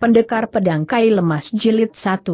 Pendekar Pedang Kai Lemas Jilid 1.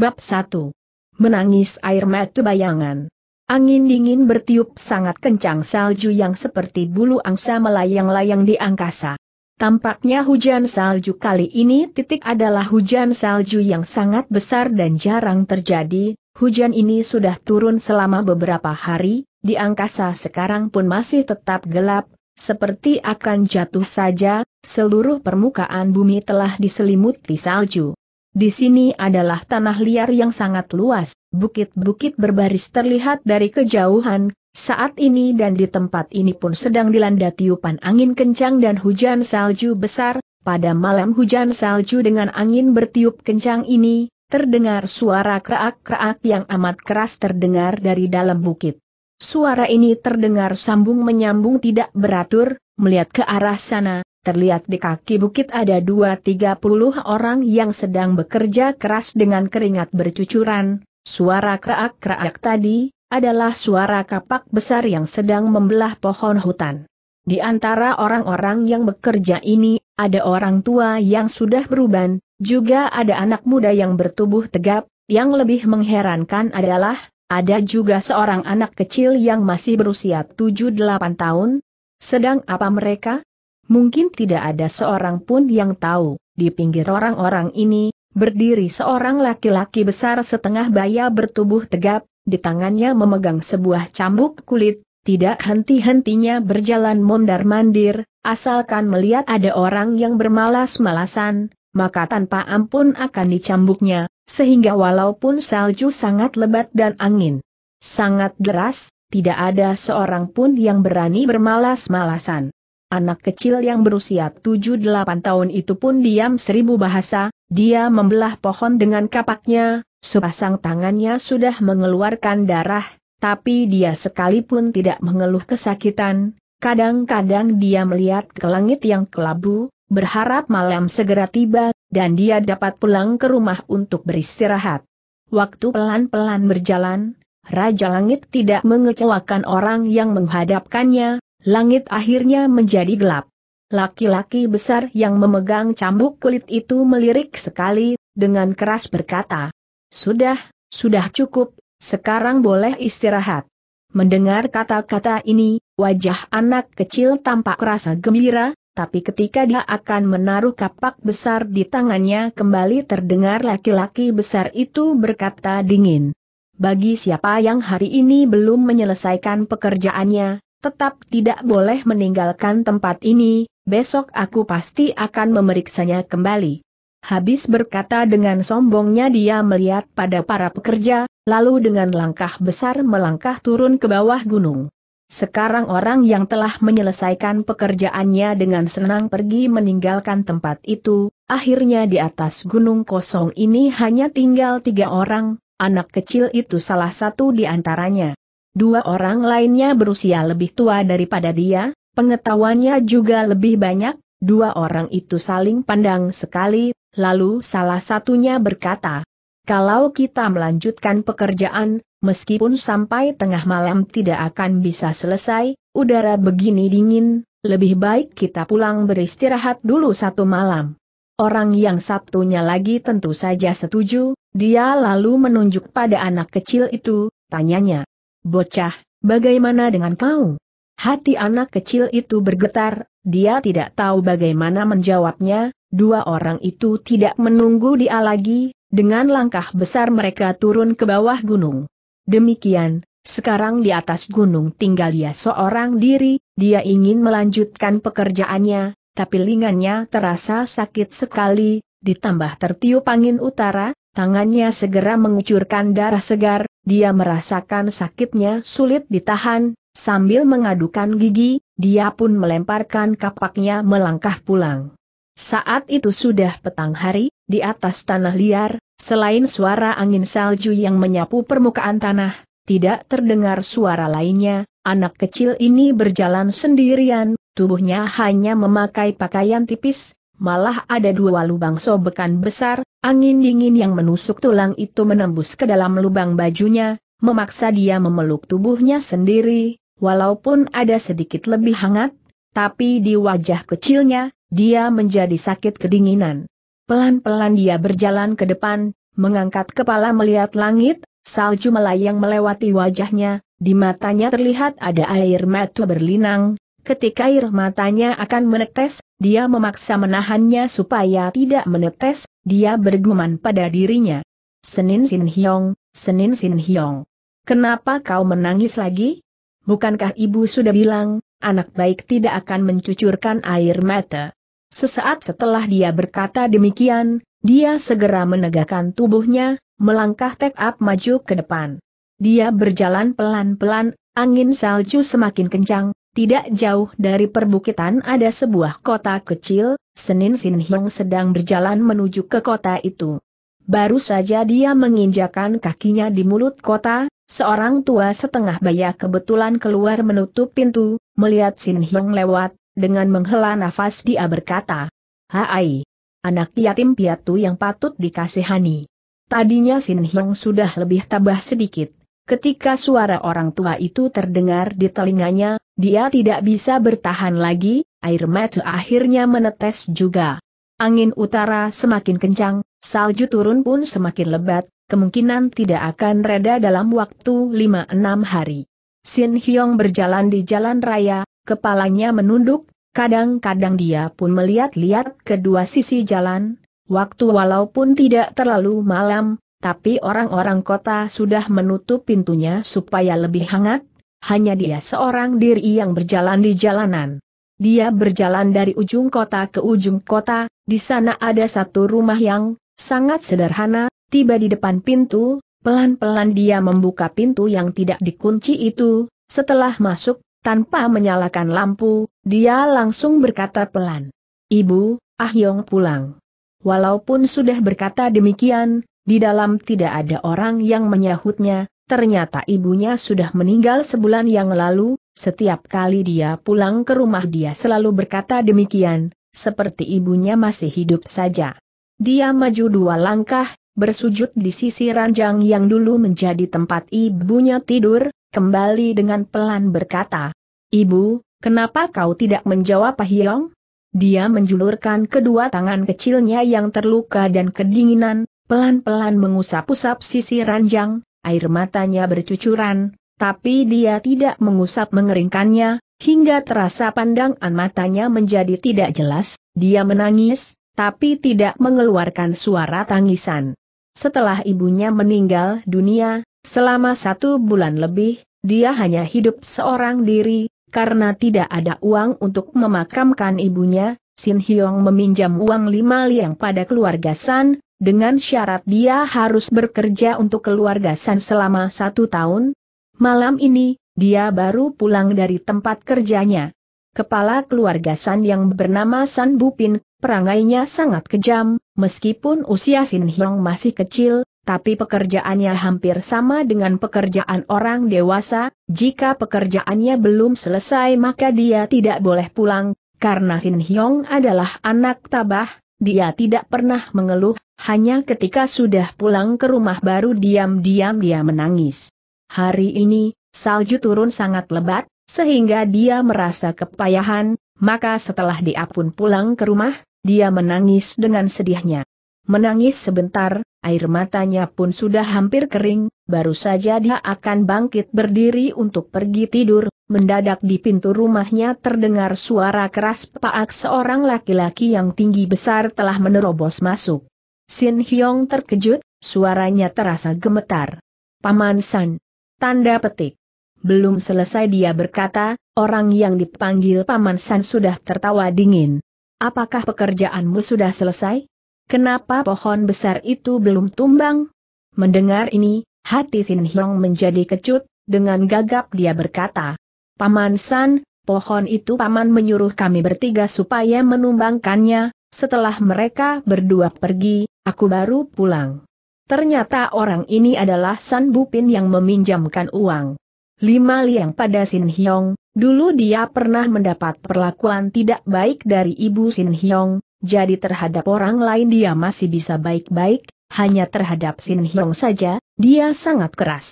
Bab 1. Menangis air mata bayangan. Angin dingin bertiup sangat kencang salju yang seperti bulu angsa melayang-layang di angkasa. Tampaknya hujan salju kali ini titik adalah hujan salju yang sangat besar dan jarang terjadi, hujan ini sudah turun selama beberapa hari, di angkasa sekarang pun masih tetap gelap, seperti akan jatuh saja, seluruh permukaan bumi telah diselimuti salju. Di sini adalah tanah liar yang sangat luas, bukit-bukit berbaris terlihat dari kejauhan, saat ini dan di tempat ini pun sedang dilanda tiupan angin kencang dan hujan salju besar, pada malam hujan salju dengan angin bertiup kencang ini, terdengar suara keak-keak yang amat keras terdengar dari dalam bukit. Suara ini terdengar sambung menyambung tidak beratur, melihat ke arah sana, terlihat di kaki bukit ada dua tiga puluh orang yang sedang bekerja keras dengan keringat bercucuran, suara kerak-kerak tadi, adalah suara kapak besar yang sedang membelah pohon hutan. Di antara orang-orang yang bekerja ini, ada orang tua yang sudah beruban, juga ada anak muda yang bertubuh tegap, yang lebih mengherankan adalah, ada juga seorang anak kecil yang masih berusia 7-8 tahun. Sedang apa mereka? mungkin tidak ada seorang pun yang tahu, di pinggir orang-orang ini, berdiri seorang laki-laki besar setengah baya bertubuh tegap, di tangannya memegang sebuah cambuk kulit, tidak henti-hentinya berjalan mondar-mandir, asalkan melihat ada orang yang bermalas-malasan, maka tanpa ampun akan dicambuknya, sehingga walaupun salju sangat lebat dan angin sangat deras, tidak ada seorang pun yang berani bermalas-malasan anak kecil yang berusia 7-8 tahun itu pun diam seribu bahasa, dia membelah pohon dengan kapaknya, sepasang tangannya sudah mengeluarkan darah, tapi dia sekalipun tidak mengeluh kesakitan, kadang-kadang dia melihat ke langit yang kelabu, berharap malam segera tiba, dan dia dapat pulang ke rumah untuk beristirahat. Waktu pelan-pelan berjalan, Raja Langit tidak mengecewakan orang yang menghadapkannya, Langit akhirnya menjadi gelap. Laki-laki besar yang memegang cambuk kulit itu melirik sekali, dengan keras berkata, Sudah, sudah cukup, sekarang boleh istirahat. Mendengar kata-kata ini, wajah anak kecil tampak rasa gembira, tapi ketika dia akan menaruh kapak besar di tangannya kembali terdengar laki-laki besar itu berkata dingin. Bagi siapa yang hari ini belum menyelesaikan pekerjaannya, tetap tidak boleh meninggalkan tempat ini, besok aku pasti akan memeriksanya kembali. Habis berkata dengan sombongnya dia melihat pada para pekerja, lalu dengan langkah besar melangkah turun ke bawah gunung. Sekarang orang yang telah menyelesaikan pekerjaannya dengan senang pergi meninggalkan tempat itu, akhirnya di atas gunung kosong ini hanya tinggal tiga orang, anak kecil itu salah satu di antaranya. Dua orang lainnya berusia lebih tua daripada dia, pengetahuannya juga lebih banyak, dua orang itu saling pandang sekali, lalu salah satunya berkata, kalau kita melanjutkan pekerjaan, meskipun sampai tengah malam tidak akan bisa selesai, udara begini dingin, lebih baik kita pulang beristirahat dulu satu malam. Orang yang satunya lagi tentu saja setuju, dia lalu menunjuk pada anak kecil itu, tanyanya. Bocah, bagaimana dengan kau? Hati anak kecil itu bergetar, dia tidak tahu bagaimana menjawabnya, dua orang itu tidak menunggu dia lagi, dengan langkah besar mereka turun ke bawah gunung. Demikian, sekarang di atas gunung tinggal dia seorang diri, dia ingin melanjutkan pekerjaannya, tapi lingannya terasa sakit sekali, ditambah tertiup angin utara, tangannya segera mengucurkan darah segar, dia merasakan sakitnya sulit ditahan, sambil mengadukan gigi, dia pun melemparkan kapaknya melangkah pulang. Saat itu sudah petang hari, di atas tanah liar, selain suara angin salju yang menyapu permukaan tanah, tidak terdengar suara lainnya, anak kecil ini berjalan sendirian, tubuhnya hanya memakai pakaian tipis, malah ada dua lubang sobekan besar, angin dingin yang menusuk tulang itu menembus ke dalam lubang bajunya, memaksa dia memeluk tubuhnya sendiri, walaupun ada sedikit lebih hangat, tapi di wajah kecilnya, dia menjadi sakit kedinginan. Pelan-pelan dia berjalan ke depan, mengangkat kepala melihat langit, salju melayang melewati wajahnya, di matanya terlihat ada air mata berlinang, Ketika air matanya akan menetes, dia memaksa menahannya supaya tidak menetes, dia bergumam pada dirinya. Senin Sin Hyong, Senin Sin Hyong. Kenapa kau menangis lagi? Bukankah ibu sudah bilang, anak baik tidak akan mencucurkan air mata? Sesaat setelah dia berkata demikian, dia segera menegakkan tubuhnya, melangkah tek up maju ke depan. Dia berjalan pelan-pelan, angin salju semakin kencang, tidak jauh dari perbukitan ada sebuah kota kecil, Senin Sin Hyung sedang berjalan menuju ke kota itu. Baru saja dia menginjakan kakinya di mulut kota, seorang tua setengah baya kebetulan keluar menutup pintu, melihat Sin Hyung lewat, dengan menghela nafas dia berkata, "Haai, anak yatim piatu yang patut dikasihani. Tadinya Sin Hyung sudah lebih tabah sedikit, Ketika suara orang tua itu terdengar di telinganya, dia tidak bisa bertahan lagi, air mata akhirnya menetes juga. Angin utara semakin kencang, salju turun pun semakin lebat, kemungkinan tidak akan reda dalam waktu 5-6 hari. Sin Hyong berjalan di jalan raya, kepalanya menunduk, kadang-kadang dia pun melihat-lihat kedua sisi jalan, waktu walaupun tidak terlalu malam, tapi orang-orang kota sudah menutup pintunya supaya lebih hangat, hanya dia seorang diri yang berjalan di jalanan. Dia berjalan dari ujung kota ke ujung kota, di sana ada satu rumah yang sangat sederhana, tiba di depan pintu, pelan-pelan dia membuka pintu yang tidak dikunci itu, setelah masuk, tanpa menyalakan lampu, dia langsung berkata pelan, Ibu, Ah Yong pulang. Walaupun sudah berkata demikian, di dalam tidak ada orang yang menyahutnya, ternyata ibunya sudah meninggal sebulan yang lalu, setiap kali dia pulang ke rumah dia selalu berkata demikian, seperti ibunya masih hidup saja. Dia maju dua langkah, bersujud di sisi ranjang yang dulu menjadi tempat ibunya tidur, kembali dengan pelan berkata, Ibu, kenapa kau tidak menjawab Hiong? Dia menjulurkan kedua tangan kecilnya yang terluka dan kedinginan, pelan-pelan mengusap-usap sisi ranjang, air matanya bercucuran, tapi dia tidak mengusap mengeringkannya, hingga terasa pandangan matanya menjadi tidak jelas, dia menangis, tapi tidak mengeluarkan suara tangisan. Setelah ibunya meninggal dunia, selama satu bulan lebih, dia hanya hidup seorang diri, karena tidak ada uang untuk memakamkan ibunya, Sin Hyong meminjam uang lima liang pada keluarga San, dengan syarat dia harus bekerja untuk keluarga San selama satu tahun. Malam ini, dia baru pulang dari tempat kerjanya. Kepala keluarga San yang bernama San Bupin, perangainya sangat kejam, meskipun usia Sin Hyong masih kecil, tapi pekerjaannya hampir sama dengan pekerjaan orang dewasa, jika pekerjaannya belum selesai maka dia tidak boleh pulang, karena Sin Hyong adalah anak tabah, dia tidak pernah mengeluh, hanya ketika sudah pulang ke rumah baru diam-diam dia menangis. Hari ini, salju turun sangat lebat, sehingga dia merasa kepayahan, maka setelah dia pun pulang ke rumah, dia menangis dengan sedihnya. Menangis sebentar, air matanya pun sudah hampir kering, baru saja dia akan bangkit berdiri untuk pergi tidur, mendadak di pintu rumahnya terdengar suara keras paak seorang laki-laki yang tinggi besar telah menerobos masuk. Sin Hyong terkejut, suaranya terasa gemetar. Paman San. Tanda petik. Belum selesai dia berkata, orang yang dipanggil Paman San sudah tertawa dingin. Apakah pekerjaanmu sudah selesai? Kenapa pohon besar itu belum tumbang? Mendengar ini, hati Sin Hyong menjadi kecut, dengan gagap dia berkata, Paman San, pohon itu paman menyuruh kami bertiga supaya menumbangkannya, setelah mereka berdua pergi, aku baru pulang. Ternyata orang ini adalah San Bupin yang meminjamkan uang. Lima liang pada Sin Hyong, dulu dia pernah mendapat perlakuan tidak baik dari ibu Sin Hyong, jadi terhadap orang lain dia masih bisa baik-baik, hanya terhadap Sin Hyong saja, dia sangat keras.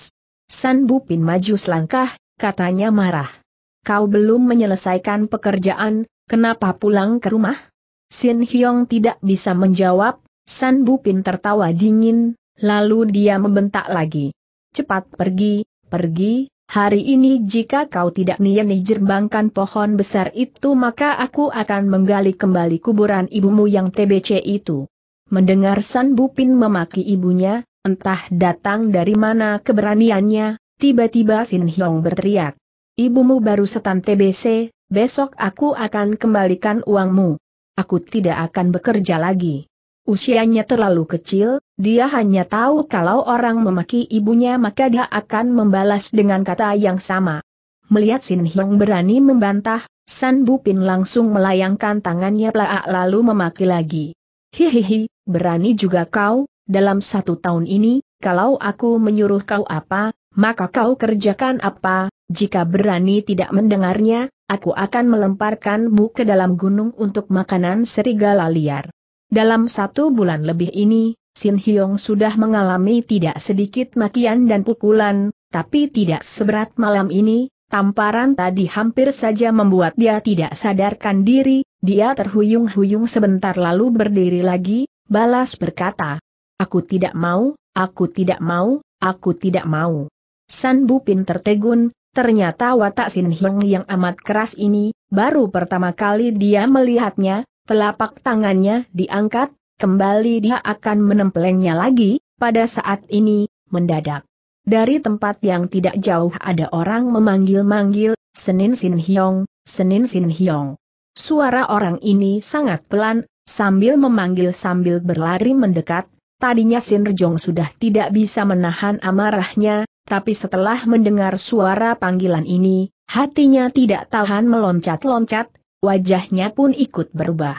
San Bupin maju selangkah, katanya marah. Kau belum menyelesaikan pekerjaan, kenapa pulang ke rumah? Sin Hyong tidak bisa menjawab, San Bupin tertawa dingin, lalu dia membentak lagi. Cepat pergi, pergi, Hari ini jika kau tidak nieni jerbangkan pohon besar itu maka aku akan menggali kembali kuburan ibumu yang TBC itu. Mendengar San Bupin memaki ibunya, entah datang dari mana keberaniannya, tiba-tiba Sin Hyong berteriak. Ibumu baru setan TBC, besok aku akan kembalikan uangmu. Aku tidak akan bekerja lagi. Usianya terlalu kecil, dia hanya tahu kalau orang memaki ibunya maka dia akan membalas dengan kata yang sama. Melihat Sin Hyong berani membantah, San Bupin langsung melayangkan tangannya pelak lalu memaki lagi. Hihihi, berani juga kau, dalam satu tahun ini, kalau aku menyuruh kau apa, maka kau kerjakan apa, jika berani tidak mendengarnya, aku akan melemparkanmu ke dalam gunung untuk makanan serigala liar. Dalam satu bulan lebih ini, Sin Hyong sudah mengalami tidak sedikit makian dan pukulan, tapi tidak seberat malam ini, tamparan tadi hampir saja membuat dia tidak sadarkan diri, dia terhuyung-huyung sebentar lalu berdiri lagi, balas berkata, Aku tidak mau, aku tidak mau, aku tidak mau. San Bupin tertegun, ternyata watak Sin Hyong yang amat keras ini, baru pertama kali dia melihatnya, Telapak tangannya diangkat, kembali dia akan menempelengnya lagi, pada saat ini, mendadak. Dari tempat yang tidak jauh ada orang memanggil-manggil, Senin Sin Hyong, Senin Sin Hyong. Suara orang ini sangat pelan, sambil memanggil sambil berlari mendekat, tadinya Sin Rejong sudah tidak bisa menahan amarahnya, tapi setelah mendengar suara panggilan ini, hatinya tidak tahan meloncat-loncat, Wajahnya pun ikut berubah.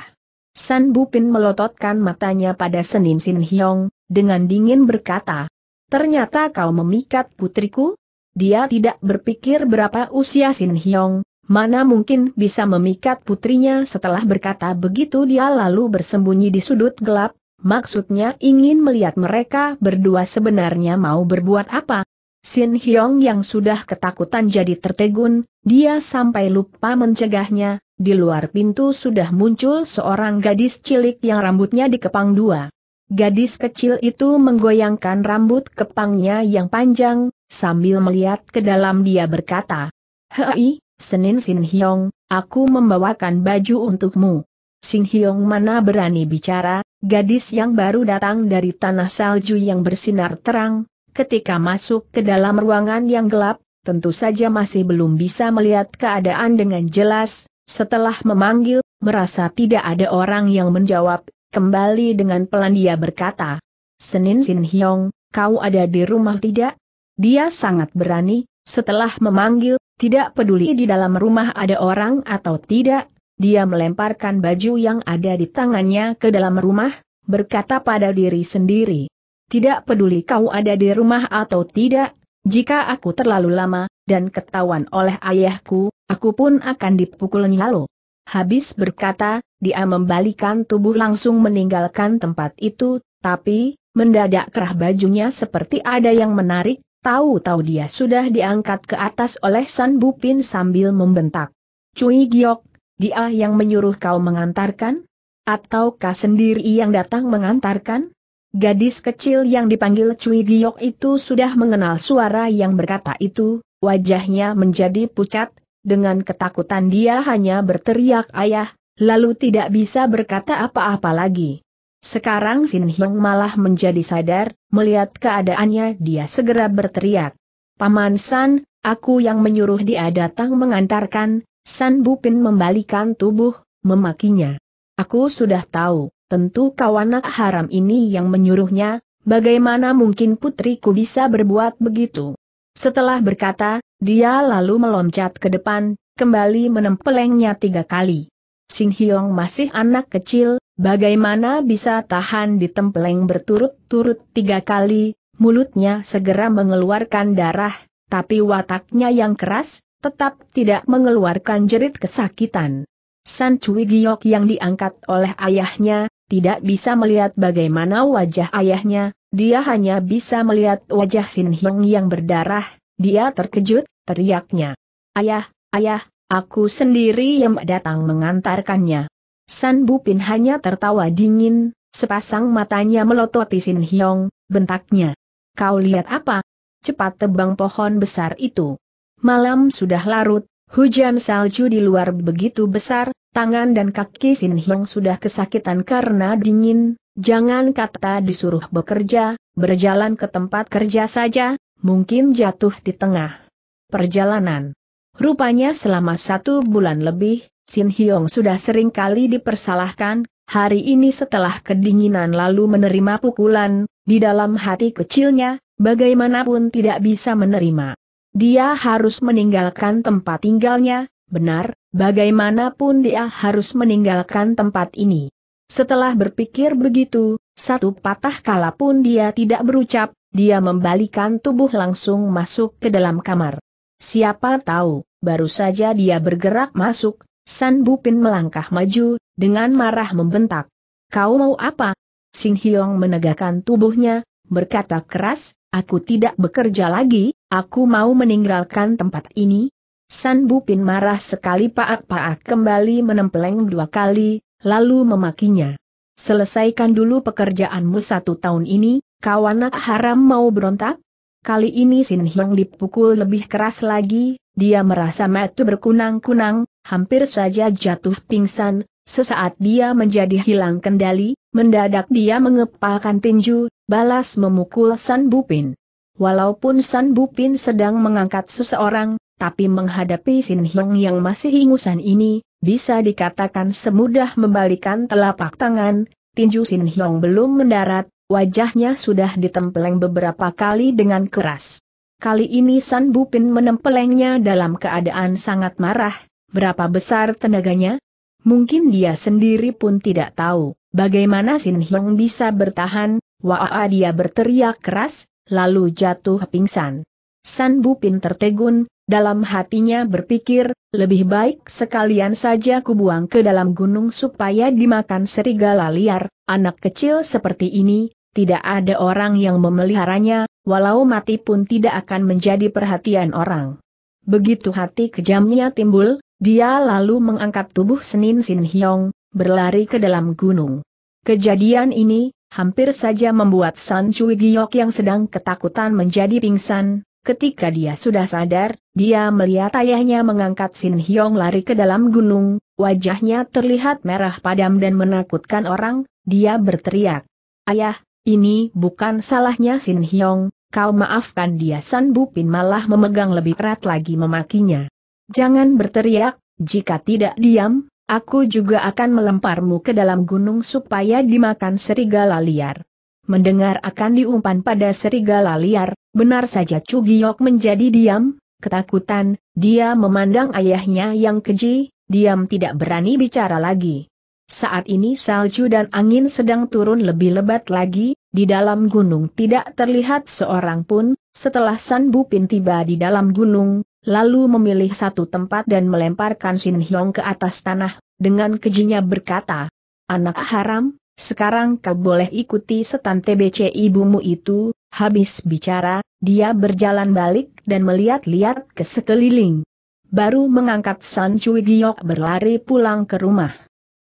San Bupin melototkan matanya pada Senin Sin Hyong, dengan dingin berkata, Ternyata kau memikat putriku? Dia tidak berpikir berapa usia Sin Hyong, mana mungkin bisa memikat putrinya setelah berkata begitu dia lalu bersembunyi di sudut gelap, maksudnya ingin melihat mereka berdua sebenarnya mau berbuat apa. Sin Hyong yang sudah ketakutan jadi tertegun, dia sampai lupa mencegahnya, di luar pintu sudah muncul seorang gadis cilik yang rambutnya dikepang dua. Gadis kecil itu menggoyangkan rambut kepangnya yang panjang, sambil melihat ke dalam dia berkata, Hei, Senin Sin Hyong, aku membawakan baju untukmu. Sin Hyong mana berani bicara, gadis yang baru datang dari tanah salju yang bersinar terang, ketika masuk ke dalam ruangan yang gelap, tentu saja masih belum bisa melihat keadaan dengan jelas, setelah memanggil, merasa tidak ada orang yang menjawab, kembali dengan pelan dia berkata, Senin Sin Hyong, kau ada di rumah tidak? Dia sangat berani, setelah memanggil, tidak peduli di dalam rumah ada orang atau tidak, dia melemparkan baju yang ada di tangannya ke dalam rumah, berkata pada diri sendiri. Tidak peduli kau ada di rumah atau tidak, jika aku terlalu lama, dan ketahuan oleh ayahku, aku pun akan dipukul nyalo. Habis berkata, dia membalikan tubuh langsung meninggalkan tempat itu, tapi, mendadak kerah bajunya seperti ada yang menarik, tahu-tahu dia sudah diangkat ke atas oleh San Bupin sambil membentak. Cui Giok, dia yang menyuruh kau mengantarkan? Ataukah sendiri yang datang mengantarkan? Gadis kecil yang dipanggil Cui Giok itu sudah mengenal suara yang berkata itu, wajahnya menjadi pucat, dengan ketakutan dia hanya berteriak ayah, lalu tidak bisa berkata apa-apa lagi. Sekarang Sin Hyung malah menjadi sadar, melihat keadaannya dia segera berteriak. Paman San, aku yang menyuruh dia datang mengantarkan, San Bupin membalikan tubuh, memakinya. Aku sudah tahu. Tentu kau haram ini yang menyuruhnya, bagaimana mungkin putriku bisa berbuat begitu? Setelah berkata, dia lalu meloncat ke depan, kembali menempelengnya tiga kali. Sing Hyong masih anak kecil, bagaimana bisa tahan ditempeleng berturut-turut tiga kali, mulutnya segera mengeluarkan darah, tapi wataknya yang keras, tetap tidak mengeluarkan jerit kesakitan. San Cui Giok yang diangkat oleh ayahnya, tidak bisa melihat bagaimana wajah ayahnya, dia hanya bisa melihat wajah Sin Hyong yang berdarah, dia terkejut, teriaknya. Ayah, ayah, aku sendiri yang datang mengantarkannya. San Bupin hanya tertawa dingin, sepasang matanya melototi Sin Hyong, bentaknya. Kau lihat apa? Cepat tebang pohon besar itu. Malam sudah larut, Hujan salju di luar begitu besar, Tangan dan kaki Sin Hyong sudah kesakitan karena dingin, jangan kata disuruh bekerja, berjalan ke tempat kerja saja, mungkin jatuh di tengah perjalanan. Rupanya selama satu bulan lebih, Sin Hyong sudah sering kali dipersalahkan, hari ini setelah kedinginan lalu menerima pukulan, di dalam hati kecilnya, bagaimanapun tidak bisa menerima. Dia harus meninggalkan tempat tinggalnya, Benar, bagaimanapun dia harus meninggalkan tempat ini. Setelah berpikir begitu, satu patah kala pun dia tidak berucap, dia membalikan tubuh langsung masuk ke dalam kamar. Siapa tahu, baru saja dia bergerak masuk, San Bupin melangkah maju, dengan marah membentak. Kau mau apa? Sing Hyong menegakkan tubuhnya, berkata keras, aku tidak bekerja lagi, aku mau meninggalkan tempat ini, San Bupin marah sekali paak-paak kembali menempeleng dua kali, lalu memakinya. Selesaikan dulu pekerjaanmu satu tahun ini, kawanak haram mau berontak? Kali ini Sin Hyong dipukul lebih keras lagi, dia merasa metu berkunang-kunang, hampir saja jatuh pingsan, sesaat dia menjadi hilang kendali, mendadak dia mengepalkan tinju, balas memukul San Bupin. Walaupun San Bupin sedang mengangkat seseorang, tapi menghadapi Sin Hyong yang masih ingusan ini, bisa dikatakan semudah membalikan telapak tangan, tinju Sin Hyong belum mendarat, wajahnya sudah ditempeleng beberapa kali dengan keras. Kali ini San Bupin menempelengnya dalam keadaan sangat marah, berapa besar tenaganya? Mungkin dia sendiri pun tidak tahu, bagaimana Sin Hyong bisa bertahan, waa dia berteriak keras, lalu jatuh pingsan. San Bupin tertegun, dalam hatinya berpikir, lebih baik sekalian saja kubuang ke dalam gunung supaya dimakan serigala liar, anak kecil seperti ini, tidak ada orang yang memeliharanya, walau mati pun tidak akan menjadi perhatian orang. Begitu hati kejamnya timbul, dia lalu mengangkat tubuh Senin Sin Hyong, berlari ke dalam gunung. Kejadian ini, hampir saja membuat San Cui Giok yang sedang ketakutan menjadi pingsan, Ketika dia sudah sadar, dia melihat ayahnya mengangkat Sin Hyong lari ke dalam gunung, wajahnya terlihat merah padam dan menakutkan orang, dia berteriak. Ayah, ini bukan salahnya Sin Hyong, kau maafkan dia San Bupin malah memegang lebih erat lagi memakinya. Jangan berteriak, jika tidak diam, aku juga akan melemparmu ke dalam gunung supaya dimakan serigala liar. Mendengar akan diumpan pada serigala liar, Benar saja Chu Giok menjadi diam, ketakutan, dia memandang ayahnya yang keji, diam tidak berani bicara lagi. Saat ini salju dan angin sedang turun lebih lebat lagi, di dalam gunung tidak terlihat seorang pun, setelah San Bupin tiba di dalam gunung, lalu memilih satu tempat dan melemparkan Sin Hyong ke atas tanah, dengan kejinya berkata, Anak haram, sekarang kau boleh ikuti setan TBC ibumu itu, Habis bicara, dia berjalan balik dan melihat-lihat ke sekeliling. Baru mengangkat San Cui Giok berlari pulang ke rumah.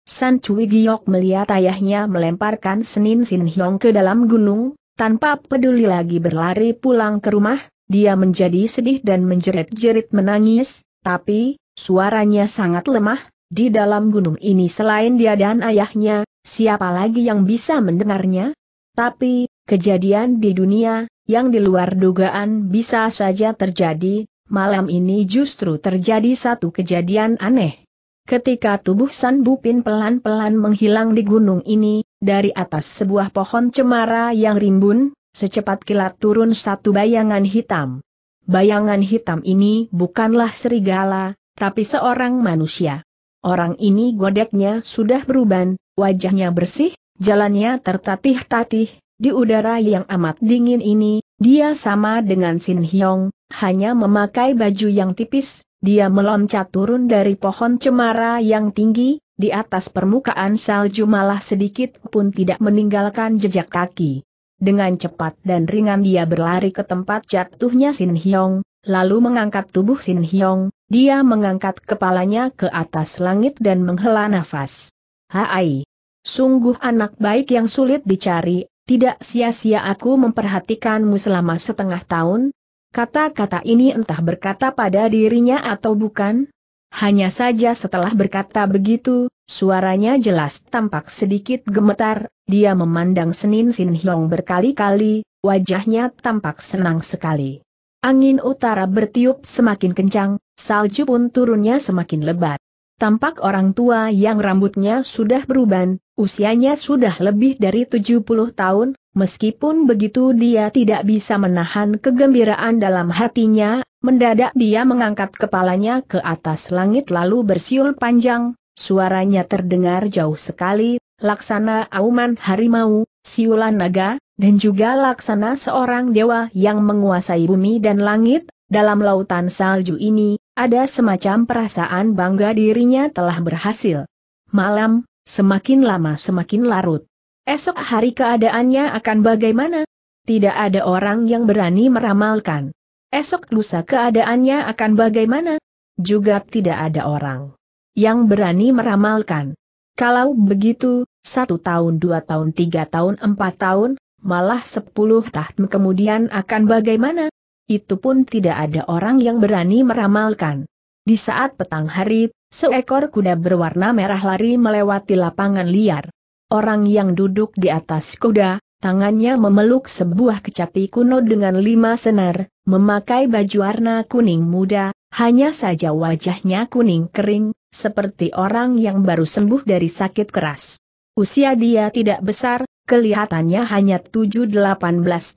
San Cui Giok melihat ayahnya melemparkan Senin Sin Hyong ke dalam gunung, tanpa peduli lagi berlari pulang ke rumah, dia menjadi sedih dan menjerit-jerit menangis, tapi, suaranya sangat lemah, di dalam gunung ini selain dia dan ayahnya, siapa lagi yang bisa mendengarnya? Tapi, Kejadian di dunia, yang di luar dugaan bisa saja terjadi, malam ini justru terjadi satu kejadian aneh. Ketika tubuh San Bupin pelan-pelan menghilang di gunung ini, dari atas sebuah pohon cemara yang rimbun, secepat kilat turun satu bayangan hitam. Bayangan hitam ini bukanlah serigala, tapi seorang manusia. Orang ini godeknya sudah beruban, wajahnya bersih, jalannya tertatih-tatih, di udara yang amat dingin ini, dia sama dengan Sin Hyong, hanya memakai baju yang tipis, dia meloncat turun dari pohon cemara yang tinggi, di atas permukaan salju malah sedikit pun tidak meninggalkan jejak kaki. Dengan cepat dan ringan dia berlari ke tempat jatuhnya Sin Hyong, lalu mengangkat tubuh Sin Hyong, dia mengangkat kepalanya ke atas langit dan menghela nafas. Hai! Sungguh anak baik yang sulit dicari, tidak sia-sia aku memperhatikanmu selama setengah tahun, kata-kata ini entah berkata pada dirinya atau bukan. Hanya saja setelah berkata begitu, suaranya jelas tampak sedikit gemetar, dia memandang Senin Sin Hiong berkali-kali, wajahnya tampak senang sekali. Angin utara bertiup semakin kencang, salju pun turunnya semakin lebat. Tampak orang tua yang rambutnya sudah beruban, usianya sudah lebih dari 70 tahun, meskipun begitu dia tidak bisa menahan kegembiraan dalam hatinya, mendadak dia mengangkat kepalanya ke atas langit lalu bersiul panjang, suaranya terdengar jauh sekali, laksana auman harimau, siulan naga, dan juga laksana seorang dewa yang menguasai bumi dan langit, dalam lautan salju ini, ada semacam perasaan bangga dirinya telah berhasil. Malam, semakin lama semakin larut. Esok hari keadaannya akan bagaimana? Tidak ada orang yang berani meramalkan. Esok lusa keadaannya akan bagaimana? Juga tidak ada orang yang berani meramalkan. Kalau begitu, satu tahun, dua tahun, tiga tahun, empat tahun, malah sepuluh tahun kemudian akan bagaimana? itu pun tidak ada orang yang berani meramalkan. Di saat petang hari, seekor kuda berwarna merah lari melewati lapangan liar. Orang yang duduk di atas kuda, tangannya memeluk sebuah kecapi kuno dengan lima senar, memakai baju warna kuning muda, hanya saja wajahnya kuning kering, seperti orang yang baru sembuh dari sakit keras. Usia dia tidak besar, kelihatannya hanya 7-18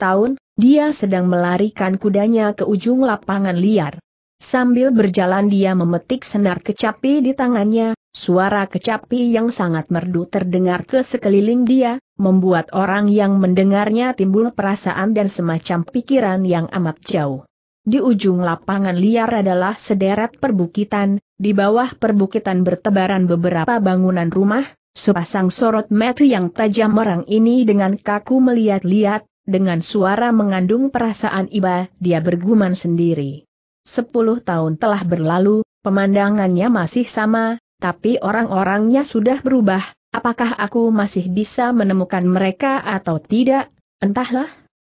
tahun, dia sedang melarikan kudanya ke ujung lapangan liar. Sambil berjalan dia memetik senar kecapi di tangannya, suara kecapi yang sangat merdu terdengar ke sekeliling dia, membuat orang yang mendengarnya timbul perasaan dan semacam pikiran yang amat jauh. Di ujung lapangan liar adalah sederet perbukitan, di bawah perbukitan bertebaran beberapa bangunan rumah, sepasang sorot metu yang tajam orang ini dengan kaku melihat-lihat, dengan suara mengandung perasaan iba, dia bergumam sendiri. Sepuluh tahun telah berlalu, pemandangannya masih sama, tapi orang-orangnya sudah berubah, apakah aku masih bisa menemukan mereka atau tidak, entahlah.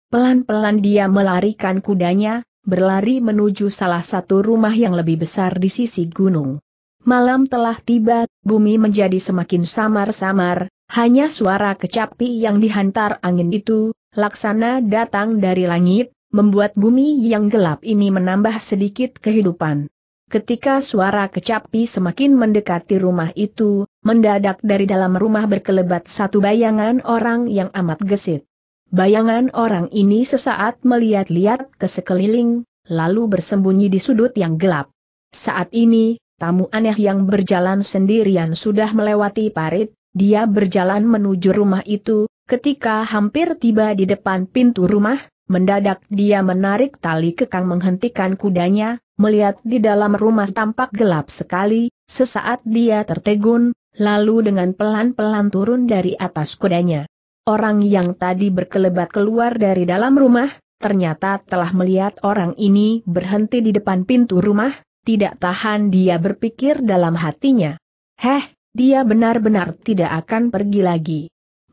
Pelan-pelan dia melarikan kudanya, berlari menuju salah satu rumah yang lebih besar di sisi gunung. Malam telah tiba, bumi menjadi semakin samar-samar, hanya suara kecapi yang dihantar angin itu, Laksana datang dari langit, membuat bumi yang gelap ini menambah sedikit kehidupan. Ketika suara kecapi semakin mendekati rumah itu, mendadak dari dalam rumah berkelebat satu bayangan orang yang amat gesit. Bayangan orang ini sesaat melihat-lihat ke sekeliling, lalu bersembunyi di sudut yang gelap. Saat ini, tamu aneh yang berjalan sendirian sudah melewati parit, dia berjalan menuju rumah itu, Ketika hampir tiba di depan pintu rumah, mendadak dia menarik tali kekang menghentikan kudanya, melihat di dalam rumah tampak gelap sekali, sesaat dia tertegun, lalu dengan pelan-pelan turun dari atas kudanya. Orang yang tadi berkelebat keluar dari dalam rumah, ternyata telah melihat orang ini berhenti di depan pintu rumah, tidak tahan dia berpikir dalam hatinya. Heh, dia benar-benar tidak akan pergi lagi.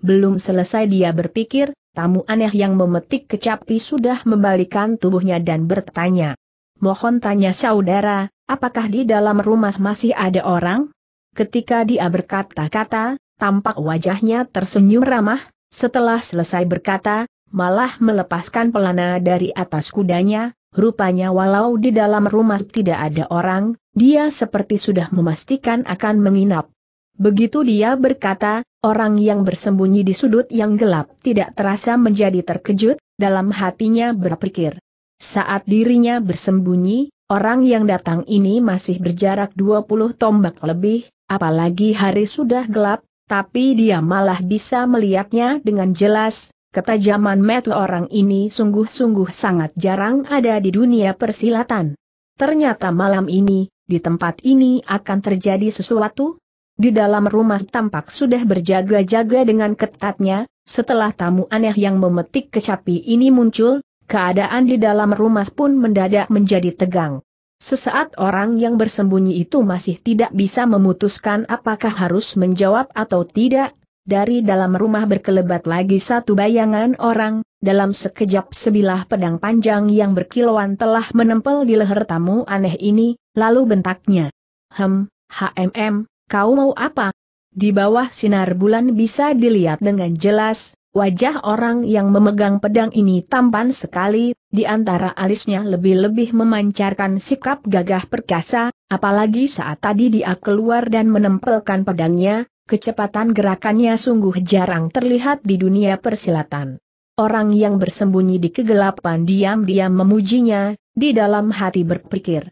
Belum selesai dia berpikir, tamu aneh yang memetik kecapi sudah membalikan tubuhnya dan bertanya. Mohon tanya saudara, apakah di dalam rumah masih ada orang? Ketika dia berkata-kata, tampak wajahnya tersenyum ramah, setelah selesai berkata, malah melepaskan pelana dari atas kudanya, rupanya walau di dalam rumah tidak ada orang, dia seperti sudah memastikan akan menginap. Begitu dia berkata, Orang yang bersembunyi di sudut yang gelap tidak terasa menjadi terkejut, dalam hatinya berpikir. Saat dirinya bersembunyi, orang yang datang ini masih berjarak 20 tombak lebih, apalagi hari sudah gelap, tapi dia malah bisa melihatnya dengan jelas, Ketajaman mata orang ini sungguh-sungguh sangat jarang ada di dunia persilatan. Ternyata malam ini, di tempat ini akan terjadi sesuatu, di dalam rumah tampak sudah berjaga-jaga dengan ketatnya, setelah tamu aneh yang memetik kecapi ini muncul, keadaan di dalam rumah pun mendadak menjadi tegang. Sesaat orang yang bersembunyi itu masih tidak bisa memutuskan apakah harus menjawab atau tidak, dari dalam rumah berkelebat lagi satu bayangan orang, dalam sekejap sebilah pedang panjang yang berkilauan telah menempel di leher tamu aneh ini, lalu bentaknya. Hem, HMM, kau mau apa? Di bawah sinar bulan bisa dilihat dengan jelas, wajah orang yang memegang pedang ini tampan sekali, di antara alisnya lebih-lebih memancarkan sikap gagah perkasa, apalagi saat tadi dia keluar dan menempelkan pedangnya, kecepatan gerakannya sungguh jarang terlihat di dunia persilatan. Orang yang bersembunyi di kegelapan diam-diam memujinya, di dalam hati berpikir,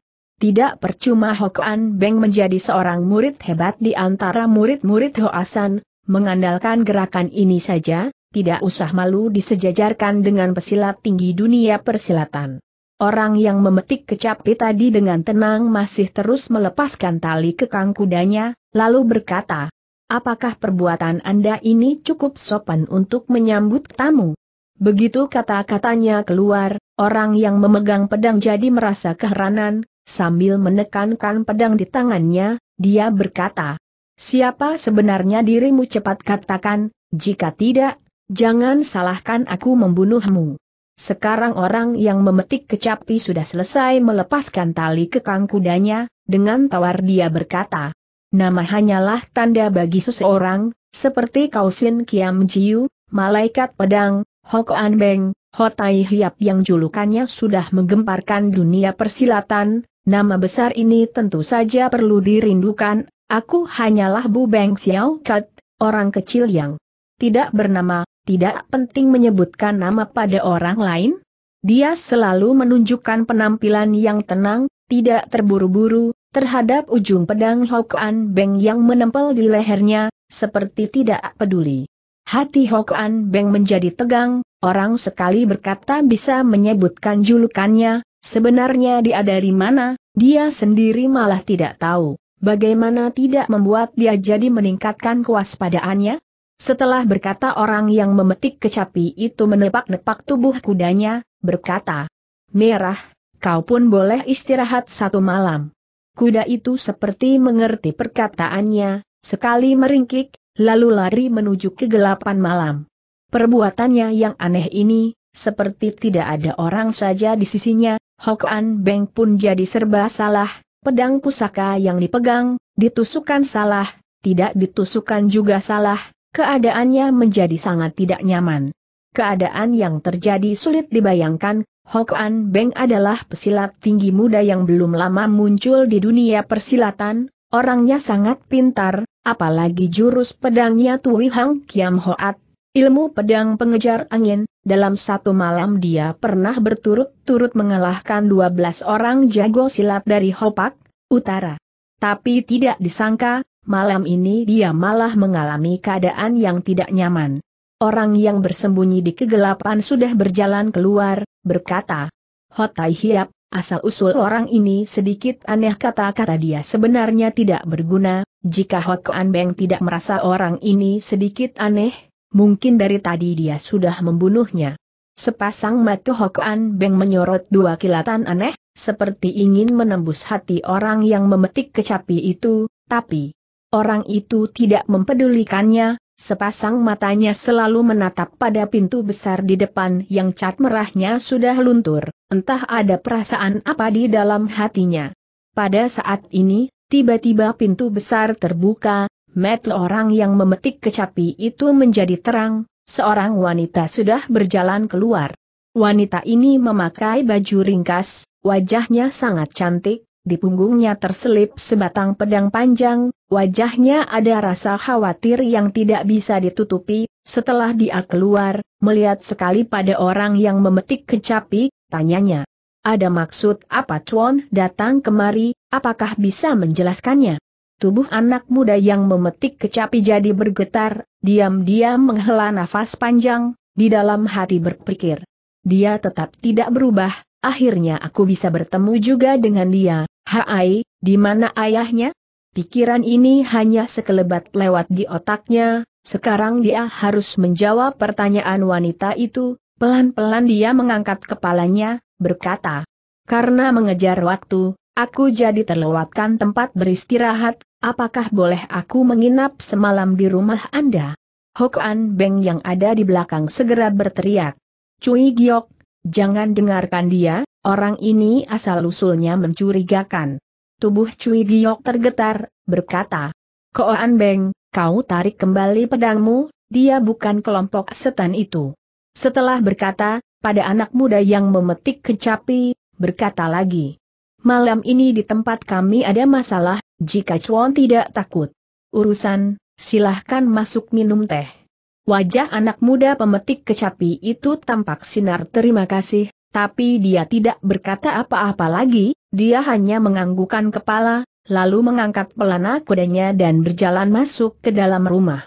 tidak percuma Hokan Beng menjadi seorang murid hebat di antara murid-murid Hoasan, mengandalkan gerakan ini saja, tidak usah malu disejajarkan dengan pesilat tinggi dunia persilatan. Orang yang memetik kecapi tadi dengan tenang masih terus melepaskan tali kekang kudanya, lalu berkata, Apakah perbuatan Anda ini cukup sopan untuk menyambut tamu? Begitu kata-katanya keluar, orang yang memegang pedang jadi merasa keheranan, Sambil menekankan pedang di tangannya, dia berkata, Siapa sebenarnya dirimu cepat katakan, jika tidak, jangan salahkan aku membunuhmu. Sekarang orang yang memetik kecapi sudah selesai melepaskan tali kekang kudanya, dengan tawar dia berkata, Nama hanyalah tanda bagi seseorang, seperti Kausin Kiam Jiu, Malaikat Pedang, Hok An Beng, Hotai Hiap yang julukannya sudah menggemparkan dunia persilatan, Nama besar ini tentu saja perlu dirindukan, aku hanyalah Bu Beng Xiao Kat, orang kecil yang tidak bernama, tidak penting menyebutkan nama pada orang lain. Dia selalu menunjukkan penampilan yang tenang, tidak terburu-buru, terhadap ujung pedang Hokuan Beng yang menempel di lehernya, seperti tidak peduli. Hati Hokuan Beng menjadi tegang, orang sekali berkata bisa menyebutkan julukannya, Sebenarnya dia dari mana, dia sendiri malah tidak tahu. Bagaimana tidak membuat dia jadi meningkatkan kewaspadaannya? Setelah berkata orang yang memetik kecapi itu menepak-nepak tubuh kudanya, berkata, Merah, kau pun boleh istirahat satu malam. Kuda itu seperti mengerti perkataannya, sekali meringkik, lalu lari menuju kegelapan malam. Perbuatannya yang aneh ini, seperti tidak ada orang saja di sisinya, Hokan Beng pun jadi serba salah, pedang pusaka yang dipegang, ditusukan salah, tidak ditusukan juga salah, keadaannya menjadi sangat tidak nyaman. Keadaan yang terjadi sulit dibayangkan, Hokan Beng adalah pesilat tinggi muda yang belum lama muncul di dunia persilatan, orangnya sangat pintar, apalagi jurus pedangnya Tui Hang Kiam Hoat Ilmu pedang pengejar angin, dalam satu malam dia pernah berturut-turut mengalahkan 12 orang jago silat dari Hopak, Utara. Tapi tidak disangka, malam ini dia malah mengalami keadaan yang tidak nyaman. Orang yang bersembunyi di kegelapan sudah berjalan keluar, berkata, Hotai Hiap, asal-usul orang ini sedikit aneh kata-kata dia sebenarnya tidak berguna, jika Hokoan Beng tidak merasa orang ini sedikit aneh, mungkin dari tadi dia sudah membunuhnya. Sepasang mata Hokan Beng menyorot dua kilatan aneh, seperti ingin menembus hati orang yang memetik kecapi itu, tapi orang itu tidak mempedulikannya, sepasang matanya selalu menatap pada pintu besar di depan yang cat merahnya sudah luntur, entah ada perasaan apa di dalam hatinya. Pada saat ini, tiba-tiba pintu besar terbuka, Mata orang yang memetik kecapi itu menjadi terang, seorang wanita sudah berjalan keluar. Wanita ini memakai baju ringkas, wajahnya sangat cantik, di punggungnya terselip sebatang pedang panjang, wajahnya ada rasa khawatir yang tidak bisa ditutupi, setelah dia keluar, melihat sekali pada orang yang memetik kecapi, tanyanya. Ada maksud apa Chuan datang kemari, apakah bisa menjelaskannya? Tubuh anak muda yang memetik kecapi jadi bergetar, diam-diam menghela nafas panjang, di dalam hati berpikir. Dia tetap tidak berubah, akhirnya aku bisa bertemu juga dengan dia, Hai, di mana ayahnya? Pikiran ini hanya sekelebat lewat di otaknya, sekarang dia harus menjawab pertanyaan wanita itu, pelan-pelan dia mengangkat kepalanya, berkata. Karena mengejar waktu, aku jadi terlewatkan tempat beristirahat, apakah boleh aku menginap semalam di rumah Anda? Hokan Beng yang ada di belakang segera berteriak. Cui Giok, jangan dengarkan dia, orang ini asal-usulnya mencurigakan. Tubuh Cui Giok tergetar, berkata, Koan Beng, kau tarik kembali pedangmu, dia bukan kelompok setan itu. Setelah berkata, pada anak muda yang memetik kecapi, berkata lagi. Malam ini di tempat kami ada masalah, jika Chuan tidak takut. Urusan, silahkan masuk minum teh. Wajah anak muda pemetik kecapi itu tampak sinar terima kasih, tapi dia tidak berkata apa-apa lagi, dia hanya menganggukkan kepala, lalu mengangkat pelana kudanya dan berjalan masuk ke dalam rumah.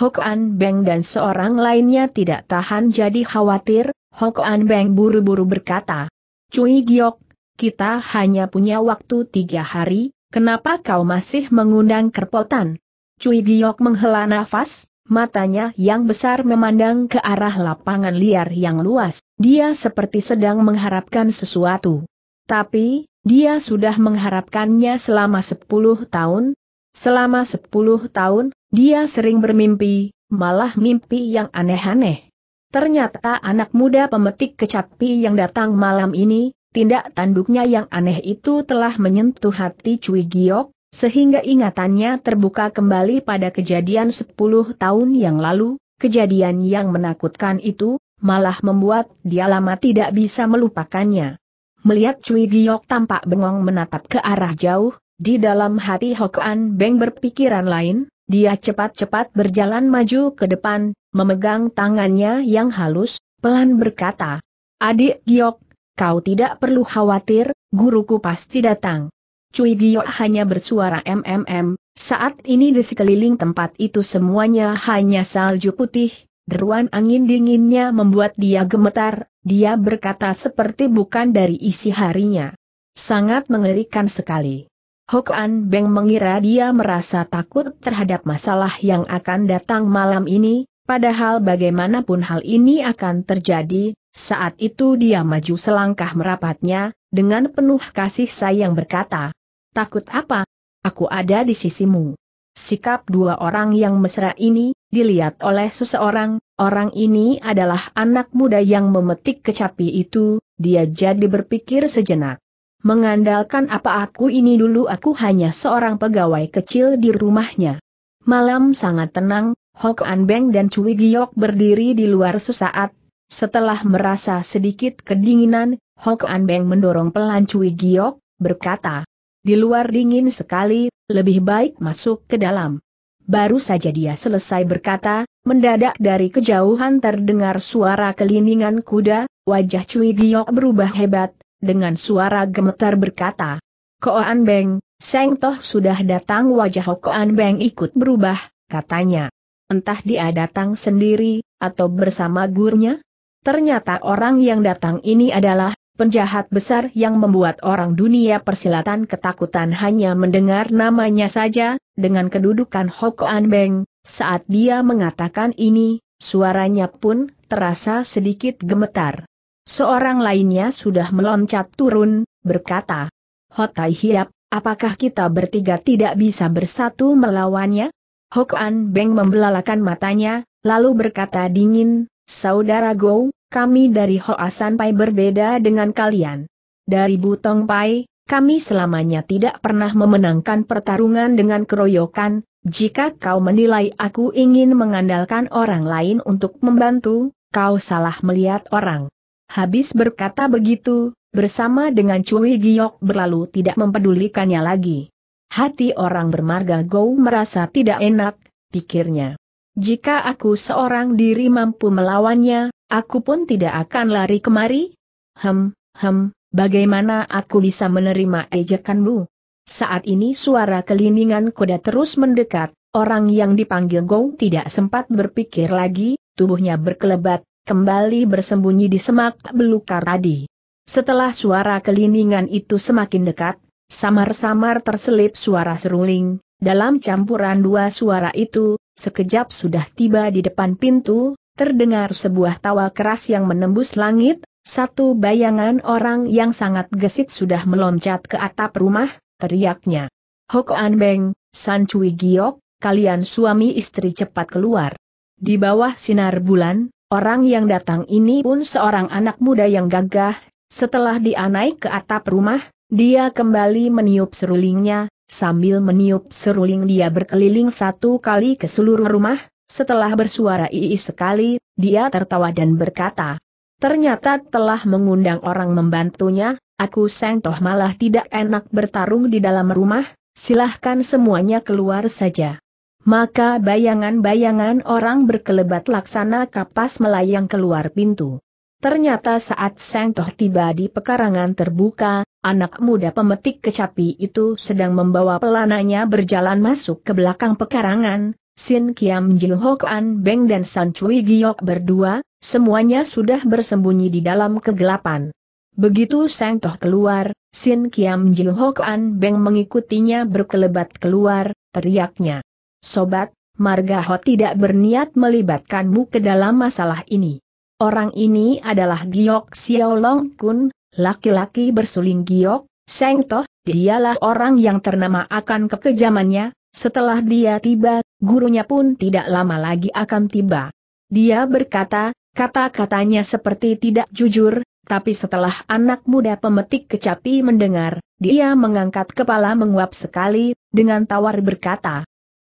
An Beng dan seorang lainnya tidak tahan jadi khawatir, An Beng buru-buru berkata, Cui Giok, kita hanya punya waktu tiga hari, Kenapa kau masih mengundang kerpotan? Cui Giok menghela nafas, matanya yang besar memandang ke arah lapangan liar yang luas. Dia seperti sedang mengharapkan sesuatu. Tapi, dia sudah mengharapkannya selama sepuluh tahun. Selama sepuluh tahun, dia sering bermimpi, malah mimpi yang aneh-aneh. Ternyata anak muda pemetik kecapi yang datang malam ini, Tindak tanduknya yang aneh itu telah menyentuh hati Cui Giok, sehingga ingatannya terbuka kembali pada kejadian 10 tahun yang lalu, kejadian yang menakutkan itu, malah membuat dia lama tidak bisa melupakannya. Melihat Cui Giok tampak bengong menatap ke arah jauh, di dalam hati Hokan Beng berpikiran lain, dia cepat-cepat berjalan maju ke depan, memegang tangannya yang halus, pelan berkata, Adik Giok, Kau tidak perlu khawatir, guruku pasti datang. Cui Gio hanya bersuara MMM, saat ini di sekeliling tempat itu semuanya hanya salju putih, deruan angin dinginnya membuat dia gemetar, dia berkata seperti bukan dari isi harinya. Sangat mengerikan sekali. Hokan Beng mengira dia merasa takut terhadap masalah yang akan datang malam ini, Padahal bagaimanapun hal ini akan terjadi, saat itu dia maju selangkah merapatnya, dengan penuh kasih sayang berkata, Takut apa? Aku ada di sisimu. Sikap dua orang yang mesra ini, dilihat oleh seseorang, orang ini adalah anak muda yang memetik kecapi itu, dia jadi berpikir sejenak. Mengandalkan apa aku ini dulu aku hanya seorang pegawai kecil di rumahnya. Malam sangat tenang, Hok An Beng dan Cui Giok berdiri di luar sesaat. Setelah merasa sedikit kedinginan, Hok An Beng mendorong pelan Cui Giok, berkata, di luar dingin sekali, lebih baik masuk ke dalam. Baru saja dia selesai berkata, mendadak dari kejauhan terdengar suara kelindingan kuda, wajah Cui Giok berubah hebat, dengan suara gemetar berkata, Koan Beng, Seng Toh sudah datang wajah Koan Beng ikut berubah, katanya entah dia datang sendiri, atau bersama gurunya. Ternyata orang yang datang ini adalah penjahat besar yang membuat orang dunia persilatan ketakutan hanya mendengar namanya saja, dengan kedudukan Hokoan Beng, saat dia mengatakan ini, suaranya pun terasa sedikit gemetar. Seorang lainnya sudah meloncat turun, berkata, Hotai Hiap, apakah kita bertiga tidak bisa bersatu melawannya? Hok An Beng membelalakan matanya, lalu berkata dingin, Saudara Go, kami dari Hoasan Pai berbeda dengan kalian. Dari Butong Pai, kami selamanya tidak pernah memenangkan pertarungan dengan keroyokan, jika kau menilai aku ingin mengandalkan orang lain untuk membantu, kau salah melihat orang. Habis berkata begitu, bersama dengan Cui Giok berlalu tidak mempedulikannya lagi. Hati orang bermarga Gou merasa tidak enak, pikirnya. Jika aku seorang diri mampu melawannya, aku pun tidak akan lari kemari. Hem, hem, bagaimana aku bisa menerima ejekanmu? Saat ini suara kelindingan kuda terus mendekat, orang yang dipanggil Gou tidak sempat berpikir lagi, tubuhnya berkelebat, kembali bersembunyi di semak belukar tadi. Setelah suara kelindingan itu semakin dekat, Samar-samar terselip suara seruling, dalam campuran dua suara itu, sekejap sudah tiba di depan pintu, terdengar sebuah tawa keras yang menembus langit, satu bayangan orang yang sangat gesit sudah meloncat ke atap rumah, teriaknya. Hok An Beng, San Cui Giok, kalian suami istri cepat keluar. Di bawah sinar bulan, orang yang datang ini pun seorang anak muda yang gagah, setelah dia naik ke atap rumah, dia kembali meniup serulingnya, sambil meniup seruling dia berkeliling satu kali ke seluruh rumah, setelah bersuara ii sekali, dia tertawa dan berkata, Ternyata telah mengundang orang membantunya, aku sengtoh malah tidak enak bertarung di dalam rumah, silahkan semuanya keluar saja. Maka bayangan-bayangan orang berkelebat laksana kapas melayang keluar pintu. Ternyata saat Sengtoh tiba di pekarangan terbuka, Anak muda pemetik kecapi itu sedang membawa pelananya berjalan masuk ke belakang pekarangan, Sin Kiam Jil Hok An Beng dan San Chui Giok berdua, semuanya sudah bersembunyi di dalam kegelapan. Begitu Sang Toh keluar, Sin Kiam Jil Hok An Beng mengikutinya berkelebat keluar, teriaknya. Sobat, Marga Ho tidak berniat melibatkanmu ke dalam masalah ini. Orang ini adalah Giok Xiao Long Kun, laki-laki bersuling giok, Seng Toh, dialah orang yang ternama akan kekejamannya, setelah dia tiba, gurunya pun tidak lama lagi akan tiba. Dia berkata, kata-katanya seperti tidak jujur, tapi setelah anak muda pemetik kecapi mendengar, dia mengangkat kepala menguap sekali, dengan tawar berkata,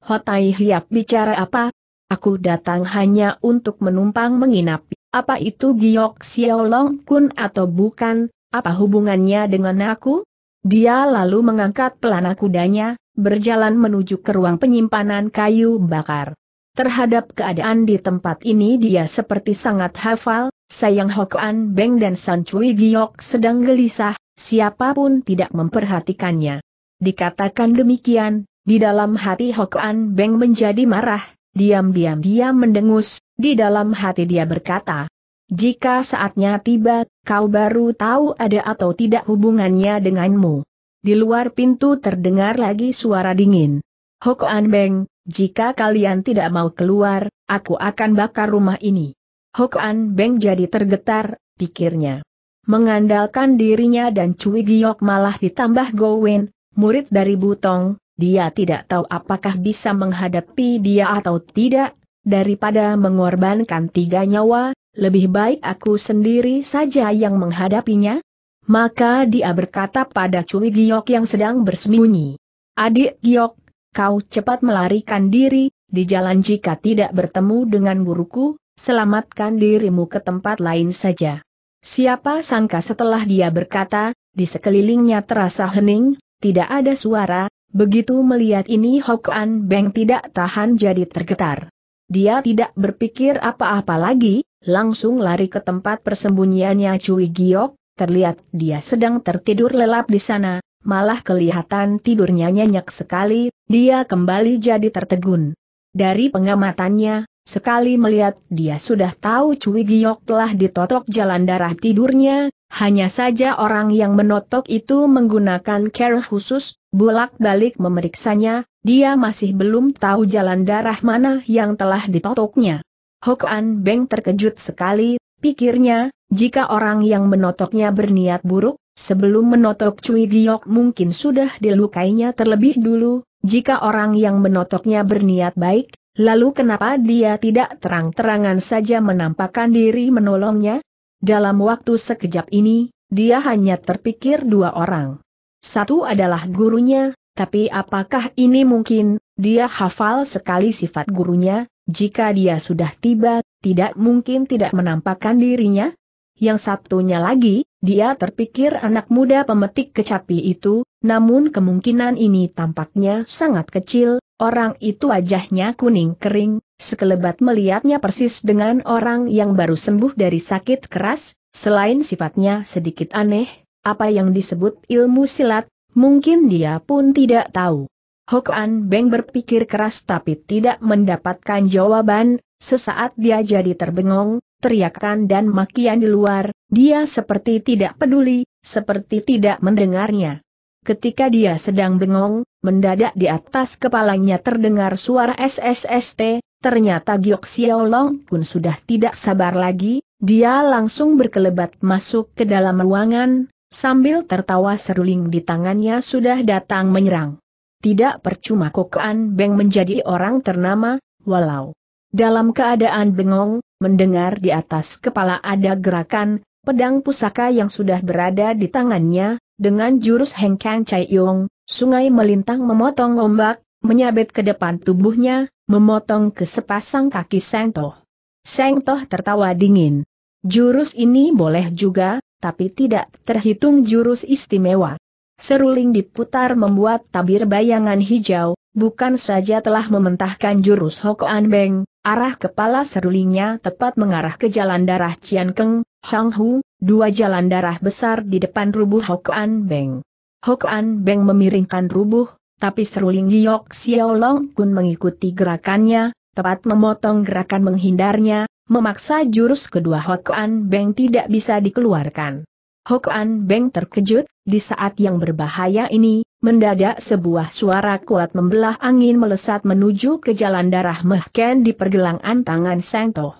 Hotai Hiap bicara apa? Aku datang hanya untuk menumpang menginap. Apa itu Giok Xiaolong Kun atau bukan? Apa hubungannya dengan aku? Dia lalu mengangkat pelana kudanya, berjalan menuju ke ruang penyimpanan kayu bakar. Terhadap keadaan di tempat ini dia seperti sangat hafal, sayang Hokan Beng dan San Cui Giok sedang gelisah, siapapun tidak memperhatikannya. Dikatakan demikian, di dalam hati Hokan Beng menjadi marah, diam-diam dia mendengus, di dalam hati dia berkata, jika saatnya tiba, kau baru tahu ada atau tidak hubungannya denganmu. Di luar pintu terdengar lagi suara dingin. An Beng, jika kalian tidak mau keluar, aku akan bakar rumah ini. An Beng jadi tergetar, pikirnya. Mengandalkan dirinya dan Cui Giok malah ditambah Gowen, murid dari Butong, dia tidak tahu apakah bisa menghadapi dia atau tidak, daripada mengorbankan tiga nyawa, lebih baik aku sendiri saja yang menghadapinya? Maka dia berkata pada Cui Giok yang sedang bersembunyi. Adik Giok, kau cepat melarikan diri, di jalan jika tidak bertemu dengan guruku, selamatkan dirimu ke tempat lain saja. Siapa sangka setelah dia berkata, di sekelilingnya terasa hening, tidak ada suara, begitu melihat ini Hokan Beng tidak tahan jadi tergetar. Dia tidak berpikir apa-apa lagi, langsung lari ke tempat persembunyiannya Cui Giok, terlihat dia sedang tertidur lelap di sana, malah kelihatan tidurnya nyenyak sekali, dia kembali jadi tertegun. Dari pengamatannya, sekali melihat dia sudah tahu Cui Giok telah ditotok jalan darah tidurnya, hanya saja orang yang menotok itu menggunakan care khusus, bolak-balik memeriksanya, dia masih belum tahu jalan darah mana yang telah ditotoknya. Hokan Beng terkejut sekali, pikirnya, jika orang yang menotoknya berniat buruk, sebelum menotok Cui Giok mungkin sudah dilukainya terlebih dulu, jika orang yang menotoknya berniat baik, lalu kenapa dia tidak terang-terangan saja menampakkan diri menolongnya? Dalam waktu sekejap ini, dia hanya terpikir dua orang. Satu adalah gurunya, tapi apakah ini mungkin, dia hafal sekali sifat gurunya, jika dia sudah tiba, tidak mungkin tidak menampakkan dirinya? Yang satunya lagi, dia terpikir anak muda pemetik kecapi itu, namun kemungkinan ini tampaknya sangat kecil, orang itu wajahnya kuning kering, sekelebat melihatnya persis dengan orang yang baru sembuh dari sakit keras, selain sifatnya sedikit aneh, apa yang disebut ilmu silat, mungkin dia pun tidak tahu. Hokan Beng berpikir keras tapi tidak mendapatkan jawaban, sesaat dia jadi terbengong, teriakan dan makian di luar, dia seperti tidak peduli, seperti tidak mendengarnya. Ketika dia sedang bengong, mendadak di atas kepalanya terdengar suara SSST, ternyata Giok Xiao Long pun sudah tidak sabar lagi, dia langsung berkelebat masuk ke dalam ruangan, sambil tertawa seruling di tangannya sudah datang menyerang. Tidak percuma Kokoan Beng menjadi orang ternama, walau dalam keadaan bengong, mendengar di atas kepala ada gerakan, pedang pusaka yang sudah berada di tangannya, dengan jurus Heng Kang Chai Yong, sungai melintang memotong ombak, menyabet ke depan tubuhnya, memotong ke sepasang kaki Seng Toh. Seng Toh tertawa dingin. Jurus ini boleh juga, tapi tidak terhitung jurus istimewa. Seruling diputar membuat tabir bayangan hijau, bukan saja telah mementahkan jurus Hokoan Beng, arah kepala serulingnya tepat mengarah ke jalan darah Cian Keng, Shang Hu, dua jalan darah besar di depan rubuh Hokan Beng. Hokan Beng memiringkan rubuh, tapi seruling Giok Long Kun mengikuti gerakannya, tepat memotong gerakan menghindarnya, memaksa jurus kedua Hokan Beng tidak bisa dikeluarkan. Hokan Beng terkejut, di saat yang berbahaya ini, mendadak sebuah suara kuat membelah angin melesat menuju ke jalan darah Mehken di pergelangan tangan Toh.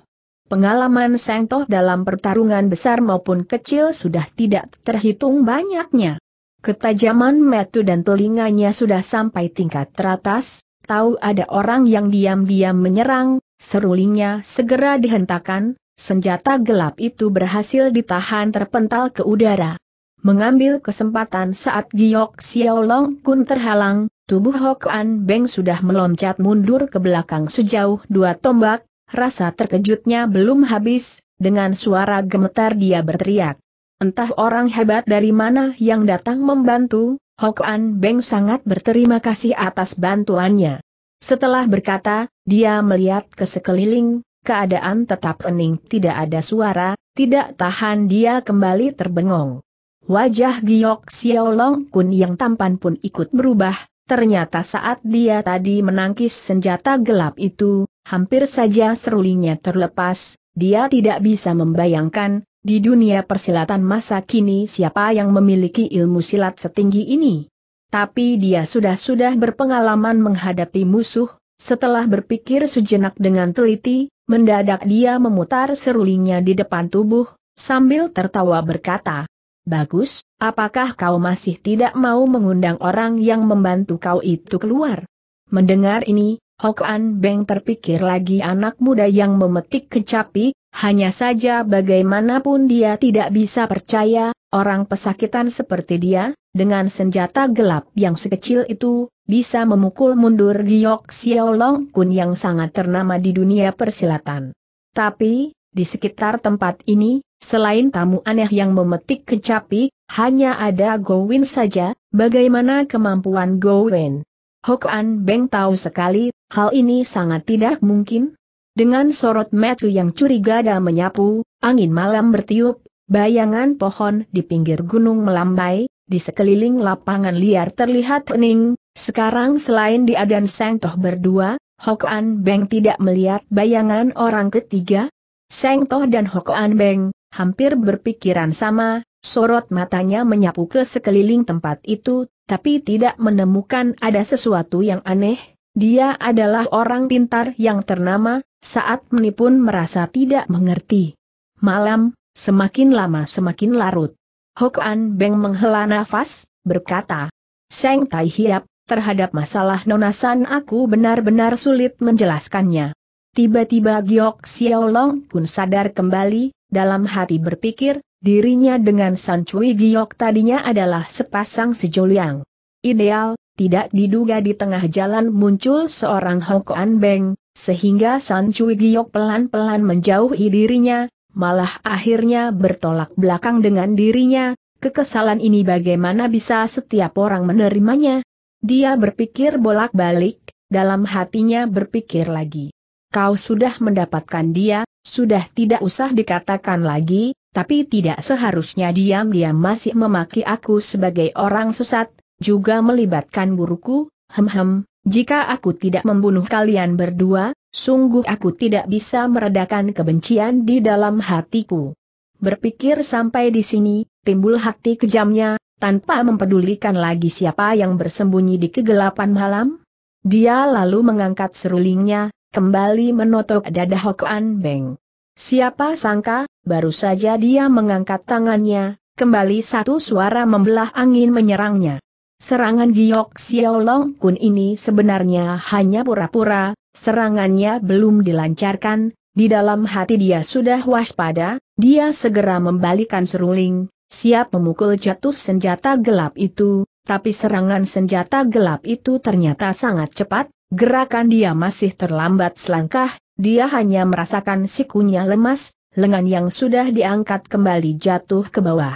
Pengalaman Seng Toh dalam pertarungan besar maupun kecil sudah tidak terhitung banyaknya. Ketajaman metu dan telinganya sudah sampai tingkat teratas, tahu ada orang yang diam-diam menyerang, serulingnya segera dihentakan, senjata gelap itu berhasil ditahan terpental ke udara. Mengambil kesempatan saat Giok Xiaolong Kun terhalang, tubuh Hokan Beng sudah meloncat mundur ke belakang sejauh dua tombak, Rasa terkejutnya belum habis, dengan suara gemetar dia berteriak. Entah orang hebat dari mana yang datang membantu, An Beng sangat berterima kasih atas bantuannya. Setelah berkata, dia melihat ke sekeliling, keadaan tetap hening tidak ada suara, tidak tahan dia kembali terbengong. Wajah Giok Xiaolong Kun yang tampan pun ikut berubah, ternyata saat dia tadi menangkis senjata gelap itu, hampir saja serulingnya terlepas, dia tidak bisa membayangkan, di dunia persilatan masa kini siapa yang memiliki ilmu silat setinggi ini. Tapi dia sudah-sudah berpengalaman menghadapi musuh, setelah berpikir sejenak dengan teliti, mendadak dia memutar serulingnya di depan tubuh, sambil tertawa berkata, Bagus, apakah kau masih tidak mau mengundang orang yang membantu kau itu keluar? Mendengar ini, Hokan Beng terpikir lagi anak muda yang memetik kecapi, hanya saja bagaimanapun dia tidak bisa percaya, orang pesakitan seperti dia, dengan senjata gelap yang sekecil itu, bisa memukul mundur Giok Xiaolong Kun yang sangat ternama di dunia persilatan. Tapi, di sekitar tempat ini, selain tamu aneh yang memetik kecapi, hanya ada Gowin saja, bagaimana kemampuan Gowin? Hokan Beng tahu sekali, hal ini sangat tidak mungkin. Dengan sorot metu yang curiga dan menyapu, angin malam bertiup, bayangan pohon di pinggir gunung melambai, di sekeliling lapangan liar terlihat hening, sekarang selain dia dan Seng Toh berdua, Hokan Beng tidak melihat bayangan orang ketiga. Seng Toh dan Hokan Beng, hampir berpikiran sama, sorot matanya menyapu ke sekeliling tempat itu, tapi tidak menemukan ada sesuatu yang aneh. Dia adalah orang pintar yang ternama, saat menipun merasa tidak mengerti. Malam, semakin lama semakin larut. Hokan Beng menghela nafas, berkata, Seng Tai Hiap, terhadap masalah nonasan aku benar-benar sulit menjelaskannya. Tiba-tiba Giok Xiaolong pun sadar kembali, dalam hati berpikir, Dirinya dengan San Cui Giok tadinya adalah sepasang sejoliang. Ideal, tidak diduga di tengah jalan muncul seorang Hokoan Beng, sehingga San Cui Giok pelan-pelan menjauhi dirinya, malah akhirnya bertolak belakang dengan dirinya, kekesalan ini bagaimana bisa setiap orang menerimanya? Dia berpikir bolak-balik, dalam hatinya berpikir lagi. Kau sudah mendapatkan dia, sudah tidak usah dikatakan lagi, tapi tidak seharusnya diam-diam masih memaki aku sebagai orang sesat, juga melibatkan guruku, hem-hem, jika aku tidak membunuh kalian berdua, sungguh aku tidak bisa meredakan kebencian di dalam hatiku. Berpikir sampai di sini, timbul hati kejamnya, tanpa mempedulikan lagi siapa yang bersembunyi di kegelapan malam. Dia lalu mengangkat serulingnya, kembali menotok dada Hokoan Beng. Siapa sangka, baru saja dia mengangkat tangannya, kembali satu suara membelah angin menyerangnya. Serangan Giok Xiaolong Kun ini sebenarnya hanya pura-pura, serangannya belum dilancarkan, di dalam hati dia sudah waspada, dia segera membalikan seruling, siap memukul jatuh senjata gelap itu, tapi serangan senjata gelap itu ternyata sangat cepat, Gerakan dia masih terlambat selangkah, dia hanya merasakan sikunya lemas, lengan yang sudah diangkat kembali jatuh ke bawah.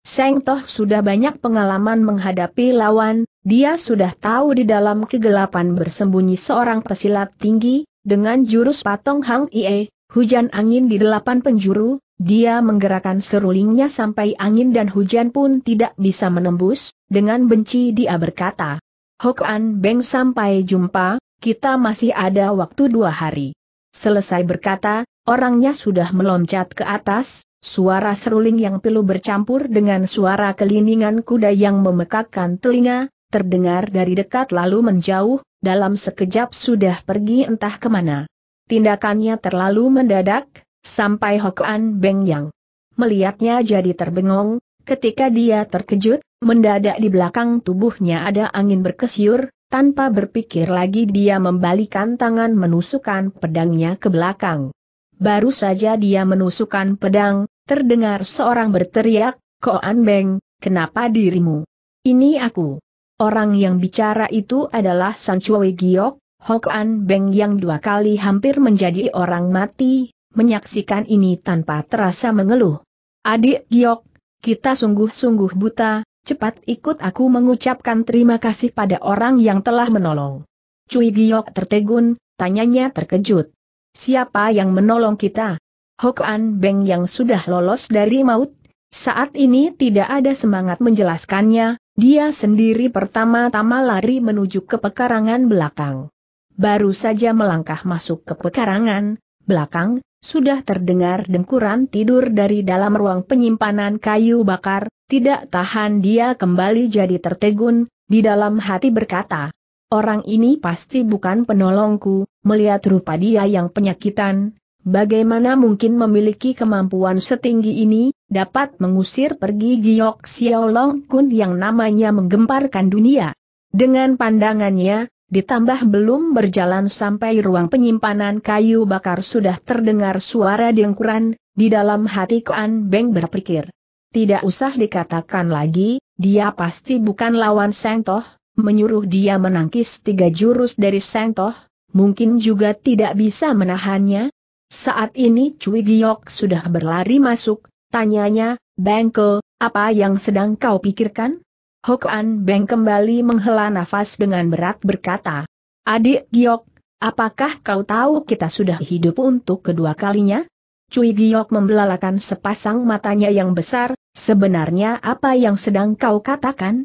Seng Toh sudah banyak pengalaman menghadapi lawan, dia sudah tahu di dalam kegelapan bersembunyi seorang pesilat tinggi, dengan jurus patong Hang Ie, hujan angin di delapan penjuru, dia menggerakkan serulingnya sampai angin dan hujan pun tidak bisa menembus, dengan benci dia berkata, Hokan Beng sampai jumpa, kita masih ada waktu dua hari. Selesai berkata, orangnya sudah meloncat ke atas, suara seruling yang pilu bercampur dengan suara keliningan kuda yang memekakkan telinga, terdengar dari dekat lalu menjauh, dalam sekejap sudah pergi entah kemana. Tindakannya terlalu mendadak, sampai Hokan Beng yang melihatnya jadi terbengong, ketika dia terkejut, Mendadak di belakang tubuhnya ada angin berkesiur, tanpa berpikir lagi dia membalikan tangan menusukkan pedangnya ke belakang. Baru saja dia menusukkan pedang, terdengar seorang berteriak, An Beng, kenapa dirimu? Ini aku. Orang yang bicara itu adalah San Chui Giok, An Beng yang dua kali hampir menjadi orang mati, menyaksikan ini tanpa terasa mengeluh. Adik Giok, kita sungguh-sungguh buta, Cepat ikut aku mengucapkan terima kasih pada orang yang telah menolong. Cui Giok tertegun, tanyanya terkejut. Siapa yang menolong kita? Hok An Beng yang sudah lolos dari maut? Saat ini tidak ada semangat menjelaskannya, dia sendiri pertama-tama lari menuju ke pekarangan belakang. Baru saja melangkah masuk ke pekarangan, belakang, sudah terdengar dengkuran tidur dari dalam ruang penyimpanan kayu bakar, tidak tahan dia kembali jadi tertegun, di dalam hati berkata, Orang ini pasti bukan penolongku, melihat rupa dia yang penyakitan, bagaimana mungkin memiliki kemampuan setinggi ini, dapat mengusir pergi Giok Xiaolong Kun yang namanya menggemparkan dunia. Dengan pandangannya, ditambah belum berjalan sampai ruang penyimpanan kayu bakar sudah terdengar suara dengkuran, di dalam hati Koan Beng berpikir. Tidak usah dikatakan lagi, dia pasti bukan lawan Seng Toh, menyuruh dia menangkis tiga jurus dari Seng Toh, mungkin juga tidak bisa menahannya. Saat ini Cui Giok sudah berlari masuk, tanyanya, Bengke, apa yang sedang kau pikirkan? Hokan Beng kembali menghela nafas dengan berat berkata, Adik Giok, apakah kau tahu kita sudah hidup untuk kedua kalinya? Cui Giok membelalakan sepasang matanya yang besar, sebenarnya apa yang sedang kau katakan?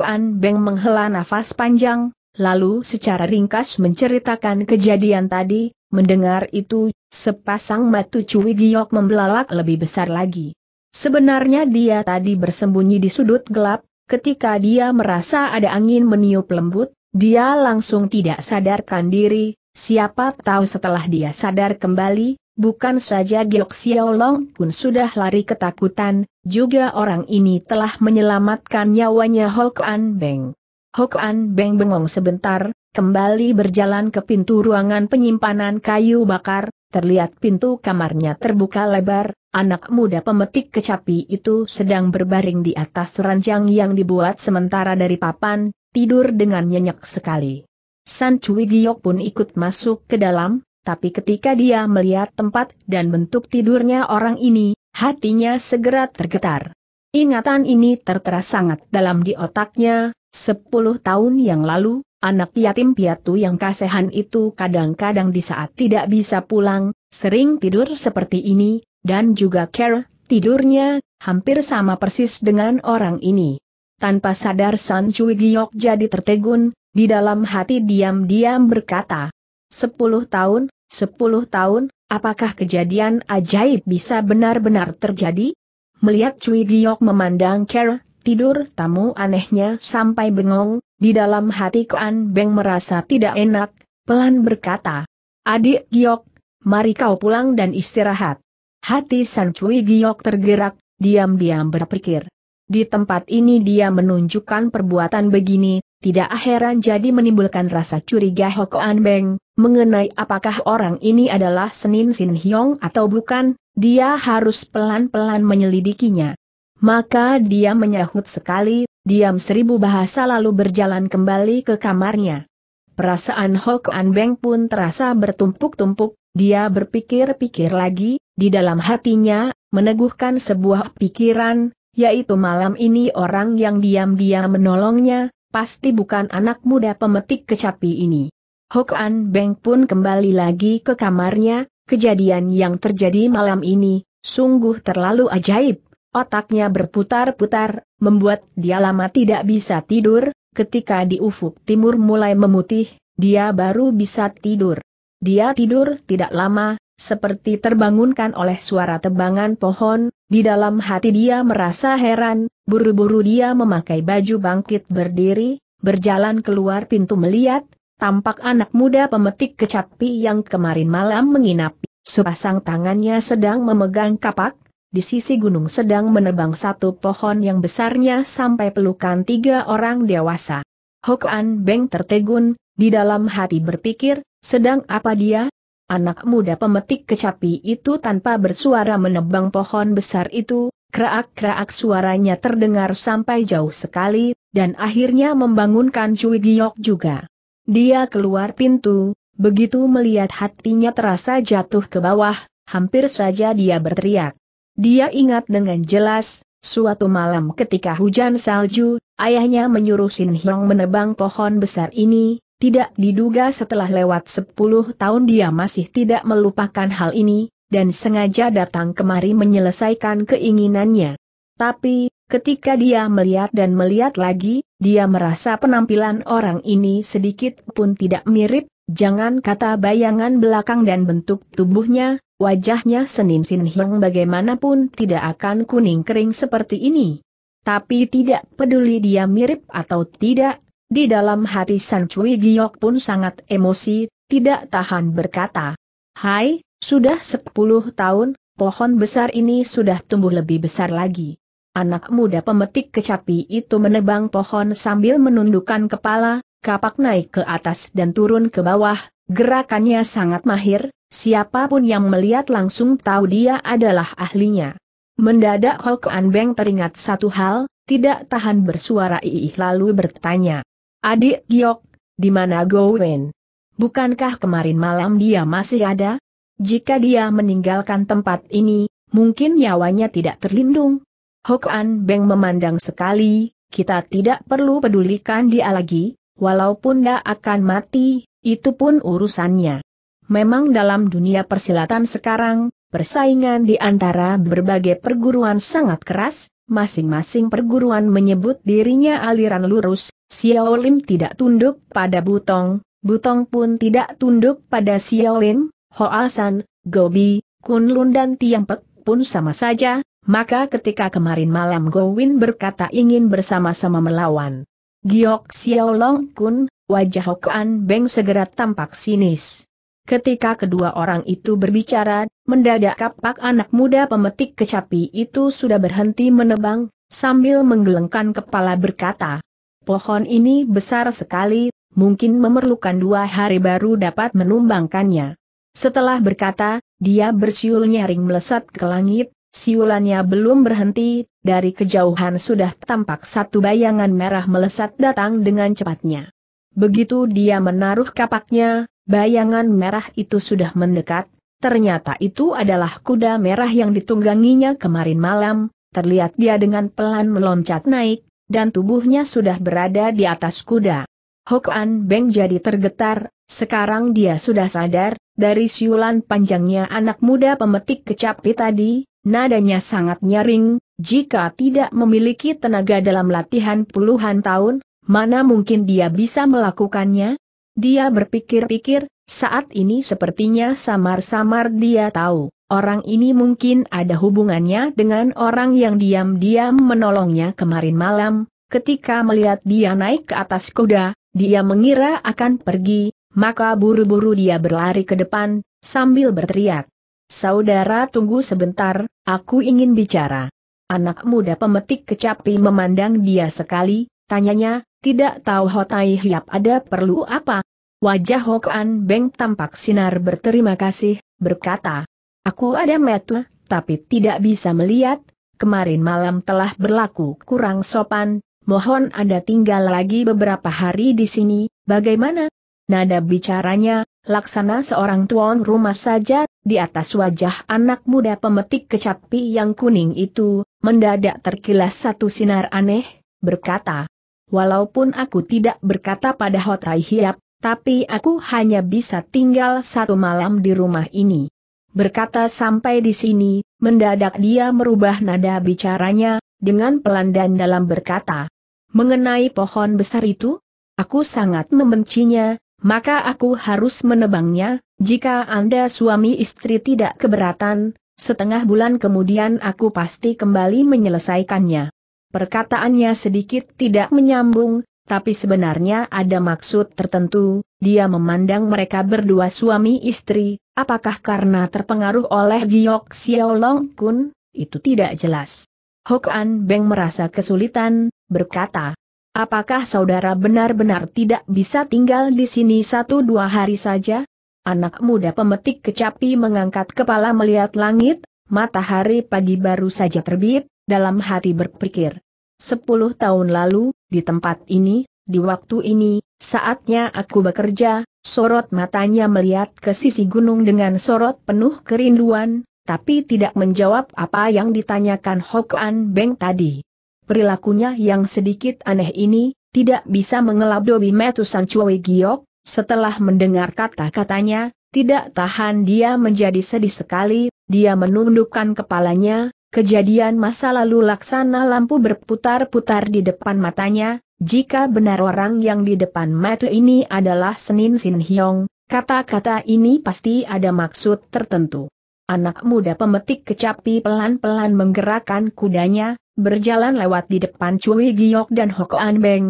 An Beng menghela nafas panjang, lalu secara ringkas menceritakan kejadian tadi, mendengar itu, sepasang mata Cui Giok membelalak lebih besar lagi. Sebenarnya dia tadi bersembunyi di sudut gelap, ketika dia merasa ada angin meniup lembut, dia langsung tidak sadarkan diri, siapa tahu setelah dia sadar kembali, Bukan saja Giok Xiaolong pun sudah lari ketakutan, juga orang ini telah menyelamatkan nyawanya Hok An Beng. Hok An Beng bengong sebentar, kembali berjalan ke pintu ruangan penyimpanan kayu bakar, terlihat pintu kamarnya terbuka lebar, anak muda pemetik kecapi itu sedang berbaring di atas ranjang yang dibuat sementara dari papan, tidur dengan nyenyak sekali. San Cui Giok pun ikut masuk ke dalam, tapi ketika dia melihat tempat dan bentuk tidurnya orang ini, hatinya segera tergetar. Ingatan ini tertera sangat dalam di otaknya, sepuluh tahun yang lalu, anak yatim piatu yang kasihan itu kadang-kadang di saat tidak bisa pulang, sering tidur seperti ini, dan juga care, tidurnya, hampir sama persis dengan orang ini. Tanpa sadar San Cui Giok jadi tertegun, di dalam hati diam-diam berkata, Sepuluh tahun, sepuluh tahun, apakah kejadian ajaib bisa benar-benar terjadi? Melihat Cui Giok memandang Kera, tidur tamu anehnya sampai bengong, di dalam hati Koan Beng merasa tidak enak, pelan berkata, Adik Giok, mari kau pulang dan istirahat. Hati San Cui Giok tergerak, diam-diam berpikir. Di tempat ini dia menunjukkan perbuatan begini, tidak heran jadi menimbulkan rasa curiga Hokoan Beng, Mengenai apakah orang ini adalah Senin Sin Hyong atau bukan, dia harus pelan-pelan menyelidikinya. Maka dia menyahut sekali, diam seribu bahasa lalu berjalan kembali ke kamarnya. Perasaan Hok An Beng pun terasa bertumpuk-tumpuk, dia berpikir-pikir lagi, di dalam hatinya, meneguhkan sebuah pikiran, yaitu malam ini orang yang diam-diam menolongnya, pasti bukan anak muda pemetik kecapi ini. Hokan Beng pun kembali lagi ke kamarnya, kejadian yang terjadi malam ini, sungguh terlalu ajaib. Otaknya berputar-putar, membuat dia lama tidak bisa tidur, ketika di ufuk timur mulai memutih, dia baru bisa tidur. Dia tidur tidak lama, seperti terbangunkan oleh suara tebangan pohon, di dalam hati dia merasa heran, buru-buru dia memakai baju bangkit berdiri, berjalan keluar pintu melihat, tampak anak muda pemetik kecapi yang kemarin malam menginap. Sepasang tangannya sedang memegang kapak, di sisi gunung sedang menebang satu pohon yang besarnya sampai pelukan tiga orang dewasa. Hokan Beng tertegun, di dalam hati berpikir, sedang apa dia? Anak muda pemetik kecapi itu tanpa bersuara menebang pohon besar itu, kerak-kerak suaranya terdengar sampai jauh sekali, dan akhirnya membangunkan Cui Giok juga. Dia keluar pintu, begitu melihat hatinya terasa jatuh ke bawah, hampir saja dia berteriak. Dia ingat dengan jelas, suatu malam ketika hujan salju, ayahnya menyuruh Sin Hyong menebang pohon besar ini, tidak diduga setelah lewat 10 tahun dia masih tidak melupakan hal ini, dan sengaja datang kemari menyelesaikan keinginannya. Tapi, Ketika dia melihat dan melihat lagi, dia merasa penampilan orang ini sedikit pun tidak mirip, jangan kata bayangan belakang dan bentuk tubuhnya, wajahnya Senin Sin bagaimanapun tidak akan kuning kering seperti ini. Tapi tidak peduli dia mirip atau tidak, di dalam hati San Cui Giok pun sangat emosi, tidak tahan berkata. Hai, sudah 10 tahun, pohon besar ini sudah tumbuh lebih besar lagi. Anak muda pemetik kecapi itu menebang pohon sambil menundukkan kepala, kapak naik ke atas dan turun ke bawah, gerakannya sangat mahir, siapapun yang melihat langsung tahu dia adalah ahlinya. Mendadak Hok An Beng teringat satu hal, tidak tahan bersuara iih lalu bertanya. Adik Giok, di mana Gowen? Bukankah kemarin malam dia masih ada? Jika dia meninggalkan tempat ini, mungkin nyawanya tidak terlindung, Hokan An Beng memandang sekali, kita tidak perlu pedulikan dia lagi, walaupun dia akan mati, itu pun urusannya. Memang dalam dunia persilatan sekarang, persaingan di antara berbagai perguruan sangat keras, masing-masing perguruan menyebut dirinya aliran lurus, Xiao Lim tidak tunduk pada Butong, Butong pun tidak tunduk pada Xiao Lim, Hoa San, Gobi, Kunlun dan Tiang Pek pun sama saja, maka ketika kemarin malam Gowin berkata ingin bersama-sama melawan Giok Xiao Long Kun, wajah Hokan Beng segera tampak sinis. Ketika kedua orang itu berbicara, mendadak kapak anak muda pemetik kecapi itu sudah berhenti menebang, sambil menggelengkan kepala berkata, Pohon ini besar sekali, mungkin memerlukan dua hari baru dapat menumbangkannya. Setelah berkata, dia bersiul nyaring melesat ke langit, Siulannya belum berhenti, dari kejauhan sudah tampak satu bayangan merah melesat datang dengan cepatnya. Begitu dia menaruh kapaknya, bayangan merah itu sudah mendekat, ternyata itu adalah kuda merah yang ditungganginya kemarin malam, terlihat dia dengan pelan meloncat naik, dan tubuhnya sudah berada di atas kuda. Hokan Beng jadi tergetar, sekarang dia sudah sadar, dari siulan panjangnya anak muda pemetik kecapi tadi, Nadanya sangat nyaring, jika tidak memiliki tenaga dalam latihan puluhan tahun, mana mungkin dia bisa melakukannya? Dia berpikir-pikir, saat ini sepertinya samar-samar dia tahu, orang ini mungkin ada hubungannya dengan orang yang diam-diam menolongnya kemarin malam, ketika melihat dia naik ke atas kuda, dia mengira akan pergi, maka buru-buru dia berlari ke depan, sambil berteriak. Saudara tunggu sebentar, Aku ingin bicara. Anak muda pemetik kecapi memandang dia sekali, tanyanya, tidak tahu Hotai Hiap ada perlu apa? Wajah Hokan Beng tampak sinar berterima kasih, berkata, Aku ada metu, tapi tidak bisa melihat, kemarin malam telah berlaku kurang sopan, mohon Anda tinggal lagi beberapa hari di sini, bagaimana? Nada bicaranya, Laksana seorang tuan rumah saja, di atas wajah anak muda pemetik kecapi yang kuning itu, mendadak terkilas satu sinar aneh, berkata, Walaupun aku tidak berkata pada Hotai Hiap, tapi aku hanya bisa tinggal satu malam di rumah ini. Berkata sampai di sini, mendadak dia merubah nada bicaranya, dengan pelan dan dalam berkata, Mengenai pohon besar itu, aku sangat membencinya, maka aku harus menebangnya, jika Anda suami istri tidak keberatan, setengah bulan kemudian aku pasti kembali menyelesaikannya. Perkataannya sedikit tidak menyambung, tapi sebenarnya ada maksud tertentu, dia memandang mereka berdua suami istri, apakah karena terpengaruh oleh Giok Xiaolong Kun, itu tidak jelas. Hokan Beng merasa kesulitan, berkata, Apakah saudara benar-benar tidak bisa tinggal di sini satu dua hari saja? Anak muda pemetik kecapi mengangkat kepala melihat langit, matahari pagi baru saja terbit, dalam hati berpikir. Sepuluh tahun lalu, di tempat ini, di waktu ini, saatnya aku bekerja, sorot matanya melihat ke sisi gunung dengan sorot penuh kerinduan, tapi tidak menjawab apa yang ditanyakan Hokuan Beng tadi. Perilakunya yang sedikit aneh ini, tidak bisa mengelabui metusan Chue Giok, setelah mendengar kata-katanya, tidak tahan dia menjadi sedih sekali, dia menundukkan kepalanya, kejadian masa lalu laksana lampu berputar-putar di depan matanya, jika benar orang yang di depan mata ini adalah Senin Sin Hyong, kata-kata ini pasti ada maksud tertentu. Anak muda pemetik kecapi pelan-pelan menggerakkan kudanya, Berjalan lewat di depan Cui Giok dan An Beng,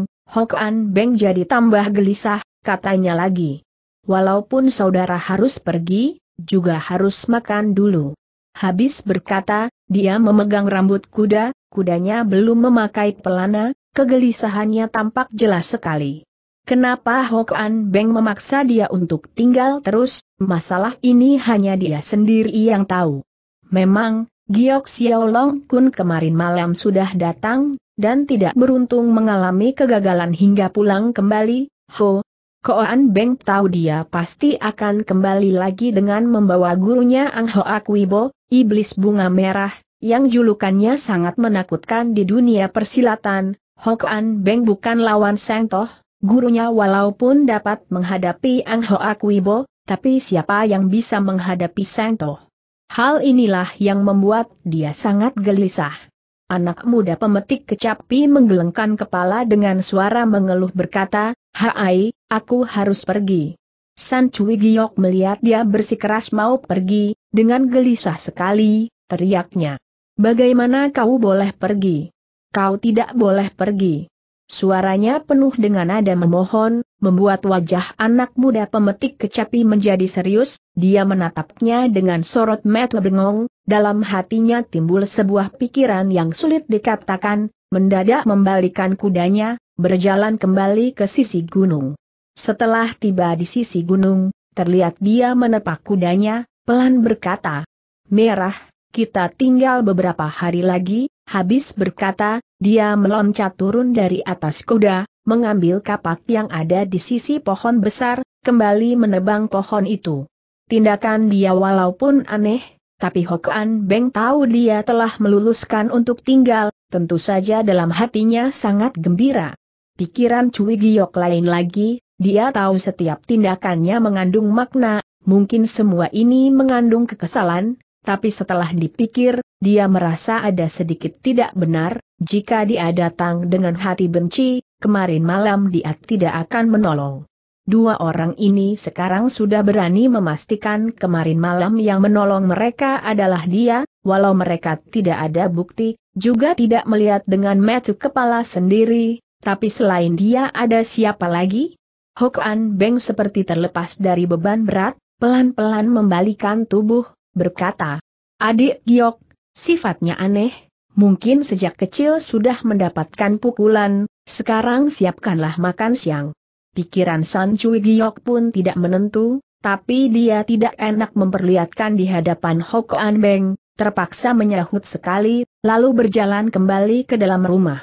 An Beng jadi tambah gelisah, katanya lagi. Walaupun saudara harus pergi, juga harus makan dulu. Habis berkata, dia memegang rambut kuda, kudanya belum memakai pelana, kegelisahannya tampak jelas sekali. Kenapa An Beng memaksa dia untuk tinggal terus, masalah ini hanya dia sendiri yang tahu. Memang, Giok Xiaolong Kun kemarin malam sudah datang, dan tidak beruntung mengalami kegagalan hingga pulang kembali, Ho. Koan Beng tahu dia pasti akan kembali lagi dengan membawa gurunya Ang Ho Wibo, iblis bunga merah, yang julukannya sangat menakutkan di dunia persilatan, Ho Koan Beng bukan lawan Seng Toh, gurunya walaupun dapat menghadapi Ang Ho Wibo, tapi siapa yang bisa menghadapi Seng Toh? Hal inilah yang membuat dia sangat gelisah. Anak muda pemetik kecapi menggelengkan kepala dengan suara mengeluh berkata, Hai, aku harus pergi. San Cui Giok melihat dia bersikeras mau pergi, dengan gelisah sekali, teriaknya. Bagaimana kau boleh pergi? Kau tidak boleh pergi. Suaranya penuh dengan nada memohon, membuat wajah anak muda pemetik kecapi menjadi serius, dia menatapnya dengan sorot mata bengong, dalam hatinya timbul sebuah pikiran yang sulit dikatakan, mendadak membalikan kudanya, berjalan kembali ke sisi gunung. Setelah tiba di sisi gunung, terlihat dia menepak kudanya, pelan berkata, Merah, kita tinggal beberapa hari lagi, habis berkata, dia meloncat turun dari atas kuda, mengambil kapak yang ada di sisi pohon besar, kembali menebang pohon itu. Tindakan dia walaupun aneh, tapi Hokan Beng tahu dia telah meluluskan untuk tinggal, tentu saja dalam hatinya sangat gembira. Pikiran Cui Giok lain lagi, dia tahu setiap tindakannya mengandung makna, mungkin semua ini mengandung kekesalan, tapi setelah dipikir, dia merasa ada sedikit tidak benar, jika dia datang dengan hati benci, kemarin malam dia tidak akan menolong. Dua orang ini sekarang sudah berani memastikan kemarin malam yang menolong mereka adalah dia, walau mereka tidak ada bukti, juga tidak melihat dengan metu kepala sendiri, tapi selain dia ada siapa lagi? Hokan Beng seperti terlepas dari beban berat, pelan-pelan membalikan tubuh, berkata, Adik Giok, sifatnya aneh, mungkin sejak kecil sudah mendapatkan pukulan, sekarang siapkanlah makan siang. Pikiran San Cui Giok pun tidak menentu, tapi dia tidak enak memperlihatkan di hadapan Hok An Beng, terpaksa menyahut sekali, lalu berjalan kembali ke dalam rumah.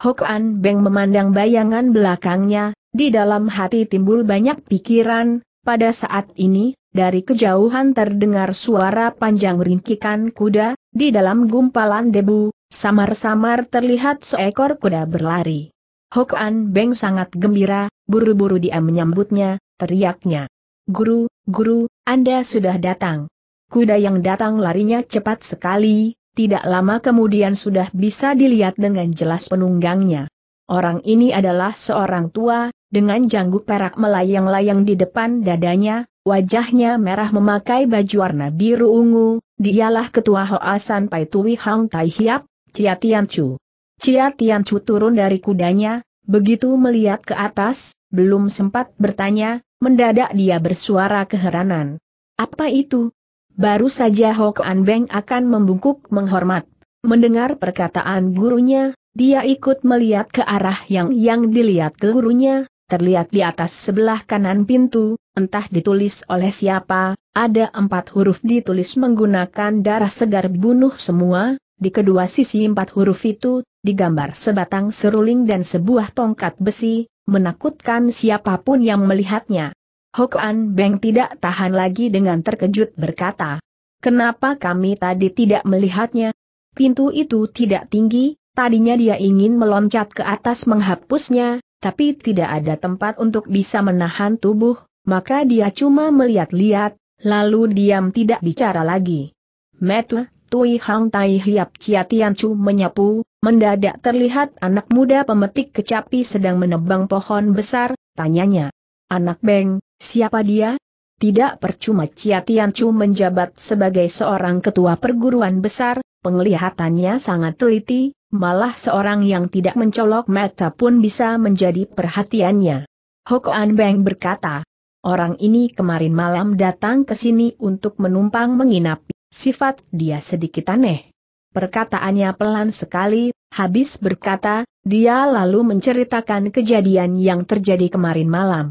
Hok An Beng memandang bayangan belakangnya, di dalam hati timbul banyak pikiran, pada saat ini, dari kejauhan terdengar suara panjang ringkikan kuda, di dalam gumpalan debu, samar-samar terlihat seekor kuda berlari. Hokan Beng sangat gembira, buru-buru dia menyambutnya, teriaknya. Guru, guru, Anda sudah datang. Kuda yang datang larinya cepat sekali, tidak lama kemudian sudah bisa dilihat dengan jelas penunggangnya. Orang ini adalah seorang tua, dengan janggut perak melayang-layang di depan dadanya, Wajahnya merah memakai baju warna biru ungu, dialah ketua Hoasan Pai Tui Hang Tai Hiap, Chia Tian Chu. Chia Tian Chu turun dari kudanya, begitu melihat ke atas, belum sempat bertanya, mendadak dia bersuara keheranan. Apa itu? Baru saja Hok An Beng akan membungkuk menghormat. Mendengar perkataan gurunya, dia ikut melihat ke arah yang yang dilihat ke gurunya, terlihat di atas sebelah kanan pintu, entah ditulis oleh siapa, ada empat huruf ditulis menggunakan darah segar bunuh semua, di kedua sisi empat huruf itu, digambar sebatang seruling dan sebuah tongkat besi, menakutkan siapapun yang melihatnya. Hokan Beng tidak tahan lagi dengan terkejut berkata, Kenapa kami tadi tidak melihatnya? Pintu itu tidak tinggi, tadinya dia ingin meloncat ke atas menghapusnya, tapi tidak ada tempat untuk bisa menahan tubuh, maka dia cuma melihat-lihat, lalu diam tidak bicara lagi. Metu, Tui Hang Tai Hiap Chia Tian Chu menyapu, mendadak terlihat anak muda pemetik kecapi sedang menebang pohon besar, tanyanya. Anak Beng, siapa dia? Tidak percuma Chia Tian Chu menjabat sebagai seorang ketua perguruan besar, penglihatannya sangat teliti, malah seorang yang tidak mencolok mata pun bisa menjadi perhatiannya. Hokoan Beng berkata, Orang ini kemarin malam datang ke sini untuk menumpang menginap. Sifat dia sedikit aneh. Perkataannya pelan sekali, habis berkata, dia lalu menceritakan kejadian yang terjadi kemarin malam.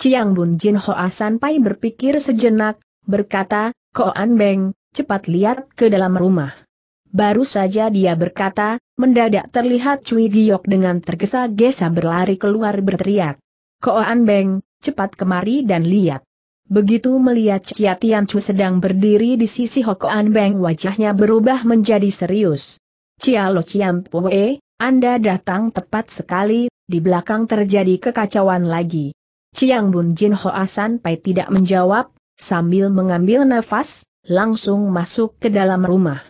Ciang Bun Jin Hoa Pai berpikir sejenak, berkata, Koan Beng, cepat lihat ke dalam rumah. Baru saja dia berkata, mendadak terlihat Cui Giok dengan tergesa-gesa berlari keluar berteriak. Koan Beng, cepat kemari dan lihat. Begitu melihat Chia Chu sedang berdiri di sisi Hokoan Beng wajahnya berubah menjadi serius. Chia Lo Chiam Pue, Anda datang tepat sekali, di belakang terjadi kekacauan lagi. Chiang Bun Jin Hoa Pai tidak menjawab, sambil mengambil nafas, langsung masuk ke dalam rumah.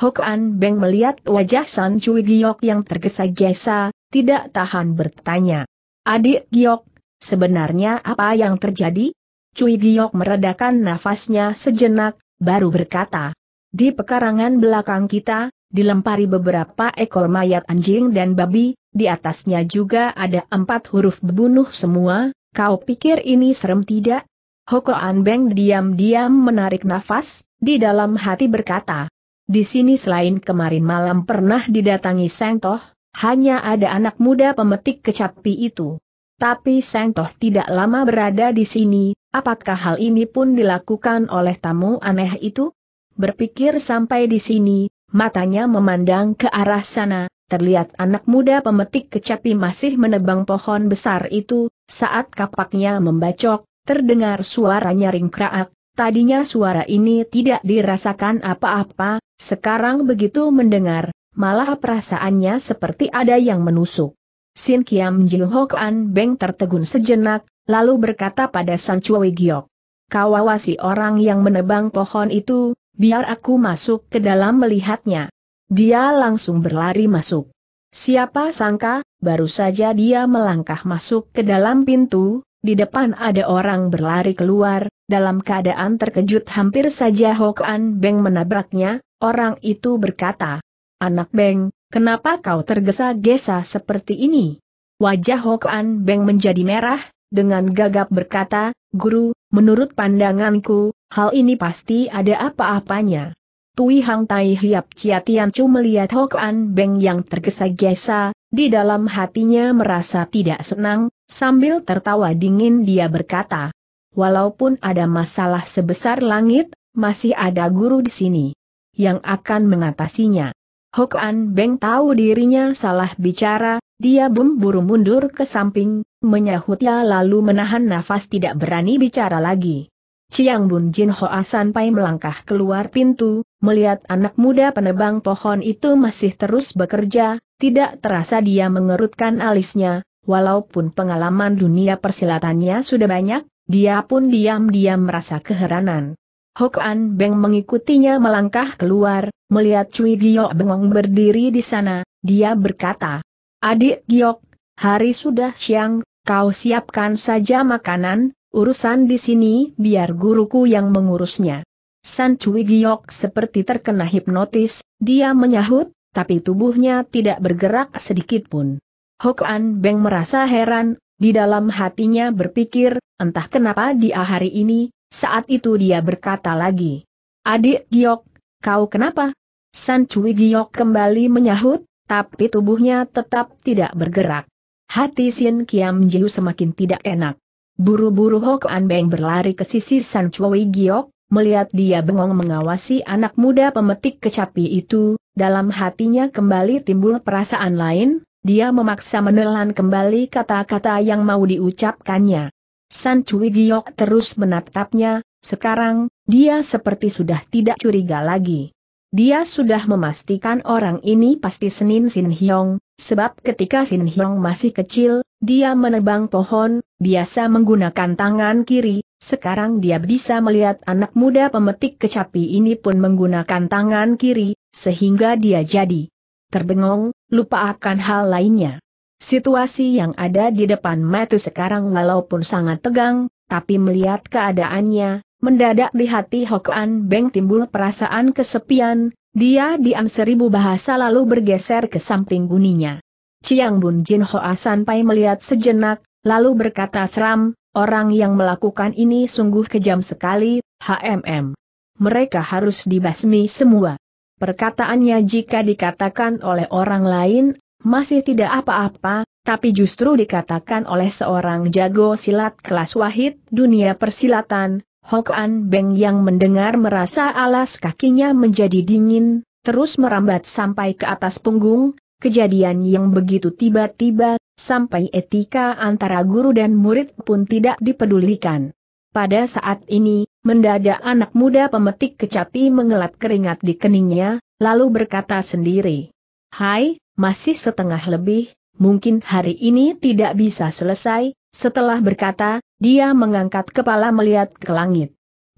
Hokoan Beng melihat wajah San Cui Giok yang tergesa-gesa, tidak tahan bertanya. Adik Giok, Sebenarnya apa yang terjadi? Cui Giok meredakan nafasnya sejenak, baru berkata. Di pekarangan belakang kita, dilempari beberapa ekor mayat anjing dan babi, di atasnya juga ada empat huruf bunuh semua, kau pikir ini serem tidak? Hoko Beng diam-diam menarik nafas, di dalam hati berkata. Di sini selain kemarin malam pernah didatangi Sengtoh, hanya ada anak muda pemetik kecapi itu. Tapi Seng Toh tidak lama berada di sini, apakah hal ini pun dilakukan oleh tamu aneh itu? Berpikir sampai di sini, matanya memandang ke arah sana, terlihat anak muda pemetik kecapi masih menebang pohon besar itu, saat kapaknya membacok, terdengar suara nyaring kraak, tadinya suara ini tidak dirasakan apa-apa, sekarang begitu mendengar, malah perasaannya seperti ada yang menusuk. Sin Kiam Jiu Hok An Beng tertegun sejenak, lalu berkata pada San Chui Giok. Kau awasi orang yang menebang pohon itu, biar aku masuk ke dalam melihatnya. Dia langsung berlari masuk. Siapa sangka, baru saja dia melangkah masuk ke dalam pintu, di depan ada orang berlari keluar, dalam keadaan terkejut hampir saja Hok Hokan Beng menabraknya, orang itu berkata, Anak Beng, Kenapa kau tergesa-gesa seperti ini? Wajah Hokan Beng menjadi merah, dengan gagap berkata, Guru, menurut pandanganku, hal ini pasti ada apa-apanya. Tui Hang Tai Hiap Chia Chu melihat Hokan Beng yang tergesa-gesa, di dalam hatinya merasa tidak senang, sambil tertawa dingin dia berkata, Walaupun ada masalah sebesar langit, masih ada guru di sini yang akan mengatasinya. Hokan Beng tahu dirinya salah bicara, dia buru mundur ke samping, menyahutnya lalu menahan nafas tidak berani bicara lagi. Ciang Bun Jin Hoa sampai melangkah keluar pintu, melihat anak muda penebang pohon itu masih terus bekerja, tidak terasa dia mengerutkan alisnya, walaupun pengalaman dunia persilatannya sudah banyak, dia pun diam-diam merasa keheranan. Hokan Beng mengikutinya melangkah keluar, melihat Cui Giok bengong berdiri di sana, dia berkata, Adik Giok, hari sudah siang, kau siapkan saja makanan, urusan di sini biar guruku yang mengurusnya. San Cui Giok seperti terkena hipnotis, dia menyahut, tapi tubuhnya tidak bergerak sedikit pun. Hokan Beng merasa heran, di dalam hatinya berpikir, entah kenapa dia hari ini saat itu dia berkata lagi, Adik Giok, kau kenapa? San Cui Giok kembali menyahut, tapi tubuhnya tetap tidak bergerak. Hati Sin Kiam Jiu semakin tidak enak. Buru-buru Hok An Beng berlari ke sisi San Cui Giok, melihat dia bengong mengawasi anak muda pemetik kecapi itu, dalam hatinya kembali timbul perasaan lain, dia memaksa menelan kembali kata-kata yang mau diucapkannya. San Cui Giok terus menatapnya, sekarang, dia seperti sudah tidak curiga lagi. Dia sudah memastikan orang ini pasti Senin Sin Hyong, sebab ketika Sin Hyong masih kecil, dia menebang pohon, biasa menggunakan tangan kiri, sekarang dia bisa melihat anak muda pemetik kecapi ini pun menggunakan tangan kiri, sehingga dia jadi terbengong, lupa akan hal lainnya. Situasi yang ada di depan mata sekarang walaupun sangat tegang, tapi melihat keadaannya, mendadak di hati Hokan Beng timbul perasaan kesepian, dia diam seribu bahasa lalu bergeser ke samping guninya. Ciang Bun Jin Hoa sampai melihat sejenak, lalu berkata seram, orang yang melakukan ini sungguh kejam sekali, HMM. Mereka harus dibasmi semua. Perkataannya jika dikatakan oleh orang lain masih tidak apa-apa, tapi justru dikatakan oleh seorang jago silat kelas wahid dunia persilatan, Hokan Beng yang mendengar merasa alas kakinya menjadi dingin, terus merambat sampai ke atas punggung, kejadian yang begitu tiba-tiba, sampai etika antara guru dan murid pun tidak dipedulikan. Pada saat ini, mendadak anak muda pemetik kecapi mengelap keringat di keningnya, lalu berkata sendiri, Hai, masih setengah lebih, mungkin hari ini tidak bisa selesai, setelah berkata, dia mengangkat kepala melihat ke langit.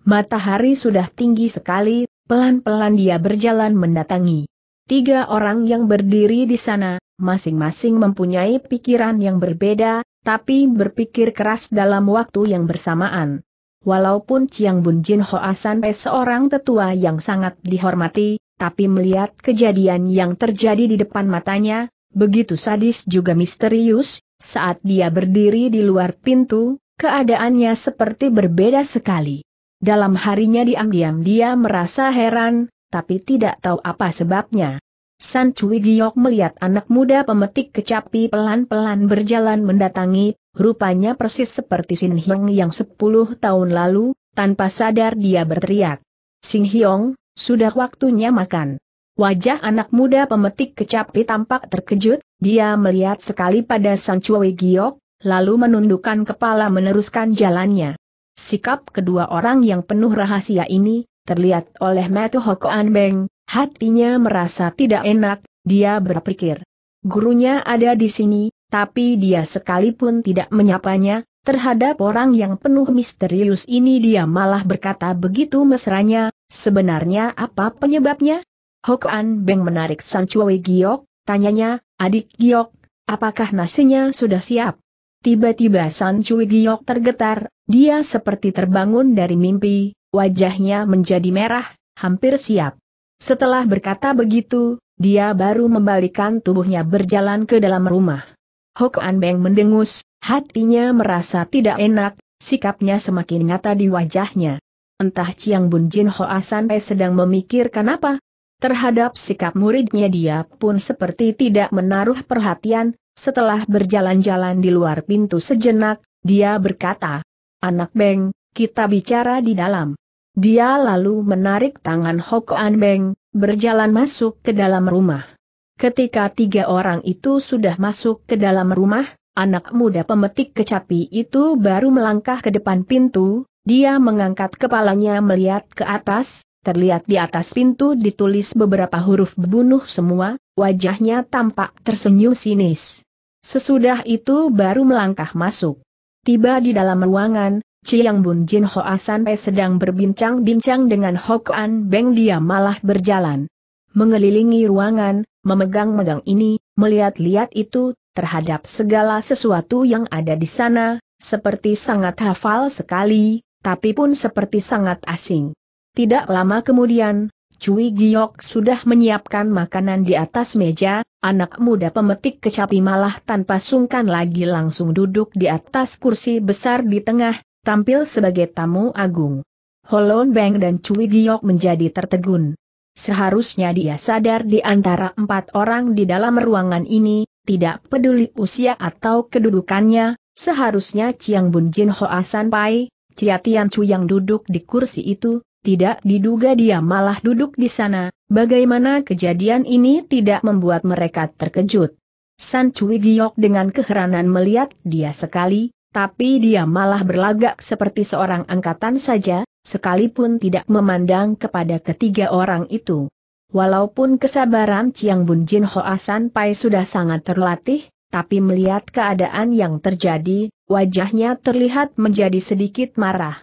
Matahari sudah tinggi sekali, pelan-pelan dia berjalan mendatangi. Tiga orang yang berdiri di sana, masing-masing mempunyai pikiran yang berbeda, tapi berpikir keras dalam waktu yang bersamaan. Walaupun Chiang Bun Jin Hoasan seorang tetua yang sangat dihormati, tapi melihat kejadian yang terjadi di depan matanya, begitu sadis juga misterius, saat dia berdiri di luar pintu, keadaannya seperti berbeda sekali. Dalam harinya diam-diam dia merasa heran, tapi tidak tahu apa sebabnya. San Cui Giok melihat anak muda pemetik kecapi pelan-pelan berjalan mendatangi, rupanya persis seperti Sin Hyong yang sepuluh tahun lalu, tanpa sadar dia berteriak. Sin Hyong, sudah waktunya makan. Wajah anak muda pemetik kecapi tampak terkejut, dia melihat sekali pada Sang Cui Giok, lalu menundukkan kepala meneruskan jalannya. Sikap kedua orang yang penuh rahasia ini, terlihat oleh Matu Hoko Beng, hatinya merasa tidak enak, dia berpikir. Gurunya ada di sini, tapi dia sekalipun tidak menyapanya, terhadap orang yang penuh misterius ini dia malah berkata begitu mesranya, Sebenarnya apa penyebabnya? Hokan Beng menarik San Chui Giok, tanyanya, adik Giok, apakah nasinya sudah siap? Tiba-tiba San Cui Giok tergetar, dia seperti terbangun dari mimpi, wajahnya menjadi merah, hampir siap. Setelah berkata begitu, dia baru membalikan tubuhnya berjalan ke dalam rumah. Hokan Beng mendengus, hatinya merasa tidak enak, sikapnya semakin nyata di wajahnya entah Chiang Bun Jin Hoa Sanpai eh sedang memikirkan apa. Terhadap sikap muridnya dia pun seperti tidak menaruh perhatian, setelah berjalan-jalan di luar pintu sejenak, dia berkata, Anak Beng, kita bicara di dalam. Dia lalu menarik tangan Hokoan Beng, berjalan masuk ke dalam rumah. Ketika tiga orang itu sudah masuk ke dalam rumah, anak muda pemetik kecapi itu baru melangkah ke depan pintu, dia mengangkat kepalanya melihat ke atas, terlihat di atas pintu ditulis beberapa huruf bunuh semua, wajahnya tampak tersenyum sinis. Sesudah itu baru melangkah masuk. Tiba di dalam ruangan, Chiang Bun Jin Hoa Sanpe sedang berbincang-bincang dengan An Beng dia malah berjalan. Mengelilingi ruangan, memegang-megang ini, melihat-lihat itu, terhadap segala sesuatu yang ada di sana, seperti sangat hafal sekali, tapi pun seperti sangat asing. Tidak lama kemudian, Cui Giok sudah menyiapkan makanan di atas meja, anak muda pemetik kecapi malah tanpa sungkan lagi langsung duduk di atas kursi besar di tengah, tampil sebagai tamu agung. Holon Beng dan Cui Giok menjadi tertegun. Seharusnya dia sadar di antara empat orang di dalam ruangan ini, tidak peduli usia atau kedudukannya, seharusnya Chiang Bun Jin Hoa San Pai, Cia Tian Chu yang duduk di kursi itu, tidak diduga dia malah duduk di sana, bagaimana kejadian ini tidak membuat mereka terkejut. San Cui Giok dengan keheranan melihat dia sekali, tapi dia malah berlagak seperti seorang angkatan saja, sekalipun tidak memandang kepada ketiga orang itu. Walaupun kesabaran Chiang Bun Jin Hoa San Pai sudah sangat terlatih, tapi melihat keadaan yang terjadi, wajahnya terlihat menjadi sedikit marah.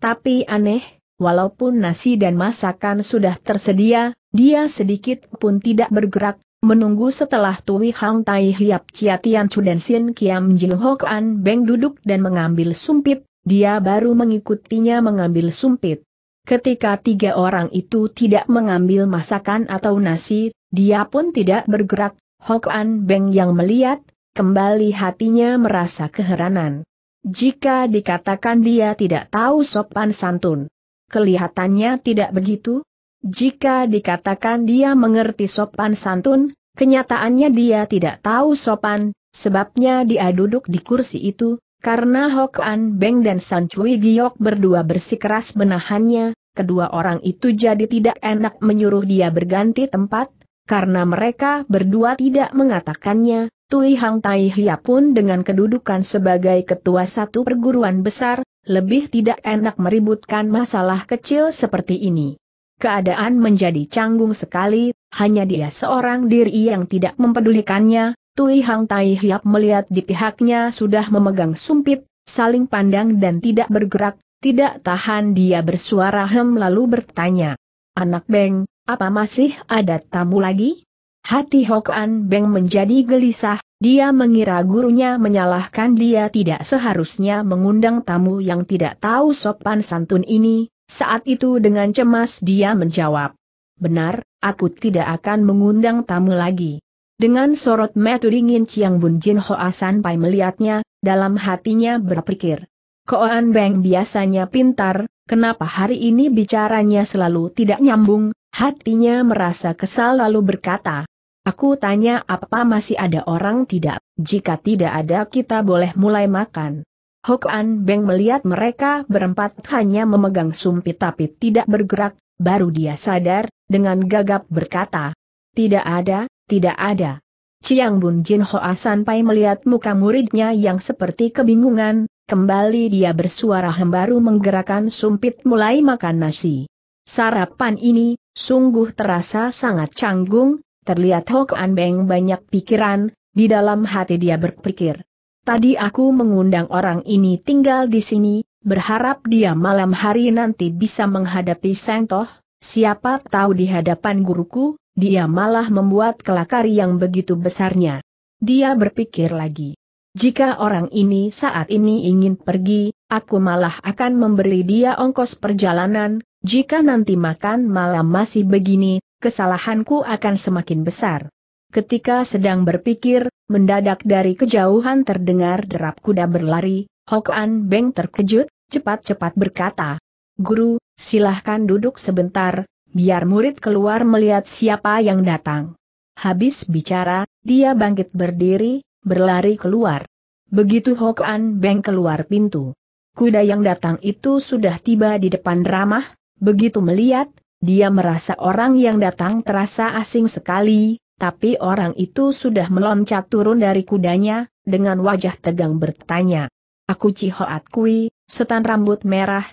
Tapi aneh, walaupun nasi dan masakan sudah tersedia, dia sedikit pun tidak bergerak, menunggu setelah Tui Hang Tai Hiap Chia Tian Chu dan Sin Kiam Jil Hok An Beng duduk dan mengambil sumpit, dia baru mengikutinya mengambil sumpit. Ketika tiga orang itu tidak mengambil masakan atau nasi, dia pun tidak bergerak, Hok An Beng yang melihat, kembali hatinya merasa keheranan. Jika dikatakan dia tidak tahu sopan santun, kelihatannya tidak begitu. Jika dikatakan dia mengerti sopan santun, kenyataannya dia tidak tahu sopan, sebabnya dia duduk di kursi itu, karena Hok An Beng dan San Cui Giok berdua bersikeras menahannya, kedua orang itu jadi tidak enak menyuruh dia berganti tempat, karena mereka berdua tidak mengatakannya, Tui Hang Tai Hia pun dengan kedudukan sebagai ketua satu perguruan besar, lebih tidak enak meributkan masalah kecil seperti ini. Keadaan menjadi canggung sekali, hanya dia seorang diri yang tidak mempedulikannya, Tui Hang Tai Hiap melihat di pihaknya sudah memegang sumpit, saling pandang dan tidak bergerak, tidak tahan dia bersuara hem lalu bertanya. Anak Beng, apa masih ada tamu lagi? Hati Hokan Beng menjadi gelisah, dia mengira gurunya menyalahkan dia tidak seharusnya mengundang tamu yang tidak tahu sopan santun ini, saat itu dengan cemas dia menjawab. Benar, aku tidak akan mengundang tamu lagi. Dengan sorot metu dingin Chiang Bun Jin Hoa Pai melihatnya, dalam hatinya berpikir. Koan Beng biasanya pintar, kenapa hari ini bicaranya selalu tidak nyambung, hatinya merasa kesal lalu berkata, Aku tanya apa masih ada orang tidak, jika tidak ada kita boleh mulai makan. Hokan Beng melihat mereka berempat hanya memegang sumpit tapi tidak bergerak, baru dia sadar, dengan gagap berkata. Tidak ada, tidak ada. Ciang Bun Jin Hoa sampai melihat muka muridnya yang seperti kebingungan, kembali dia bersuara hembaru menggerakkan sumpit mulai makan nasi. Sarapan ini, sungguh terasa sangat canggung, Terlihat Hok An Beng banyak pikiran, di dalam hati dia berpikir. Tadi aku mengundang orang ini tinggal di sini, berharap dia malam hari nanti bisa menghadapi Seng Toh, siapa tahu di hadapan guruku, dia malah membuat kelakar yang begitu besarnya. Dia berpikir lagi. Jika orang ini saat ini ingin pergi, aku malah akan memberi dia ongkos perjalanan, jika nanti makan malam masih begini, kesalahanku akan semakin besar. Ketika sedang berpikir, mendadak dari kejauhan terdengar derap kuda berlari, Hokan Beng terkejut, cepat-cepat berkata, Guru, silahkan duduk sebentar, biar murid keluar melihat siapa yang datang. Habis bicara, dia bangkit berdiri, berlari keluar. Begitu Hokan Beng keluar pintu. Kuda yang datang itu sudah tiba di depan ramah, begitu melihat, dia merasa orang yang datang terasa asing sekali, tapi orang itu sudah meloncat turun dari kudanya, dengan wajah tegang bertanya. Aku Cihoat Kui, setan rambut merah,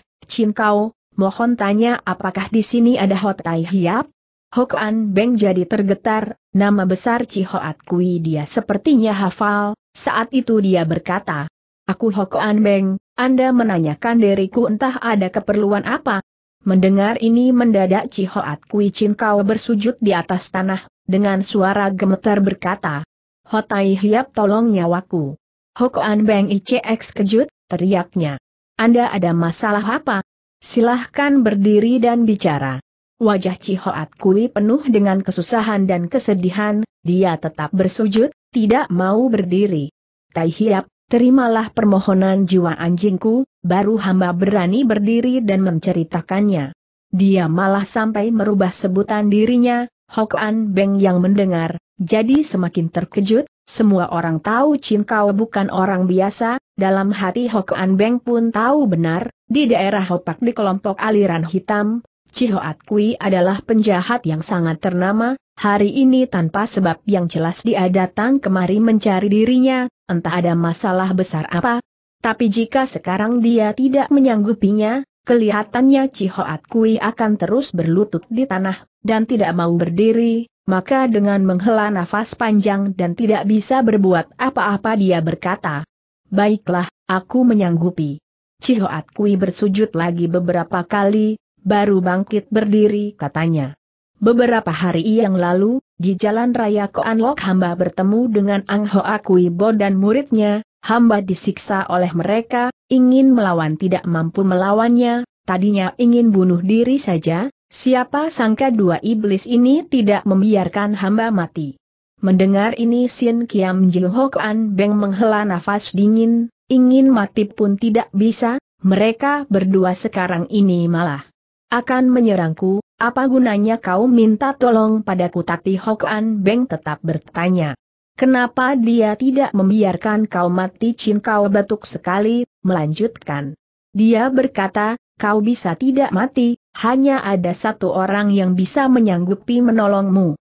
kau, mohon tanya apakah di sini ada Hotai Hiap? Hokan Beng jadi tergetar, nama besar Cihoat Kui dia sepertinya hafal, saat itu dia berkata, Aku Hokan Beng, Anda menanyakan diriku entah ada keperluan apa, Mendengar ini mendadak Cihoat Kui Chin Kau bersujud di atas tanah, dengan suara gemetar berkata, Hotai Hiap tolong nyawaku. Hokoan Beng ICX kejut, teriaknya. Anda ada masalah apa? Silahkan berdiri dan bicara. Wajah Cihoat Kui penuh dengan kesusahan dan kesedihan, dia tetap bersujud, tidak mau berdiri. Tai Hiap, Terimalah permohonan jiwa anjingku, baru hamba berani berdiri dan menceritakannya. Dia malah sampai merubah sebutan dirinya, Hokan Beng yang mendengar, jadi semakin terkejut, semua orang tahu Chin Kau bukan orang biasa, dalam hati Hokan Beng pun tahu benar, di daerah Hopak di kelompok aliran hitam, Cihoat Kui adalah penjahat yang sangat ternama, Hari ini tanpa sebab yang jelas dia datang kemari mencari dirinya, entah ada masalah besar apa. Tapi jika sekarang dia tidak menyanggupinya, kelihatannya Cihoat Kui akan terus berlutut di tanah, dan tidak mau berdiri, maka dengan menghela nafas panjang dan tidak bisa berbuat apa-apa dia berkata, Baiklah, aku menyanggupi. Cihoat Kui bersujud lagi beberapa kali, baru bangkit berdiri katanya. Beberapa hari yang lalu, di jalan raya Koan Lok hamba bertemu dengan Ang Ho Akui Bo dan muridnya, hamba disiksa oleh mereka, ingin melawan tidak mampu melawannya, tadinya ingin bunuh diri saja, siapa sangka dua iblis ini tidak membiarkan hamba mati. Mendengar ini Sin Kiam Jil Hok An Beng menghela nafas dingin, ingin mati pun tidak bisa, mereka berdua sekarang ini malah akan menyerangku, apa gunanya kau minta tolong padaku tapi An Beng tetap bertanya. Kenapa dia tidak membiarkan kau mati Chin kau batuk sekali, melanjutkan. Dia berkata, kau bisa tidak mati, hanya ada satu orang yang bisa menyanggupi menolongmu.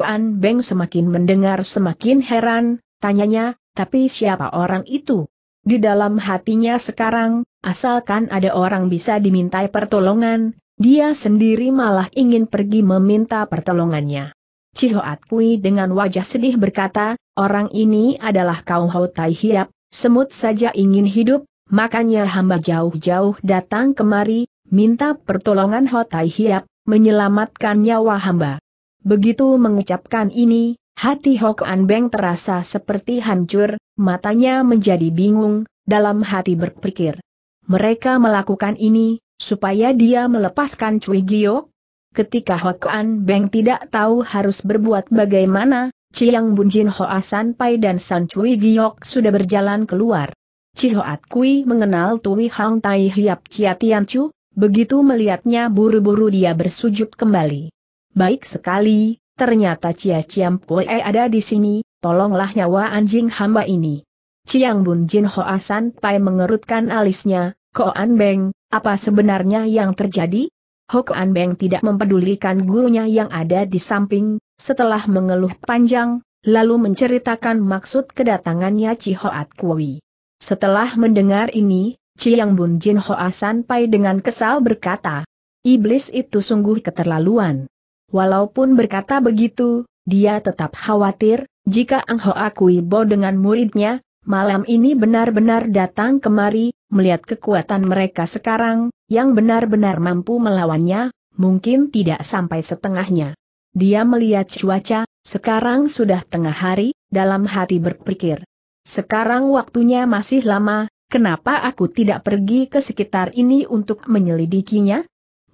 An Beng semakin mendengar semakin heran, tanyanya, tapi siapa orang itu? Di dalam hatinya sekarang, asalkan ada orang bisa dimintai pertolongan, dia sendiri malah ingin pergi meminta pertolongannya. Cihoat Kui dengan wajah sedih berkata, orang ini adalah kaum Hau Tai Hiap, semut saja ingin hidup, makanya hamba jauh-jauh datang kemari, minta pertolongan Hau Tai Hiap, menyelamatkan nyawa hamba. Begitu mengucapkan ini, hati Hok An Beng terasa seperti hancur, matanya menjadi bingung, dalam hati berpikir. Mereka melakukan ini, supaya dia melepaskan Cui Giok? Ketika Hokan Beng tidak tahu harus berbuat bagaimana, Chiang Bunjin Hoa pai dan San Cui Giok sudah berjalan keluar. Cihoat Kui mengenal Tui Hang Tai Hiap Chia Tian Chu, begitu melihatnya buru-buru dia bersujud kembali. Baik sekali, ternyata Chia Chiam Pue ada di sini, tolonglah nyawa anjing hamba ini. Ciang Bun Jin Hoa pai mengerutkan alisnya, Koan Beng, apa sebenarnya yang terjadi? Hokan Beng tidak mempedulikan gurunya yang ada di samping, setelah mengeluh panjang, lalu menceritakan maksud kedatangannya Cihoat Kui. Setelah mendengar ini, Chiang Bun Jin Hoa sampai dengan kesal berkata, Iblis itu sungguh keterlaluan. Walaupun berkata begitu, dia tetap khawatir, jika Ang Hoa Kui Bo dengan muridnya, Malam ini benar-benar datang kemari, melihat kekuatan mereka sekarang, yang benar-benar mampu melawannya, mungkin tidak sampai setengahnya. Dia melihat cuaca, sekarang sudah tengah hari, dalam hati berpikir. Sekarang waktunya masih lama, kenapa aku tidak pergi ke sekitar ini untuk menyelidikinya?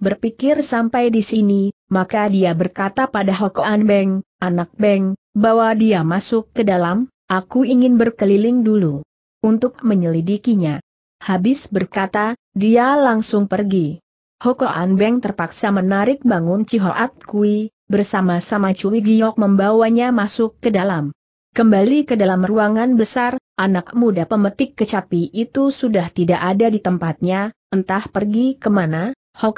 Berpikir sampai di sini, maka dia berkata pada Hokoan Beng, anak Beng, bawa dia masuk ke dalam, Aku ingin berkeliling dulu. Untuk menyelidikinya. Habis berkata, dia langsung pergi. Hoko Anbeng terpaksa menarik bangun Cihoat Kui, bersama-sama Cui Giok membawanya masuk ke dalam. Kembali ke dalam ruangan besar, anak muda pemetik kecapi itu sudah tidak ada di tempatnya, entah pergi kemana,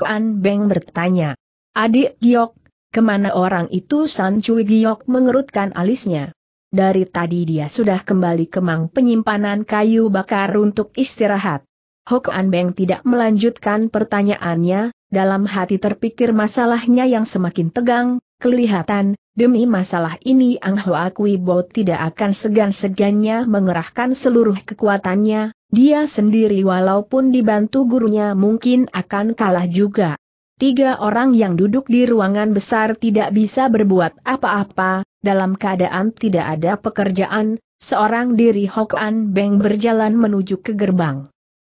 An Beng bertanya. Adik Giok, kemana orang itu San Cui Giok mengerutkan alisnya. Dari tadi dia sudah kembali ke mang penyimpanan kayu bakar untuk istirahat. Hok An Beng tidak melanjutkan pertanyaannya, dalam hati terpikir masalahnya yang semakin tegang, kelihatan, demi masalah ini Ang Hoa Kui Bo tidak akan segan-segannya mengerahkan seluruh kekuatannya, dia sendiri walaupun dibantu gurunya mungkin akan kalah juga. Tiga orang yang duduk di ruangan besar tidak bisa berbuat apa-apa, dalam keadaan tidak ada pekerjaan, seorang diri Hokan Beng berjalan menuju ke gerbang.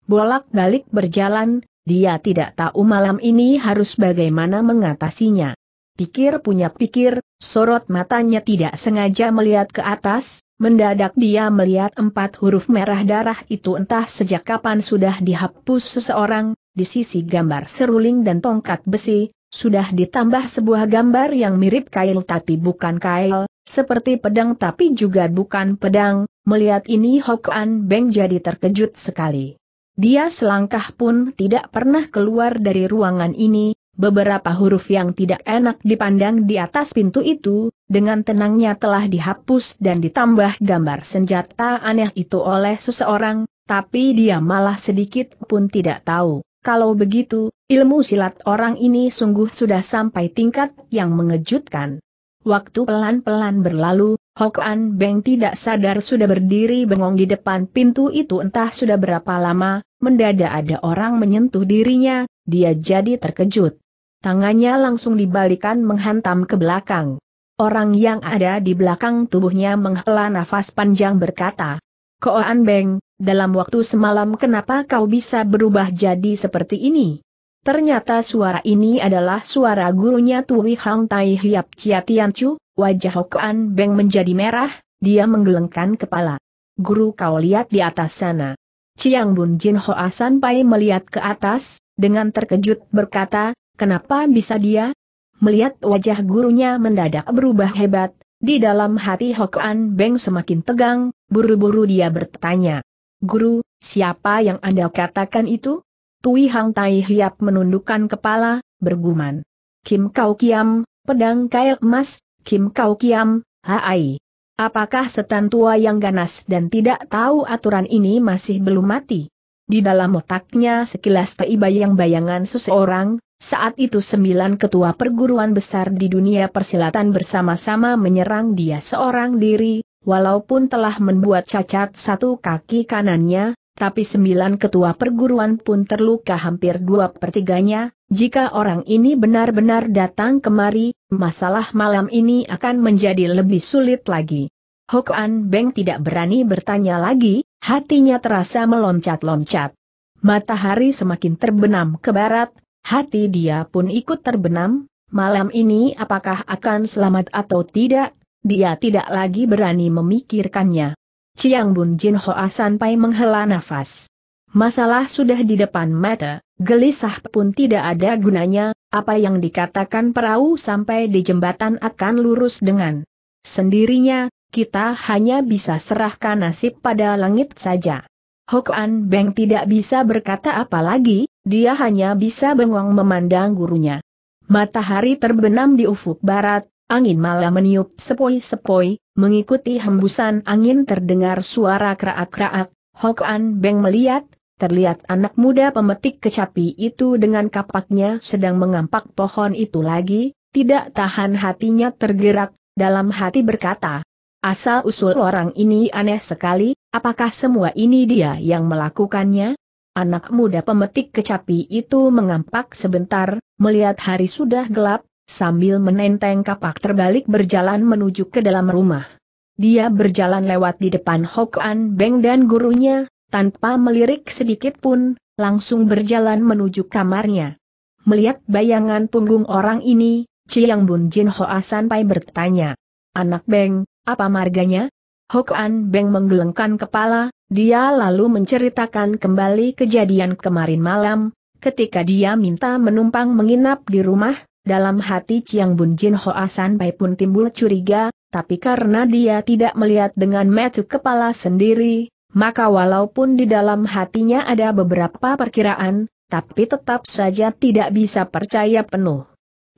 Bolak-balik berjalan, dia tidak tahu malam ini harus bagaimana mengatasinya. Pikir punya pikir, sorot matanya tidak sengaja melihat ke atas, mendadak dia melihat empat huruf merah darah itu entah sejak kapan sudah dihapus seseorang, di sisi gambar seruling dan tongkat besi, sudah ditambah sebuah gambar yang mirip kail tapi bukan kail, seperti pedang tapi juga bukan pedang, melihat ini Hokan Beng jadi terkejut sekali. Dia selangkah pun tidak pernah keluar dari ruangan ini, beberapa huruf yang tidak enak dipandang di atas pintu itu, dengan tenangnya telah dihapus dan ditambah gambar senjata aneh itu oleh seseorang, tapi dia malah sedikit pun tidak tahu. Kalau begitu, ilmu silat orang ini sungguh sudah sampai tingkat yang mengejutkan. Waktu pelan-pelan berlalu, Hokan Beng tidak sadar sudah berdiri bengong di depan pintu itu entah sudah berapa lama, mendadak ada orang menyentuh dirinya, dia jadi terkejut. Tangannya langsung dibalikan menghantam ke belakang. Orang yang ada di belakang tubuhnya menghela nafas panjang berkata, Ko An Beng, dalam waktu semalam kenapa kau bisa berubah jadi seperti ini? Ternyata suara ini adalah suara gurunya Tui Hang Tai Hiap Chia Chu. wajah Ko An Beng menjadi merah, dia menggelengkan kepala. Guru kau lihat di atas sana. Chiang Bun Jin Ho Asan Pai melihat ke atas, dengan terkejut berkata, kenapa bisa dia? Melihat wajah gurunya mendadak berubah hebat, di dalam hati Hokan Beng semakin tegang, buru-buru dia bertanya. Guru, siapa yang Anda katakan itu? Tui Hang Tai Hiap menundukkan kepala, berguman. Kim Kau Kiam, pedang kail emas, Kim Kau Kiam, haai. Apakah setan tua yang ganas dan tidak tahu aturan ini masih belum mati? Di dalam otaknya sekilas terbayang bayangan seseorang, saat itu sembilan ketua perguruan besar di dunia persilatan bersama-sama menyerang dia seorang diri, walaupun telah membuat cacat satu kaki kanannya, tapi sembilan ketua perguruan pun terluka hampir dua pertiganya, jika orang ini benar-benar datang kemari, masalah malam ini akan menjadi lebih sulit lagi. Hokuan Beng tidak berani bertanya lagi, Hatinya terasa meloncat-loncat. Matahari semakin terbenam ke barat, hati dia pun ikut terbenam, malam ini apakah akan selamat atau tidak, dia tidak lagi berani memikirkannya. Chiang Bun Jin Hoa sampai menghela nafas. Masalah sudah di depan mata, gelisah pun tidak ada gunanya, apa yang dikatakan perahu sampai di jembatan akan lurus dengan sendirinya, kita hanya bisa serahkan nasib pada langit saja. Hokan Beng tidak bisa berkata apa lagi, dia hanya bisa bengong memandang gurunya. Matahari terbenam di ufuk barat, angin malam meniup sepoi-sepoi, mengikuti hembusan angin terdengar suara keraak-keraak, Hokan Beng melihat, terlihat anak muda pemetik kecapi itu dengan kapaknya sedang mengampak pohon itu lagi, tidak tahan hatinya tergerak, dalam hati berkata, Asal usul orang ini aneh sekali, apakah semua ini dia yang melakukannya? Anak muda pemetik kecapi itu mengampak sebentar, melihat hari sudah gelap, sambil menenteng kapak terbalik berjalan menuju ke dalam rumah. Dia berjalan lewat di depan Hokan Beng dan gurunya, tanpa melirik sedikit pun, langsung berjalan menuju kamarnya. Melihat bayangan punggung orang ini, Chiang Bun Jin Hoa Sanpai bertanya. Anak Beng, apa marganya? Hokan Beng menggelengkan kepala, dia lalu menceritakan kembali kejadian kemarin malam, ketika dia minta menumpang menginap di rumah, dalam hati Chiang Bun Jin Hoa San pun timbul curiga, tapi karena dia tidak melihat dengan metu kepala sendiri, maka walaupun di dalam hatinya ada beberapa perkiraan, tapi tetap saja tidak bisa percaya penuh.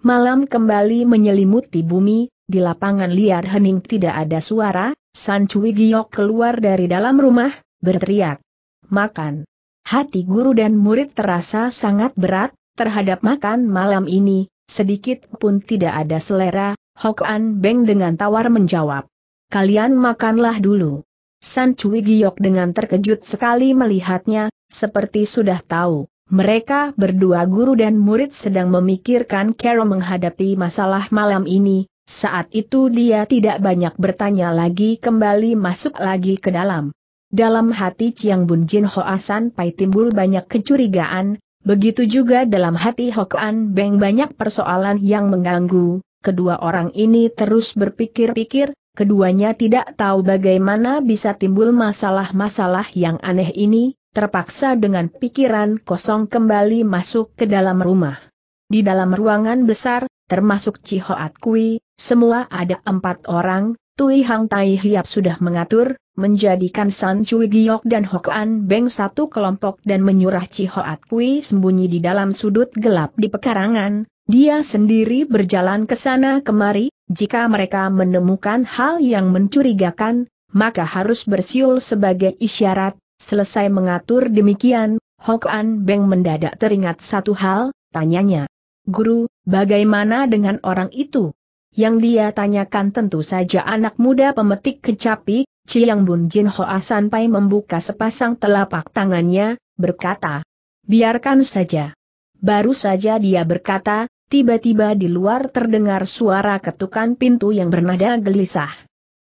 Malam kembali menyelimuti bumi, di lapangan liar hening tidak ada suara, San Cui Giok keluar dari dalam rumah, berteriak. Makan. Hati guru dan murid terasa sangat berat, terhadap makan malam ini, sedikit pun tidak ada selera, Hokan Beng dengan tawar menjawab. Kalian makanlah dulu. San Cui Giok dengan terkejut sekali melihatnya, seperti sudah tahu, mereka berdua guru dan murid sedang memikirkan Carol menghadapi masalah malam ini, saat itu dia tidak banyak bertanya lagi kembali masuk lagi ke dalam. Dalam hati Chiang Bun Jin Hoa San Pai timbul banyak kecurigaan, begitu juga dalam hati Hokuan Beng banyak persoalan yang mengganggu, kedua orang ini terus berpikir-pikir, keduanya tidak tahu bagaimana bisa timbul masalah-masalah yang aneh ini, terpaksa dengan pikiran kosong kembali masuk ke dalam rumah. Di dalam ruangan besar, termasuk Hoat Kui, semua ada empat orang, Tui Hang Tai Hiap sudah mengatur, menjadikan San Cui Giok dan Hokuan Beng satu kelompok dan menyurah Chi Hoat Kui sembunyi di dalam sudut gelap di pekarangan, dia sendiri berjalan ke sana kemari, jika mereka menemukan hal yang mencurigakan, maka harus bersiul sebagai isyarat, selesai mengatur demikian, Hokuan Beng mendadak teringat satu hal, tanyanya. Guru, bagaimana dengan orang itu? Yang dia tanyakan tentu saja anak muda pemetik kecapi, Ciyang Bun Jin Hoa sampai membuka sepasang telapak tangannya, berkata, biarkan saja. Baru saja dia berkata, tiba-tiba di luar terdengar suara ketukan pintu yang bernada gelisah.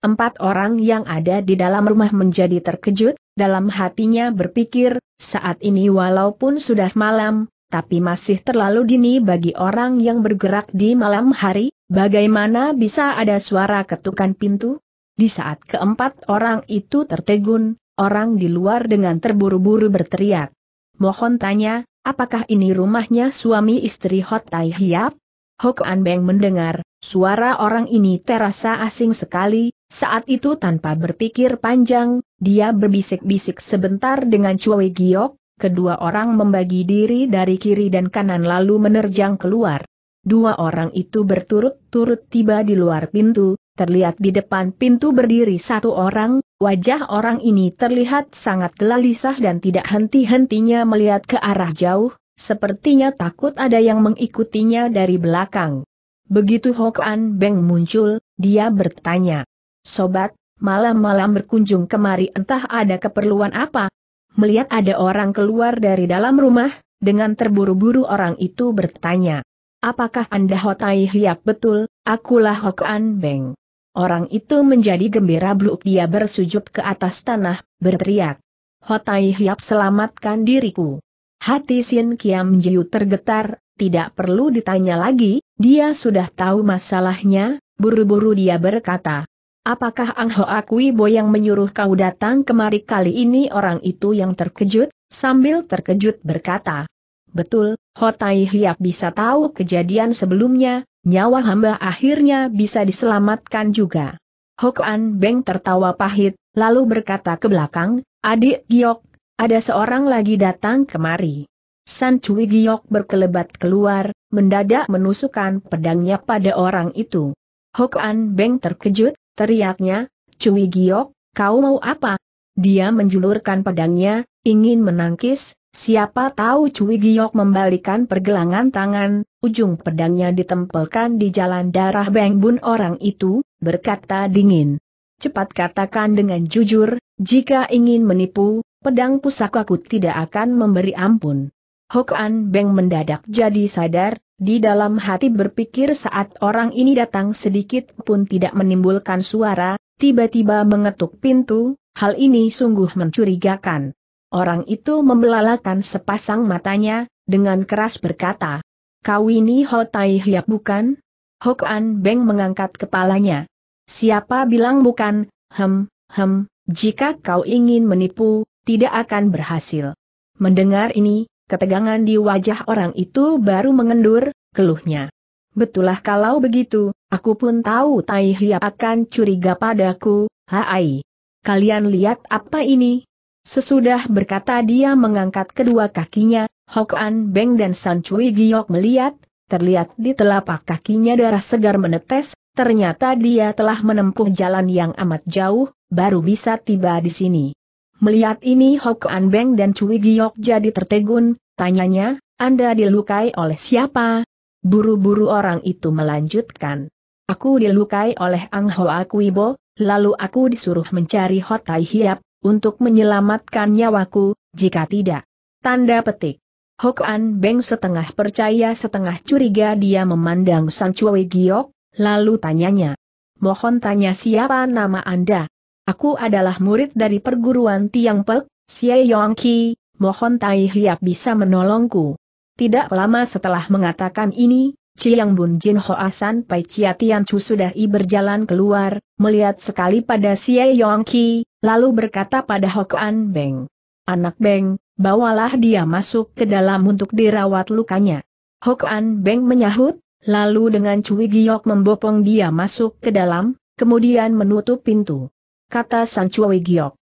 Empat orang yang ada di dalam rumah menjadi terkejut, dalam hatinya berpikir, saat ini walaupun sudah malam, tapi masih terlalu dini bagi orang yang bergerak di malam hari, Bagaimana bisa ada suara ketukan pintu? Di saat keempat orang itu tertegun, orang di luar dengan terburu-buru berteriak. Mohon tanya, apakah ini rumahnya suami istri Hot Tai Hiap? Hok An Beng mendengar, suara orang ini terasa asing sekali, saat itu tanpa berpikir panjang, dia berbisik-bisik sebentar dengan Chue Giok, kedua orang membagi diri dari kiri dan kanan lalu menerjang keluar. Dua orang itu berturut-turut tiba di luar pintu, terlihat di depan pintu berdiri satu orang, wajah orang ini terlihat sangat gelisah dan tidak henti-hentinya melihat ke arah jauh, sepertinya takut ada yang mengikutinya dari belakang. Begitu Hokan Beng muncul, dia bertanya, Sobat, malam-malam berkunjung kemari entah ada keperluan apa? Melihat ada orang keluar dari dalam rumah, dengan terburu-buru orang itu bertanya, apakah Anda Hotai Hiap betul, akulah An Beng. Orang itu menjadi gembira bluk dia bersujud ke atas tanah, berteriak. Hotai Hiap selamatkan diriku. Hati Sin Kiam Jiu tergetar, tidak perlu ditanya lagi, dia sudah tahu masalahnya, buru-buru dia berkata. Apakah Ang Ho Akui Bo yang menyuruh kau datang kemari kali ini orang itu yang terkejut, sambil terkejut berkata. Betul, Hotai Hiap bisa tahu kejadian sebelumnya, nyawa hamba akhirnya bisa diselamatkan juga. Hokan Beng tertawa pahit, lalu berkata ke belakang, adik Giok, ada seorang lagi datang kemari. San Cui Giok berkelebat keluar, mendadak menusukkan pedangnya pada orang itu. Hokan Beng terkejut, teriaknya, Cui Giok, kau mau apa? Dia menjulurkan pedangnya, ingin menangkis, Siapa tahu Cui Giok membalikan pergelangan tangan, ujung pedangnya ditempelkan di jalan darah Beng Bun orang itu, berkata dingin. Cepat katakan dengan jujur, jika ingin menipu, pedang pusakaku tidak akan memberi ampun. Hokan Beng mendadak jadi sadar, di dalam hati berpikir saat orang ini datang sedikit pun tidak menimbulkan suara, tiba-tiba mengetuk pintu, hal ini sungguh mencurigakan. Orang itu membelalakan sepasang matanya, dengan keras berkata, Kau ini Hotai Hiap bukan? Hokan Beng mengangkat kepalanya. Siapa bilang bukan, hem, hem, jika kau ingin menipu, tidak akan berhasil. Mendengar ini, ketegangan di wajah orang itu baru mengendur, keluhnya. Betulah kalau begitu, aku pun tahu Tai Hiap akan curiga padaku, haai. Kalian lihat apa ini? Sesudah berkata dia mengangkat kedua kakinya, An Beng dan San Cui Giok melihat, terlihat di telapak kakinya darah segar menetes, ternyata dia telah menempuh jalan yang amat jauh, baru bisa tiba di sini. Melihat ini An Beng dan Cui Giok jadi tertegun, tanyanya, Anda dilukai oleh siapa? Buru-buru orang itu melanjutkan. Aku dilukai oleh Ang Hoa Kuibo, lalu aku disuruh mencari Hotai Hiap, untuk menyelamatkan nyawaku, jika tidak. Tanda petik. Hokan Beng setengah percaya setengah curiga dia memandang San Chue Giok, lalu tanyanya. Mohon tanya siapa nama Anda? Aku adalah murid dari perguruan Tiang Pek, Xie Yong Ki, mohon Tai Hiap bisa menolongku. Tidak lama setelah mengatakan ini, Ciang Bun Jin Hoasan Pai Chia Tian Chu sudah i berjalan keluar, melihat sekali pada Xie Yong Ki, lalu berkata pada Hokuan Beng. Anak Beng, bawalah dia masuk ke dalam untuk dirawat lukanya. Hokuan Beng menyahut, lalu dengan Cui Giok membopong dia masuk ke dalam, kemudian menutup pintu. Kata San Cui Giok.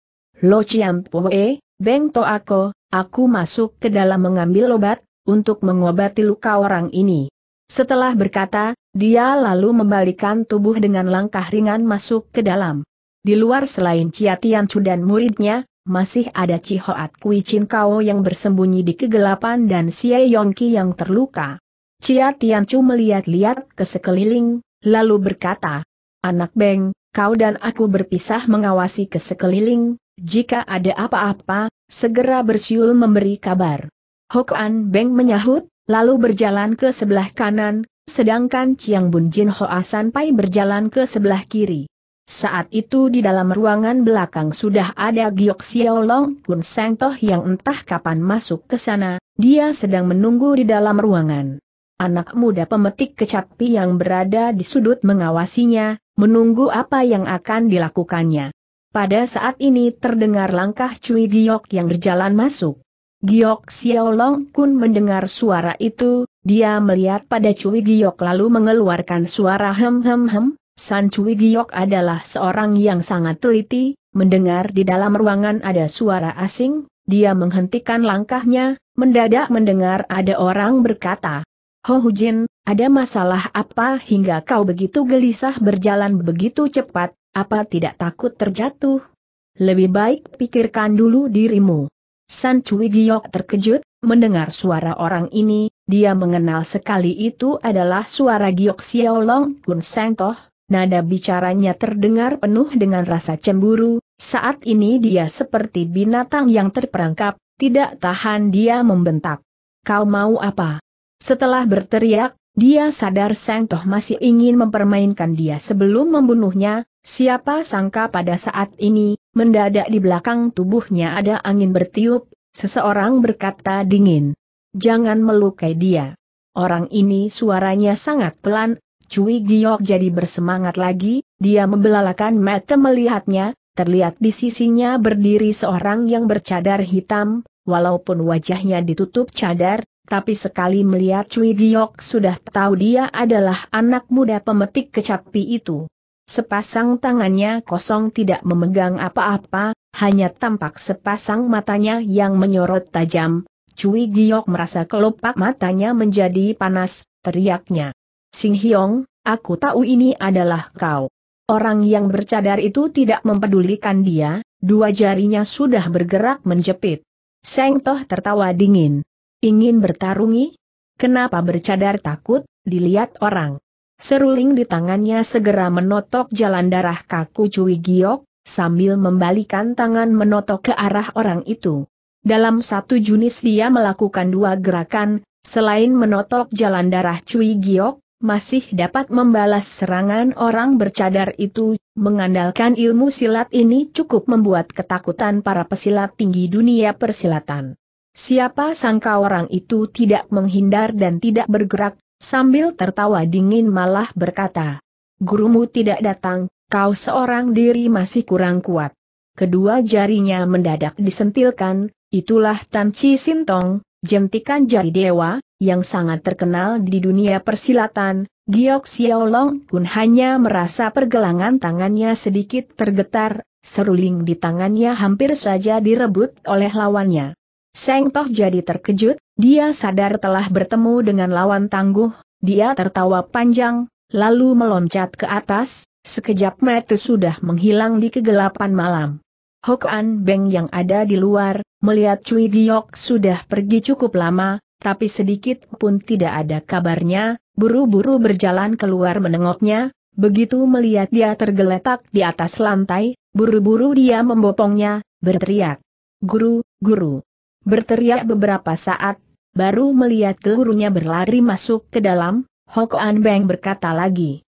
Lo Chiam Poe, Beng To Ako, aku masuk ke dalam mengambil obat, untuk mengobati luka orang ini. Setelah berkata, dia lalu membalikan tubuh dengan langkah ringan masuk ke dalam. Di luar selain Chia Tiancu dan muridnya, masih ada Cihoat Kui Chin Kao yang bersembunyi di kegelapan dan Xie Yongki yang terluka. Chia Tiancu melihat-lihat ke sekeliling, lalu berkata, Anak Beng, kau dan aku berpisah mengawasi ke sekeliling, jika ada apa-apa, segera bersiul memberi kabar. Hokuan Beng menyahut, lalu berjalan ke sebelah kanan, sedangkan Chiang Bun Jin Hoa ah Pai berjalan ke sebelah kiri. Saat itu di dalam ruangan belakang sudah ada Giok Long Kun Seng Toh yang entah kapan masuk ke sana, dia sedang menunggu di dalam ruangan. Anak muda pemetik kecapi yang berada di sudut mengawasinya, menunggu apa yang akan dilakukannya. Pada saat ini terdengar langkah Cui Giok yang berjalan masuk. Giok Xiaolong Kun mendengar suara itu, dia melihat pada Cui Giok lalu mengeluarkan suara hem hem hem, San Cui Giok adalah seorang yang sangat teliti, mendengar di dalam ruangan ada suara asing, dia menghentikan langkahnya, mendadak mendengar ada orang berkata, Ho Hujin, ada masalah apa hingga kau begitu gelisah berjalan begitu cepat, apa tidak takut terjatuh? Lebih baik pikirkan dulu dirimu. San Cui Giok terkejut, mendengar suara orang ini, dia mengenal sekali itu adalah suara Giok Xiaolong Kun Seng Toh, nada bicaranya terdengar penuh dengan rasa cemburu, saat ini dia seperti binatang yang terperangkap, tidak tahan dia membentak. Kau mau apa? Setelah berteriak, dia sadar Seng Toh masih ingin mempermainkan dia sebelum membunuhnya, siapa sangka pada saat ini, Mendadak di belakang tubuhnya ada angin bertiup, seseorang berkata dingin. Jangan melukai dia. Orang ini suaranya sangat pelan, Cui Giok jadi bersemangat lagi, dia membelalakan mata melihatnya, terlihat di sisinya berdiri seorang yang bercadar hitam, walaupun wajahnya ditutup cadar, tapi sekali melihat Cui Giok sudah tahu dia adalah anak muda pemetik kecapi itu. Sepasang tangannya kosong tidak memegang apa-apa, hanya tampak sepasang matanya yang menyorot tajam. Cui Giok merasa kelopak matanya menjadi panas, teriaknya. Sing Hyong, aku tahu ini adalah kau. Orang yang bercadar itu tidak mempedulikan dia, dua jarinya sudah bergerak menjepit. Seng Toh tertawa dingin. Ingin bertarungi? Kenapa bercadar takut, dilihat orang? Seruling di tangannya segera menotok jalan darah kaku Cui Giok, sambil membalikan tangan menotok ke arah orang itu. Dalam satu junis dia melakukan dua gerakan, selain menotok jalan darah Cui Giok, masih dapat membalas serangan orang bercadar itu, mengandalkan ilmu silat ini cukup membuat ketakutan para pesilat tinggi dunia persilatan. Siapa sangka orang itu tidak menghindar dan tidak bergerak, sambil tertawa dingin malah berkata, Gurumu tidak datang, kau seorang diri masih kurang kuat. Kedua jarinya mendadak disentilkan, itulah Tan Chi Sintong, jentikan jari dewa, yang sangat terkenal di dunia persilatan, Giok Xiaolong pun hanya merasa pergelangan tangannya sedikit tergetar, seruling di tangannya hampir saja direbut oleh lawannya. Seng Toh jadi terkejut, dia sadar telah bertemu dengan lawan tangguh, dia tertawa panjang, lalu meloncat ke atas, sekejap mata sudah menghilang di kegelapan malam. Hokan Beng yang ada di luar, melihat Cui Giok sudah pergi cukup lama, tapi sedikit pun tidak ada kabarnya, buru-buru berjalan keluar menengoknya, begitu melihat dia tergeletak di atas lantai, buru-buru dia membopongnya, berteriak. Guru, guru berteriak beberapa saat, baru melihat gurunya berlari masuk ke dalam, Hokoan Beng berkata lagi.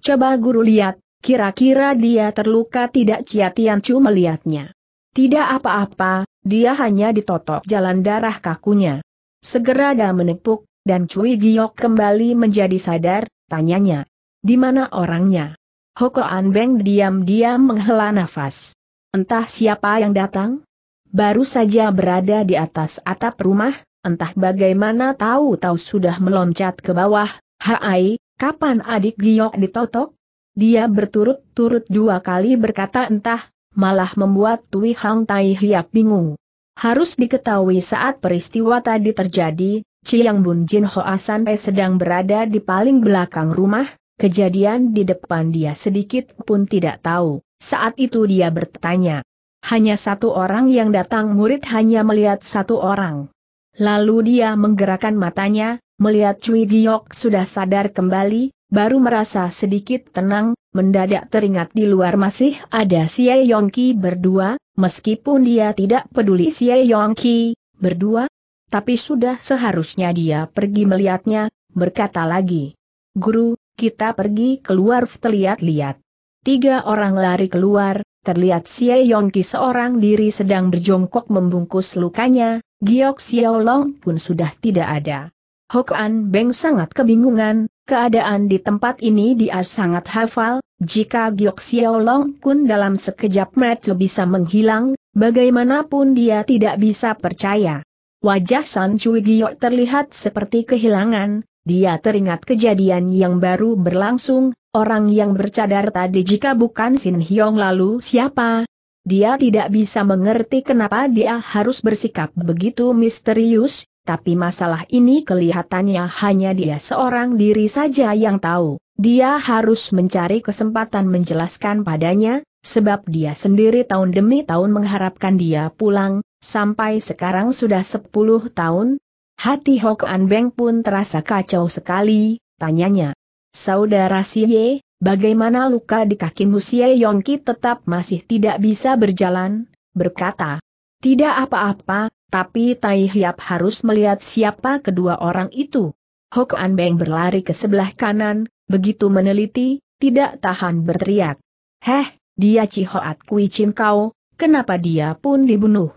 Coba guru lihat, kira-kira dia terluka tidak Cia cuma melihatnya. Tidak apa-apa, dia hanya ditotok jalan darah kakunya. Segera dia menepuk, dan Cui Giok kembali menjadi sadar, tanyanya. Di mana orangnya? Hokoan Beng diam-diam menghela nafas. Entah siapa yang datang? baru saja berada di atas atap rumah, entah bagaimana tahu-tahu sudah meloncat ke bawah, Hai, kapan adik giok ditotok? Dia berturut-turut dua kali berkata entah, malah membuat Tui Hang Tai Hiap bingung. Harus diketahui saat peristiwa tadi terjadi, Chiang Bun Jin Hoa Pe eh sedang berada di paling belakang rumah, kejadian di depan dia sedikit pun tidak tahu, saat itu dia bertanya. Hanya satu orang yang datang murid hanya melihat satu orang. Lalu dia menggerakkan matanya, melihat Cui Giok sudah sadar kembali, baru merasa sedikit tenang, mendadak teringat di luar masih ada Xie Yongki berdua, meskipun dia tidak peduli Xie Yongki, berdua, tapi sudah seharusnya dia pergi melihatnya, berkata lagi. Guru, kita pergi keluar terlihat lihat Tiga orang lari keluar, terlihat Xie Yongki seorang diri sedang berjongkok membungkus lukanya, Giok Xiao Long pun sudah tidak ada. Hokan Beng sangat kebingungan, keadaan di tempat ini dia sangat hafal, jika Giok Xiao Long pun dalam sekejap mata bisa menghilang, bagaimanapun dia tidak bisa percaya. Wajah San Cui Giok terlihat seperti kehilangan, dia teringat kejadian yang baru berlangsung, Orang yang bercadar tadi jika bukan Sin Hyong lalu siapa? Dia tidak bisa mengerti kenapa dia harus bersikap begitu misterius, tapi masalah ini kelihatannya hanya dia seorang diri saja yang tahu. Dia harus mencari kesempatan menjelaskan padanya, sebab dia sendiri tahun demi tahun mengharapkan dia pulang, sampai sekarang sudah 10 tahun. Hati Hok An Beng pun terasa kacau sekali, tanyanya. Saudara Siye, bagaimana luka di kaki Xie Yongki tetap masih tidak bisa berjalan, berkata. Tidak apa-apa, tapi Tai Hiap harus melihat siapa kedua orang itu. Hok An Beng berlari ke sebelah kanan, begitu meneliti, tidak tahan berteriak. Heh, dia Cihoat Kui Chin Kau, kenapa dia pun dibunuh?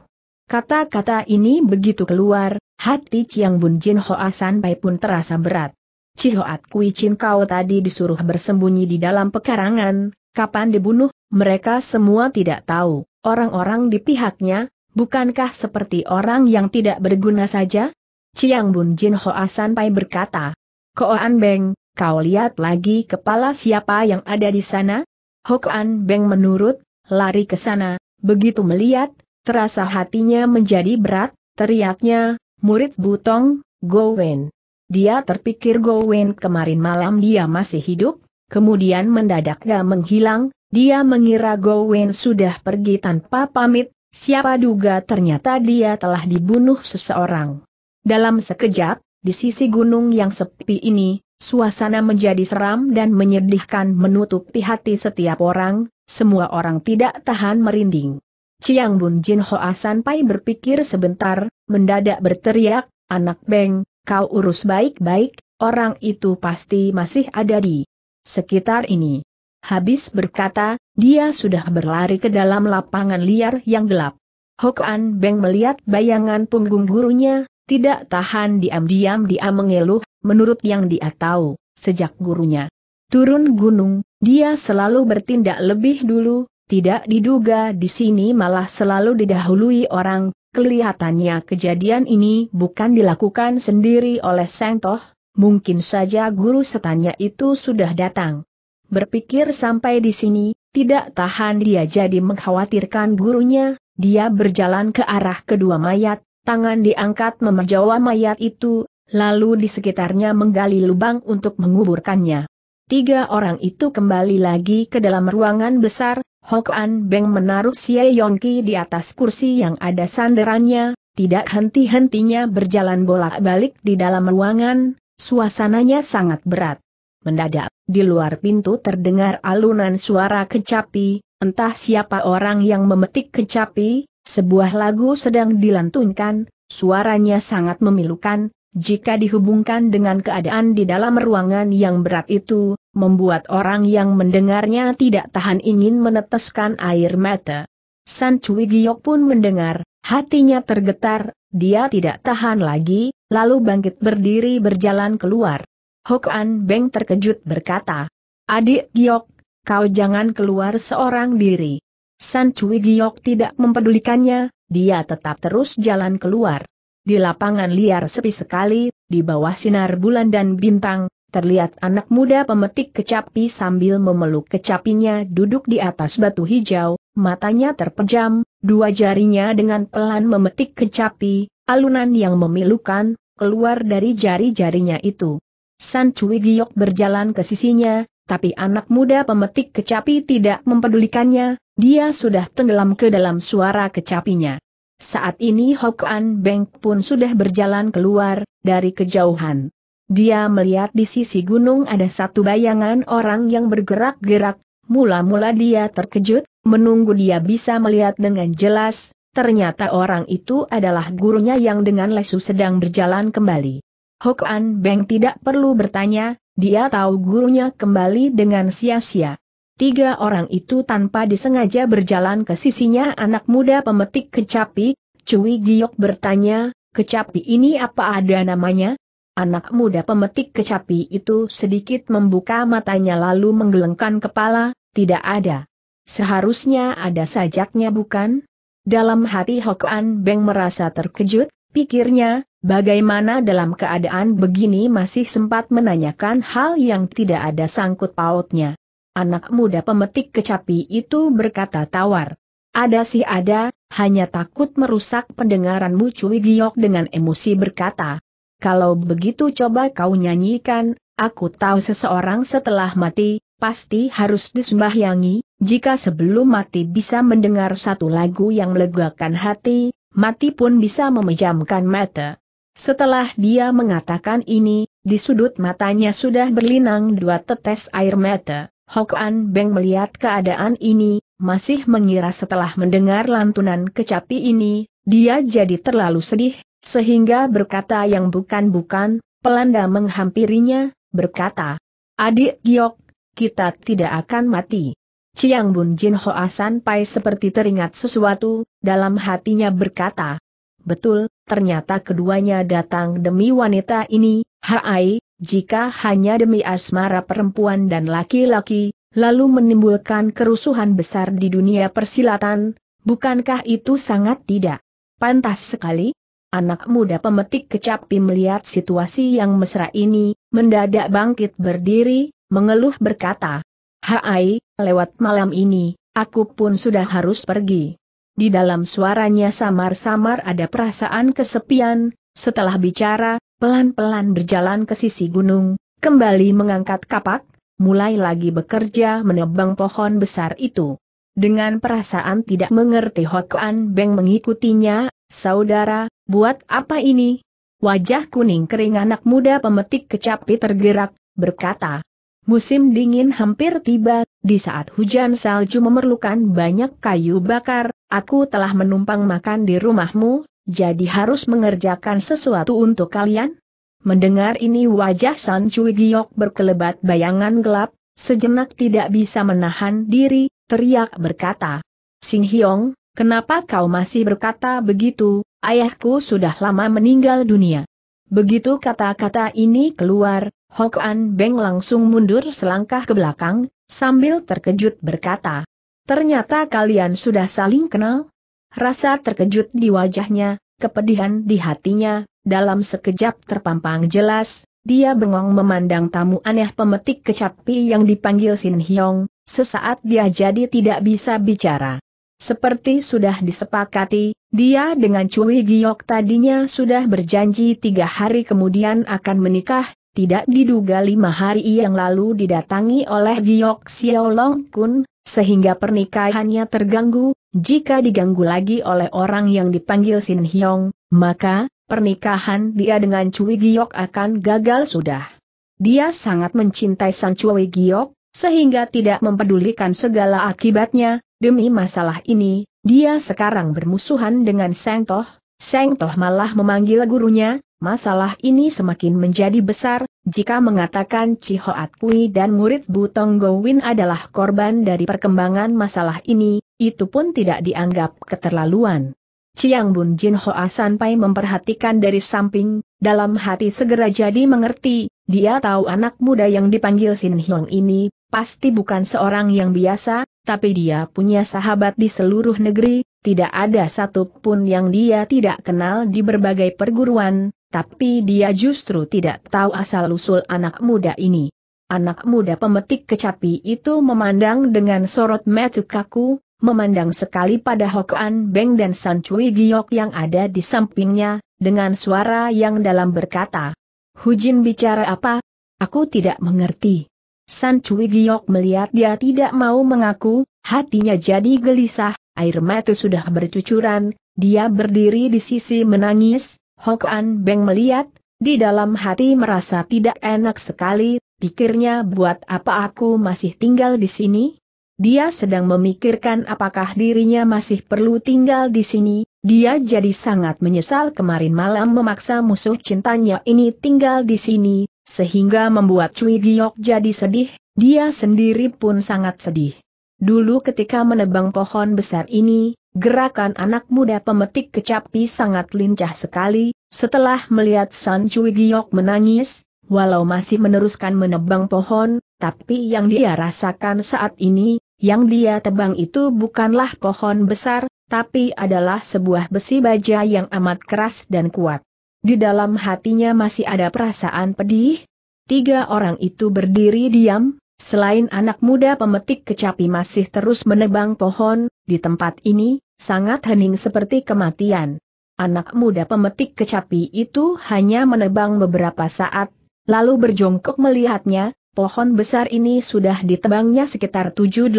Kata-kata ini begitu keluar, hati Chiang Bun Jin Hoa Sanpai pun terasa berat. Cihoat Kui Chin kau tadi disuruh bersembunyi di dalam pekarangan, kapan dibunuh, mereka semua tidak tahu, orang-orang di pihaknya, bukankah seperti orang yang tidak berguna saja? Chiang Bun Jin Hoa Pai berkata, Koan Beng, kau lihat lagi kepala siapa yang ada di sana? An Beng menurut, lari ke sana, begitu melihat, terasa hatinya menjadi berat, teriaknya, murid Butong, Gowen. Dia terpikir Gowen kemarin malam dia masih hidup, kemudian mendadak dia menghilang, dia mengira Gowen sudah pergi tanpa pamit, siapa duga ternyata dia telah dibunuh seseorang. Dalam sekejap, di sisi gunung yang sepi ini, suasana menjadi seram dan menyedihkan menutupi hati setiap orang, semua orang tidak tahan merinding. Chiang Bun Jin Hoa Sanpai berpikir sebentar, mendadak berteriak, anak beng, Kau urus baik-baik, orang itu pasti masih ada di sekitar ini. Habis berkata, dia sudah berlari ke dalam lapangan liar yang gelap. Hokan Beng melihat bayangan punggung gurunya, tidak tahan diam-diam dia mengeluh, menurut yang dia tahu, sejak gurunya turun gunung, dia selalu bertindak lebih dulu, tidak diduga di sini malah selalu didahului orang, Kelihatannya kejadian ini bukan dilakukan sendiri oleh Seng Toh, mungkin saja guru setannya itu sudah datang. Berpikir sampai di sini, tidak tahan dia jadi mengkhawatirkan gurunya, dia berjalan ke arah kedua mayat, tangan diangkat memerjawa mayat itu, lalu di sekitarnya menggali lubang untuk menguburkannya. Tiga orang itu kembali lagi ke dalam ruangan besar, Hok An Beng menaruh Xie Yongki di atas kursi yang ada sandarannya, tidak henti-hentinya berjalan bolak-balik di dalam ruangan, suasananya sangat berat. Mendadak, di luar pintu terdengar alunan suara kecapi, entah siapa orang yang memetik kecapi, sebuah lagu sedang dilantunkan, suaranya sangat memilukan, jika dihubungkan dengan keadaan di dalam ruangan yang berat itu, membuat orang yang mendengarnya tidak tahan ingin meneteskan air mata. San Cui Giok pun mendengar, hatinya tergetar, dia tidak tahan lagi, lalu bangkit berdiri berjalan keluar. Hok An Beng terkejut berkata, Adik Giok, kau jangan keluar seorang diri. San Cui Giok tidak mempedulikannya, dia tetap terus jalan keluar. Di lapangan liar sepi sekali, di bawah sinar bulan dan bintang, terlihat anak muda pemetik kecapi sambil memeluk kecapinya duduk di atas batu hijau, matanya terpejam, dua jarinya dengan pelan memetik kecapi, alunan yang memilukan, keluar dari jari-jarinya itu. San Cui Giyok berjalan ke sisinya, tapi anak muda pemetik kecapi tidak mempedulikannya, dia sudah tenggelam ke dalam suara kecapinya. Saat ini Hokan Beng pun sudah berjalan keluar, dari kejauhan. Dia melihat di sisi gunung ada satu bayangan orang yang bergerak-gerak, mula-mula dia terkejut, menunggu dia bisa melihat dengan jelas, ternyata orang itu adalah gurunya yang dengan lesu sedang berjalan kembali. Hokan Beng tidak perlu bertanya, dia tahu gurunya kembali dengan sia-sia. Tiga orang itu tanpa disengaja berjalan ke sisinya anak muda pemetik kecapi, Cui Giok bertanya, kecapi ini apa ada namanya? Anak muda pemetik kecapi itu sedikit membuka matanya lalu menggelengkan kepala, tidak ada. Seharusnya ada sajaknya bukan? Dalam hati Hokan Beng merasa terkejut, pikirnya, bagaimana dalam keadaan begini masih sempat menanyakan hal yang tidak ada sangkut pautnya. Anak muda pemetik kecapi itu berkata tawar. Ada sih ada, hanya takut merusak pendengaranmu Cui Giok dengan emosi berkata. Kalau begitu coba kau nyanyikan, aku tahu seseorang setelah mati, pasti harus disembahyangi, jika sebelum mati bisa mendengar satu lagu yang melegakan hati, mati pun bisa memejamkan mata. Setelah dia mengatakan ini, di sudut matanya sudah berlinang dua tetes air mata. Hok An Beng melihat keadaan ini, masih mengira setelah mendengar lantunan kecapi ini, dia jadi terlalu sedih, sehingga berkata yang bukan-bukan, pelanda menghampirinya, berkata, Adik Giok, kita tidak akan mati. Ciang Bun Jin Hoa Sanpai seperti teringat sesuatu, dalam hatinya berkata, Betul, ternyata keduanya datang demi wanita ini, Hai, jika hanya demi asmara perempuan dan laki-laki, lalu menimbulkan kerusuhan besar di dunia persilatan, bukankah itu sangat tidak pantas sekali? Anak muda pemetik kecapi melihat situasi yang mesra ini, mendadak bangkit berdiri, mengeluh berkata, Hai, lewat malam ini, aku pun sudah harus pergi. Di dalam suaranya samar-samar ada perasaan kesepian, setelah bicara, pelan-pelan berjalan ke sisi gunung, kembali mengangkat kapak, mulai lagi bekerja menebang pohon besar itu. Dengan perasaan tidak mengerti Hokan Beng mengikutinya, saudara, buat apa ini? Wajah kuning kering anak muda pemetik kecapi tergerak, berkata. Musim dingin hampir tiba, di saat hujan salju memerlukan banyak kayu bakar, aku telah menumpang makan di rumahmu, jadi harus mengerjakan sesuatu untuk kalian? Mendengar ini wajah San Cui Giok berkelebat bayangan gelap, sejenak tidak bisa menahan diri, teriak berkata. Sing Hyong, kenapa kau masih berkata begitu, ayahku sudah lama meninggal dunia. Begitu kata-kata ini keluar, Hok An Beng langsung mundur selangkah ke belakang, sambil terkejut berkata. Ternyata kalian sudah saling kenal? Rasa terkejut di wajahnya, kepedihan di hatinya, dalam sekejap terpampang jelas, dia bengong memandang tamu aneh pemetik kecapi yang dipanggil Sin Hyong, sesaat dia jadi tidak bisa bicara. Seperti sudah disepakati, dia dengan Cui Giok tadinya sudah berjanji tiga hari kemudian akan menikah, tidak diduga lima hari yang lalu didatangi oleh Giok Long Kun, sehingga pernikahannya terganggu, jika diganggu lagi oleh orang yang dipanggil Sin Hyong, maka, pernikahan dia dengan Cui Giok akan gagal sudah. Dia sangat mencintai sang Cui Giok, sehingga tidak mempedulikan segala akibatnya, demi masalah ini, dia sekarang bermusuhan dengan Seng Toh, Seng Toh malah memanggil gurunya, masalah ini semakin menjadi besar, jika mengatakan Cihoat Kui dan murid Butong Gowin adalah korban dari perkembangan masalah ini, itu pun tidak dianggap keterlaluan. Chiang Bun Jin Hoa sampai memperhatikan dari samping, dalam hati segera jadi mengerti, dia tahu anak muda yang dipanggil Sin Hiong ini, pasti bukan seorang yang biasa, tapi dia punya sahabat di seluruh negeri, tidak ada satu pun yang dia tidak kenal di berbagai perguruan, tapi dia justru tidak tahu asal-usul anak muda ini. Anak muda pemetik kecapi itu memandang dengan sorot mata kaku, memandang sekali pada Hokan Beng dan San Cui Giok yang ada di sampingnya, dengan suara yang dalam berkata, Hujin bicara apa? Aku tidak mengerti. San Cui Giok melihat dia tidak mau mengaku, hatinya jadi gelisah, air mata sudah bercucuran, dia berdiri di sisi menangis, Hokan Beng melihat, di dalam hati merasa tidak enak sekali, pikirnya buat apa aku masih tinggal di sini? Dia sedang memikirkan apakah dirinya masih perlu tinggal di sini, dia jadi sangat menyesal kemarin malam memaksa musuh cintanya ini tinggal di sini, sehingga membuat Cui Giok jadi sedih, dia sendiri pun sangat sedih. Dulu ketika menebang pohon besar ini, gerakan anak muda pemetik kecapi sangat lincah sekali, setelah melihat San Cui Giok menangis, Walau masih meneruskan menebang pohon, tapi yang dia rasakan saat ini, yang dia tebang itu bukanlah pohon besar, tapi adalah sebuah besi baja yang amat keras dan kuat. Di dalam hatinya masih ada perasaan pedih. Tiga orang itu berdiri diam, selain anak muda pemetik kecapi masih terus menebang pohon, di tempat ini, sangat hening seperti kematian. Anak muda pemetik kecapi itu hanya menebang beberapa saat, Lalu berjongkok melihatnya, pohon besar ini sudah ditebangnya sekitar 7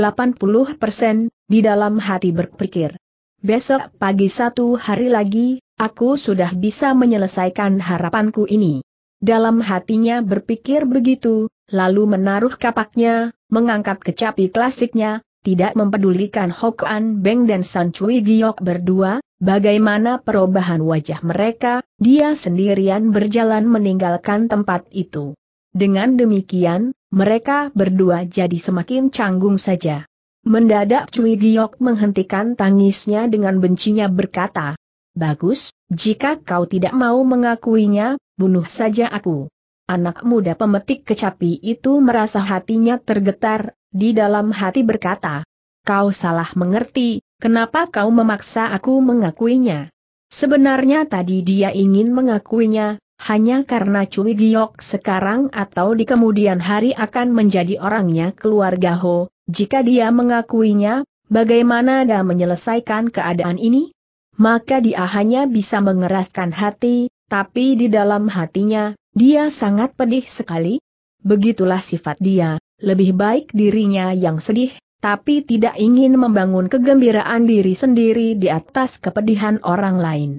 persen, di dalam hati berpikir. Besok pagi satu hari lagi, aku sudah bisa menyelesaikan harapanku ini. Dalam hatinya berpikir begitu, lalu menaruh kapaknya, mengangkat kecapi klasiknya, tidak mempedulikan Hokan Beng dan San Cui Giok berdua, bagaimana perubahan wajah mereka, dia sendirian berjalan meninggalkan tempat itu. Dengan demikian, mereka berdua jadi semakin canggung saja. Mendadak Cui Giok menghentikan tangisnya dengan bencinya berkata, Bagus, jika kau tidak mau mengakuinya, bunuh saja aku. Anak muda pemetik kecapi itu merasa hatinya tergetar, di dalam hati berkata, Kau salah mengerti, kenapa kau memaksa aku mengakuinya? Sebenarnya tadi dia ingin mengakuinya, hanya karena Cui Giok sekarang atau di kemudian hari akan menjadi orangnya keluarga Ho, jika dia mengakuinya, bagaimana dia menyelesaikan keadaan ini? Maka dia hanya bisa mengeraskan hati, tapi di dalam hatinya, dia sangat pedih sekali. Begitulah sifat dia, lebih baik dirinya yang sedih, tapi tidak ingin membangun kegembiraan diri sendiri di atas kepedihan orang lain.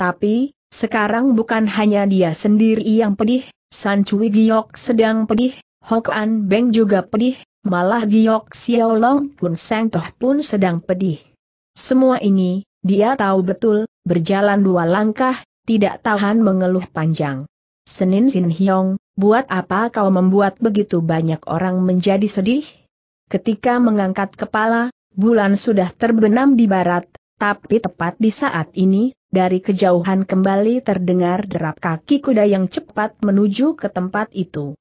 Tapi, sekarang bukan hanya dia sendiri yang pedih, San Cui Giok sedang pedih, Hok An Beng juga pedih, malah Giok Long Kun Seng Toh pun sedang pedih. Semua ini, dia tahu betul, berjalan dua langkah, tidak tahan mengeluh panjang. Senin Sin Hyong, buat apa kau membuat begitu banyak orang menjadi sedih? Ketika mengangkat kepala, bulan sudah terbenam di barat, tapi tepat di saat ini, dari kejauhan kembali terdengar derap kaki kuda yang cepat menuju ke tempat itu.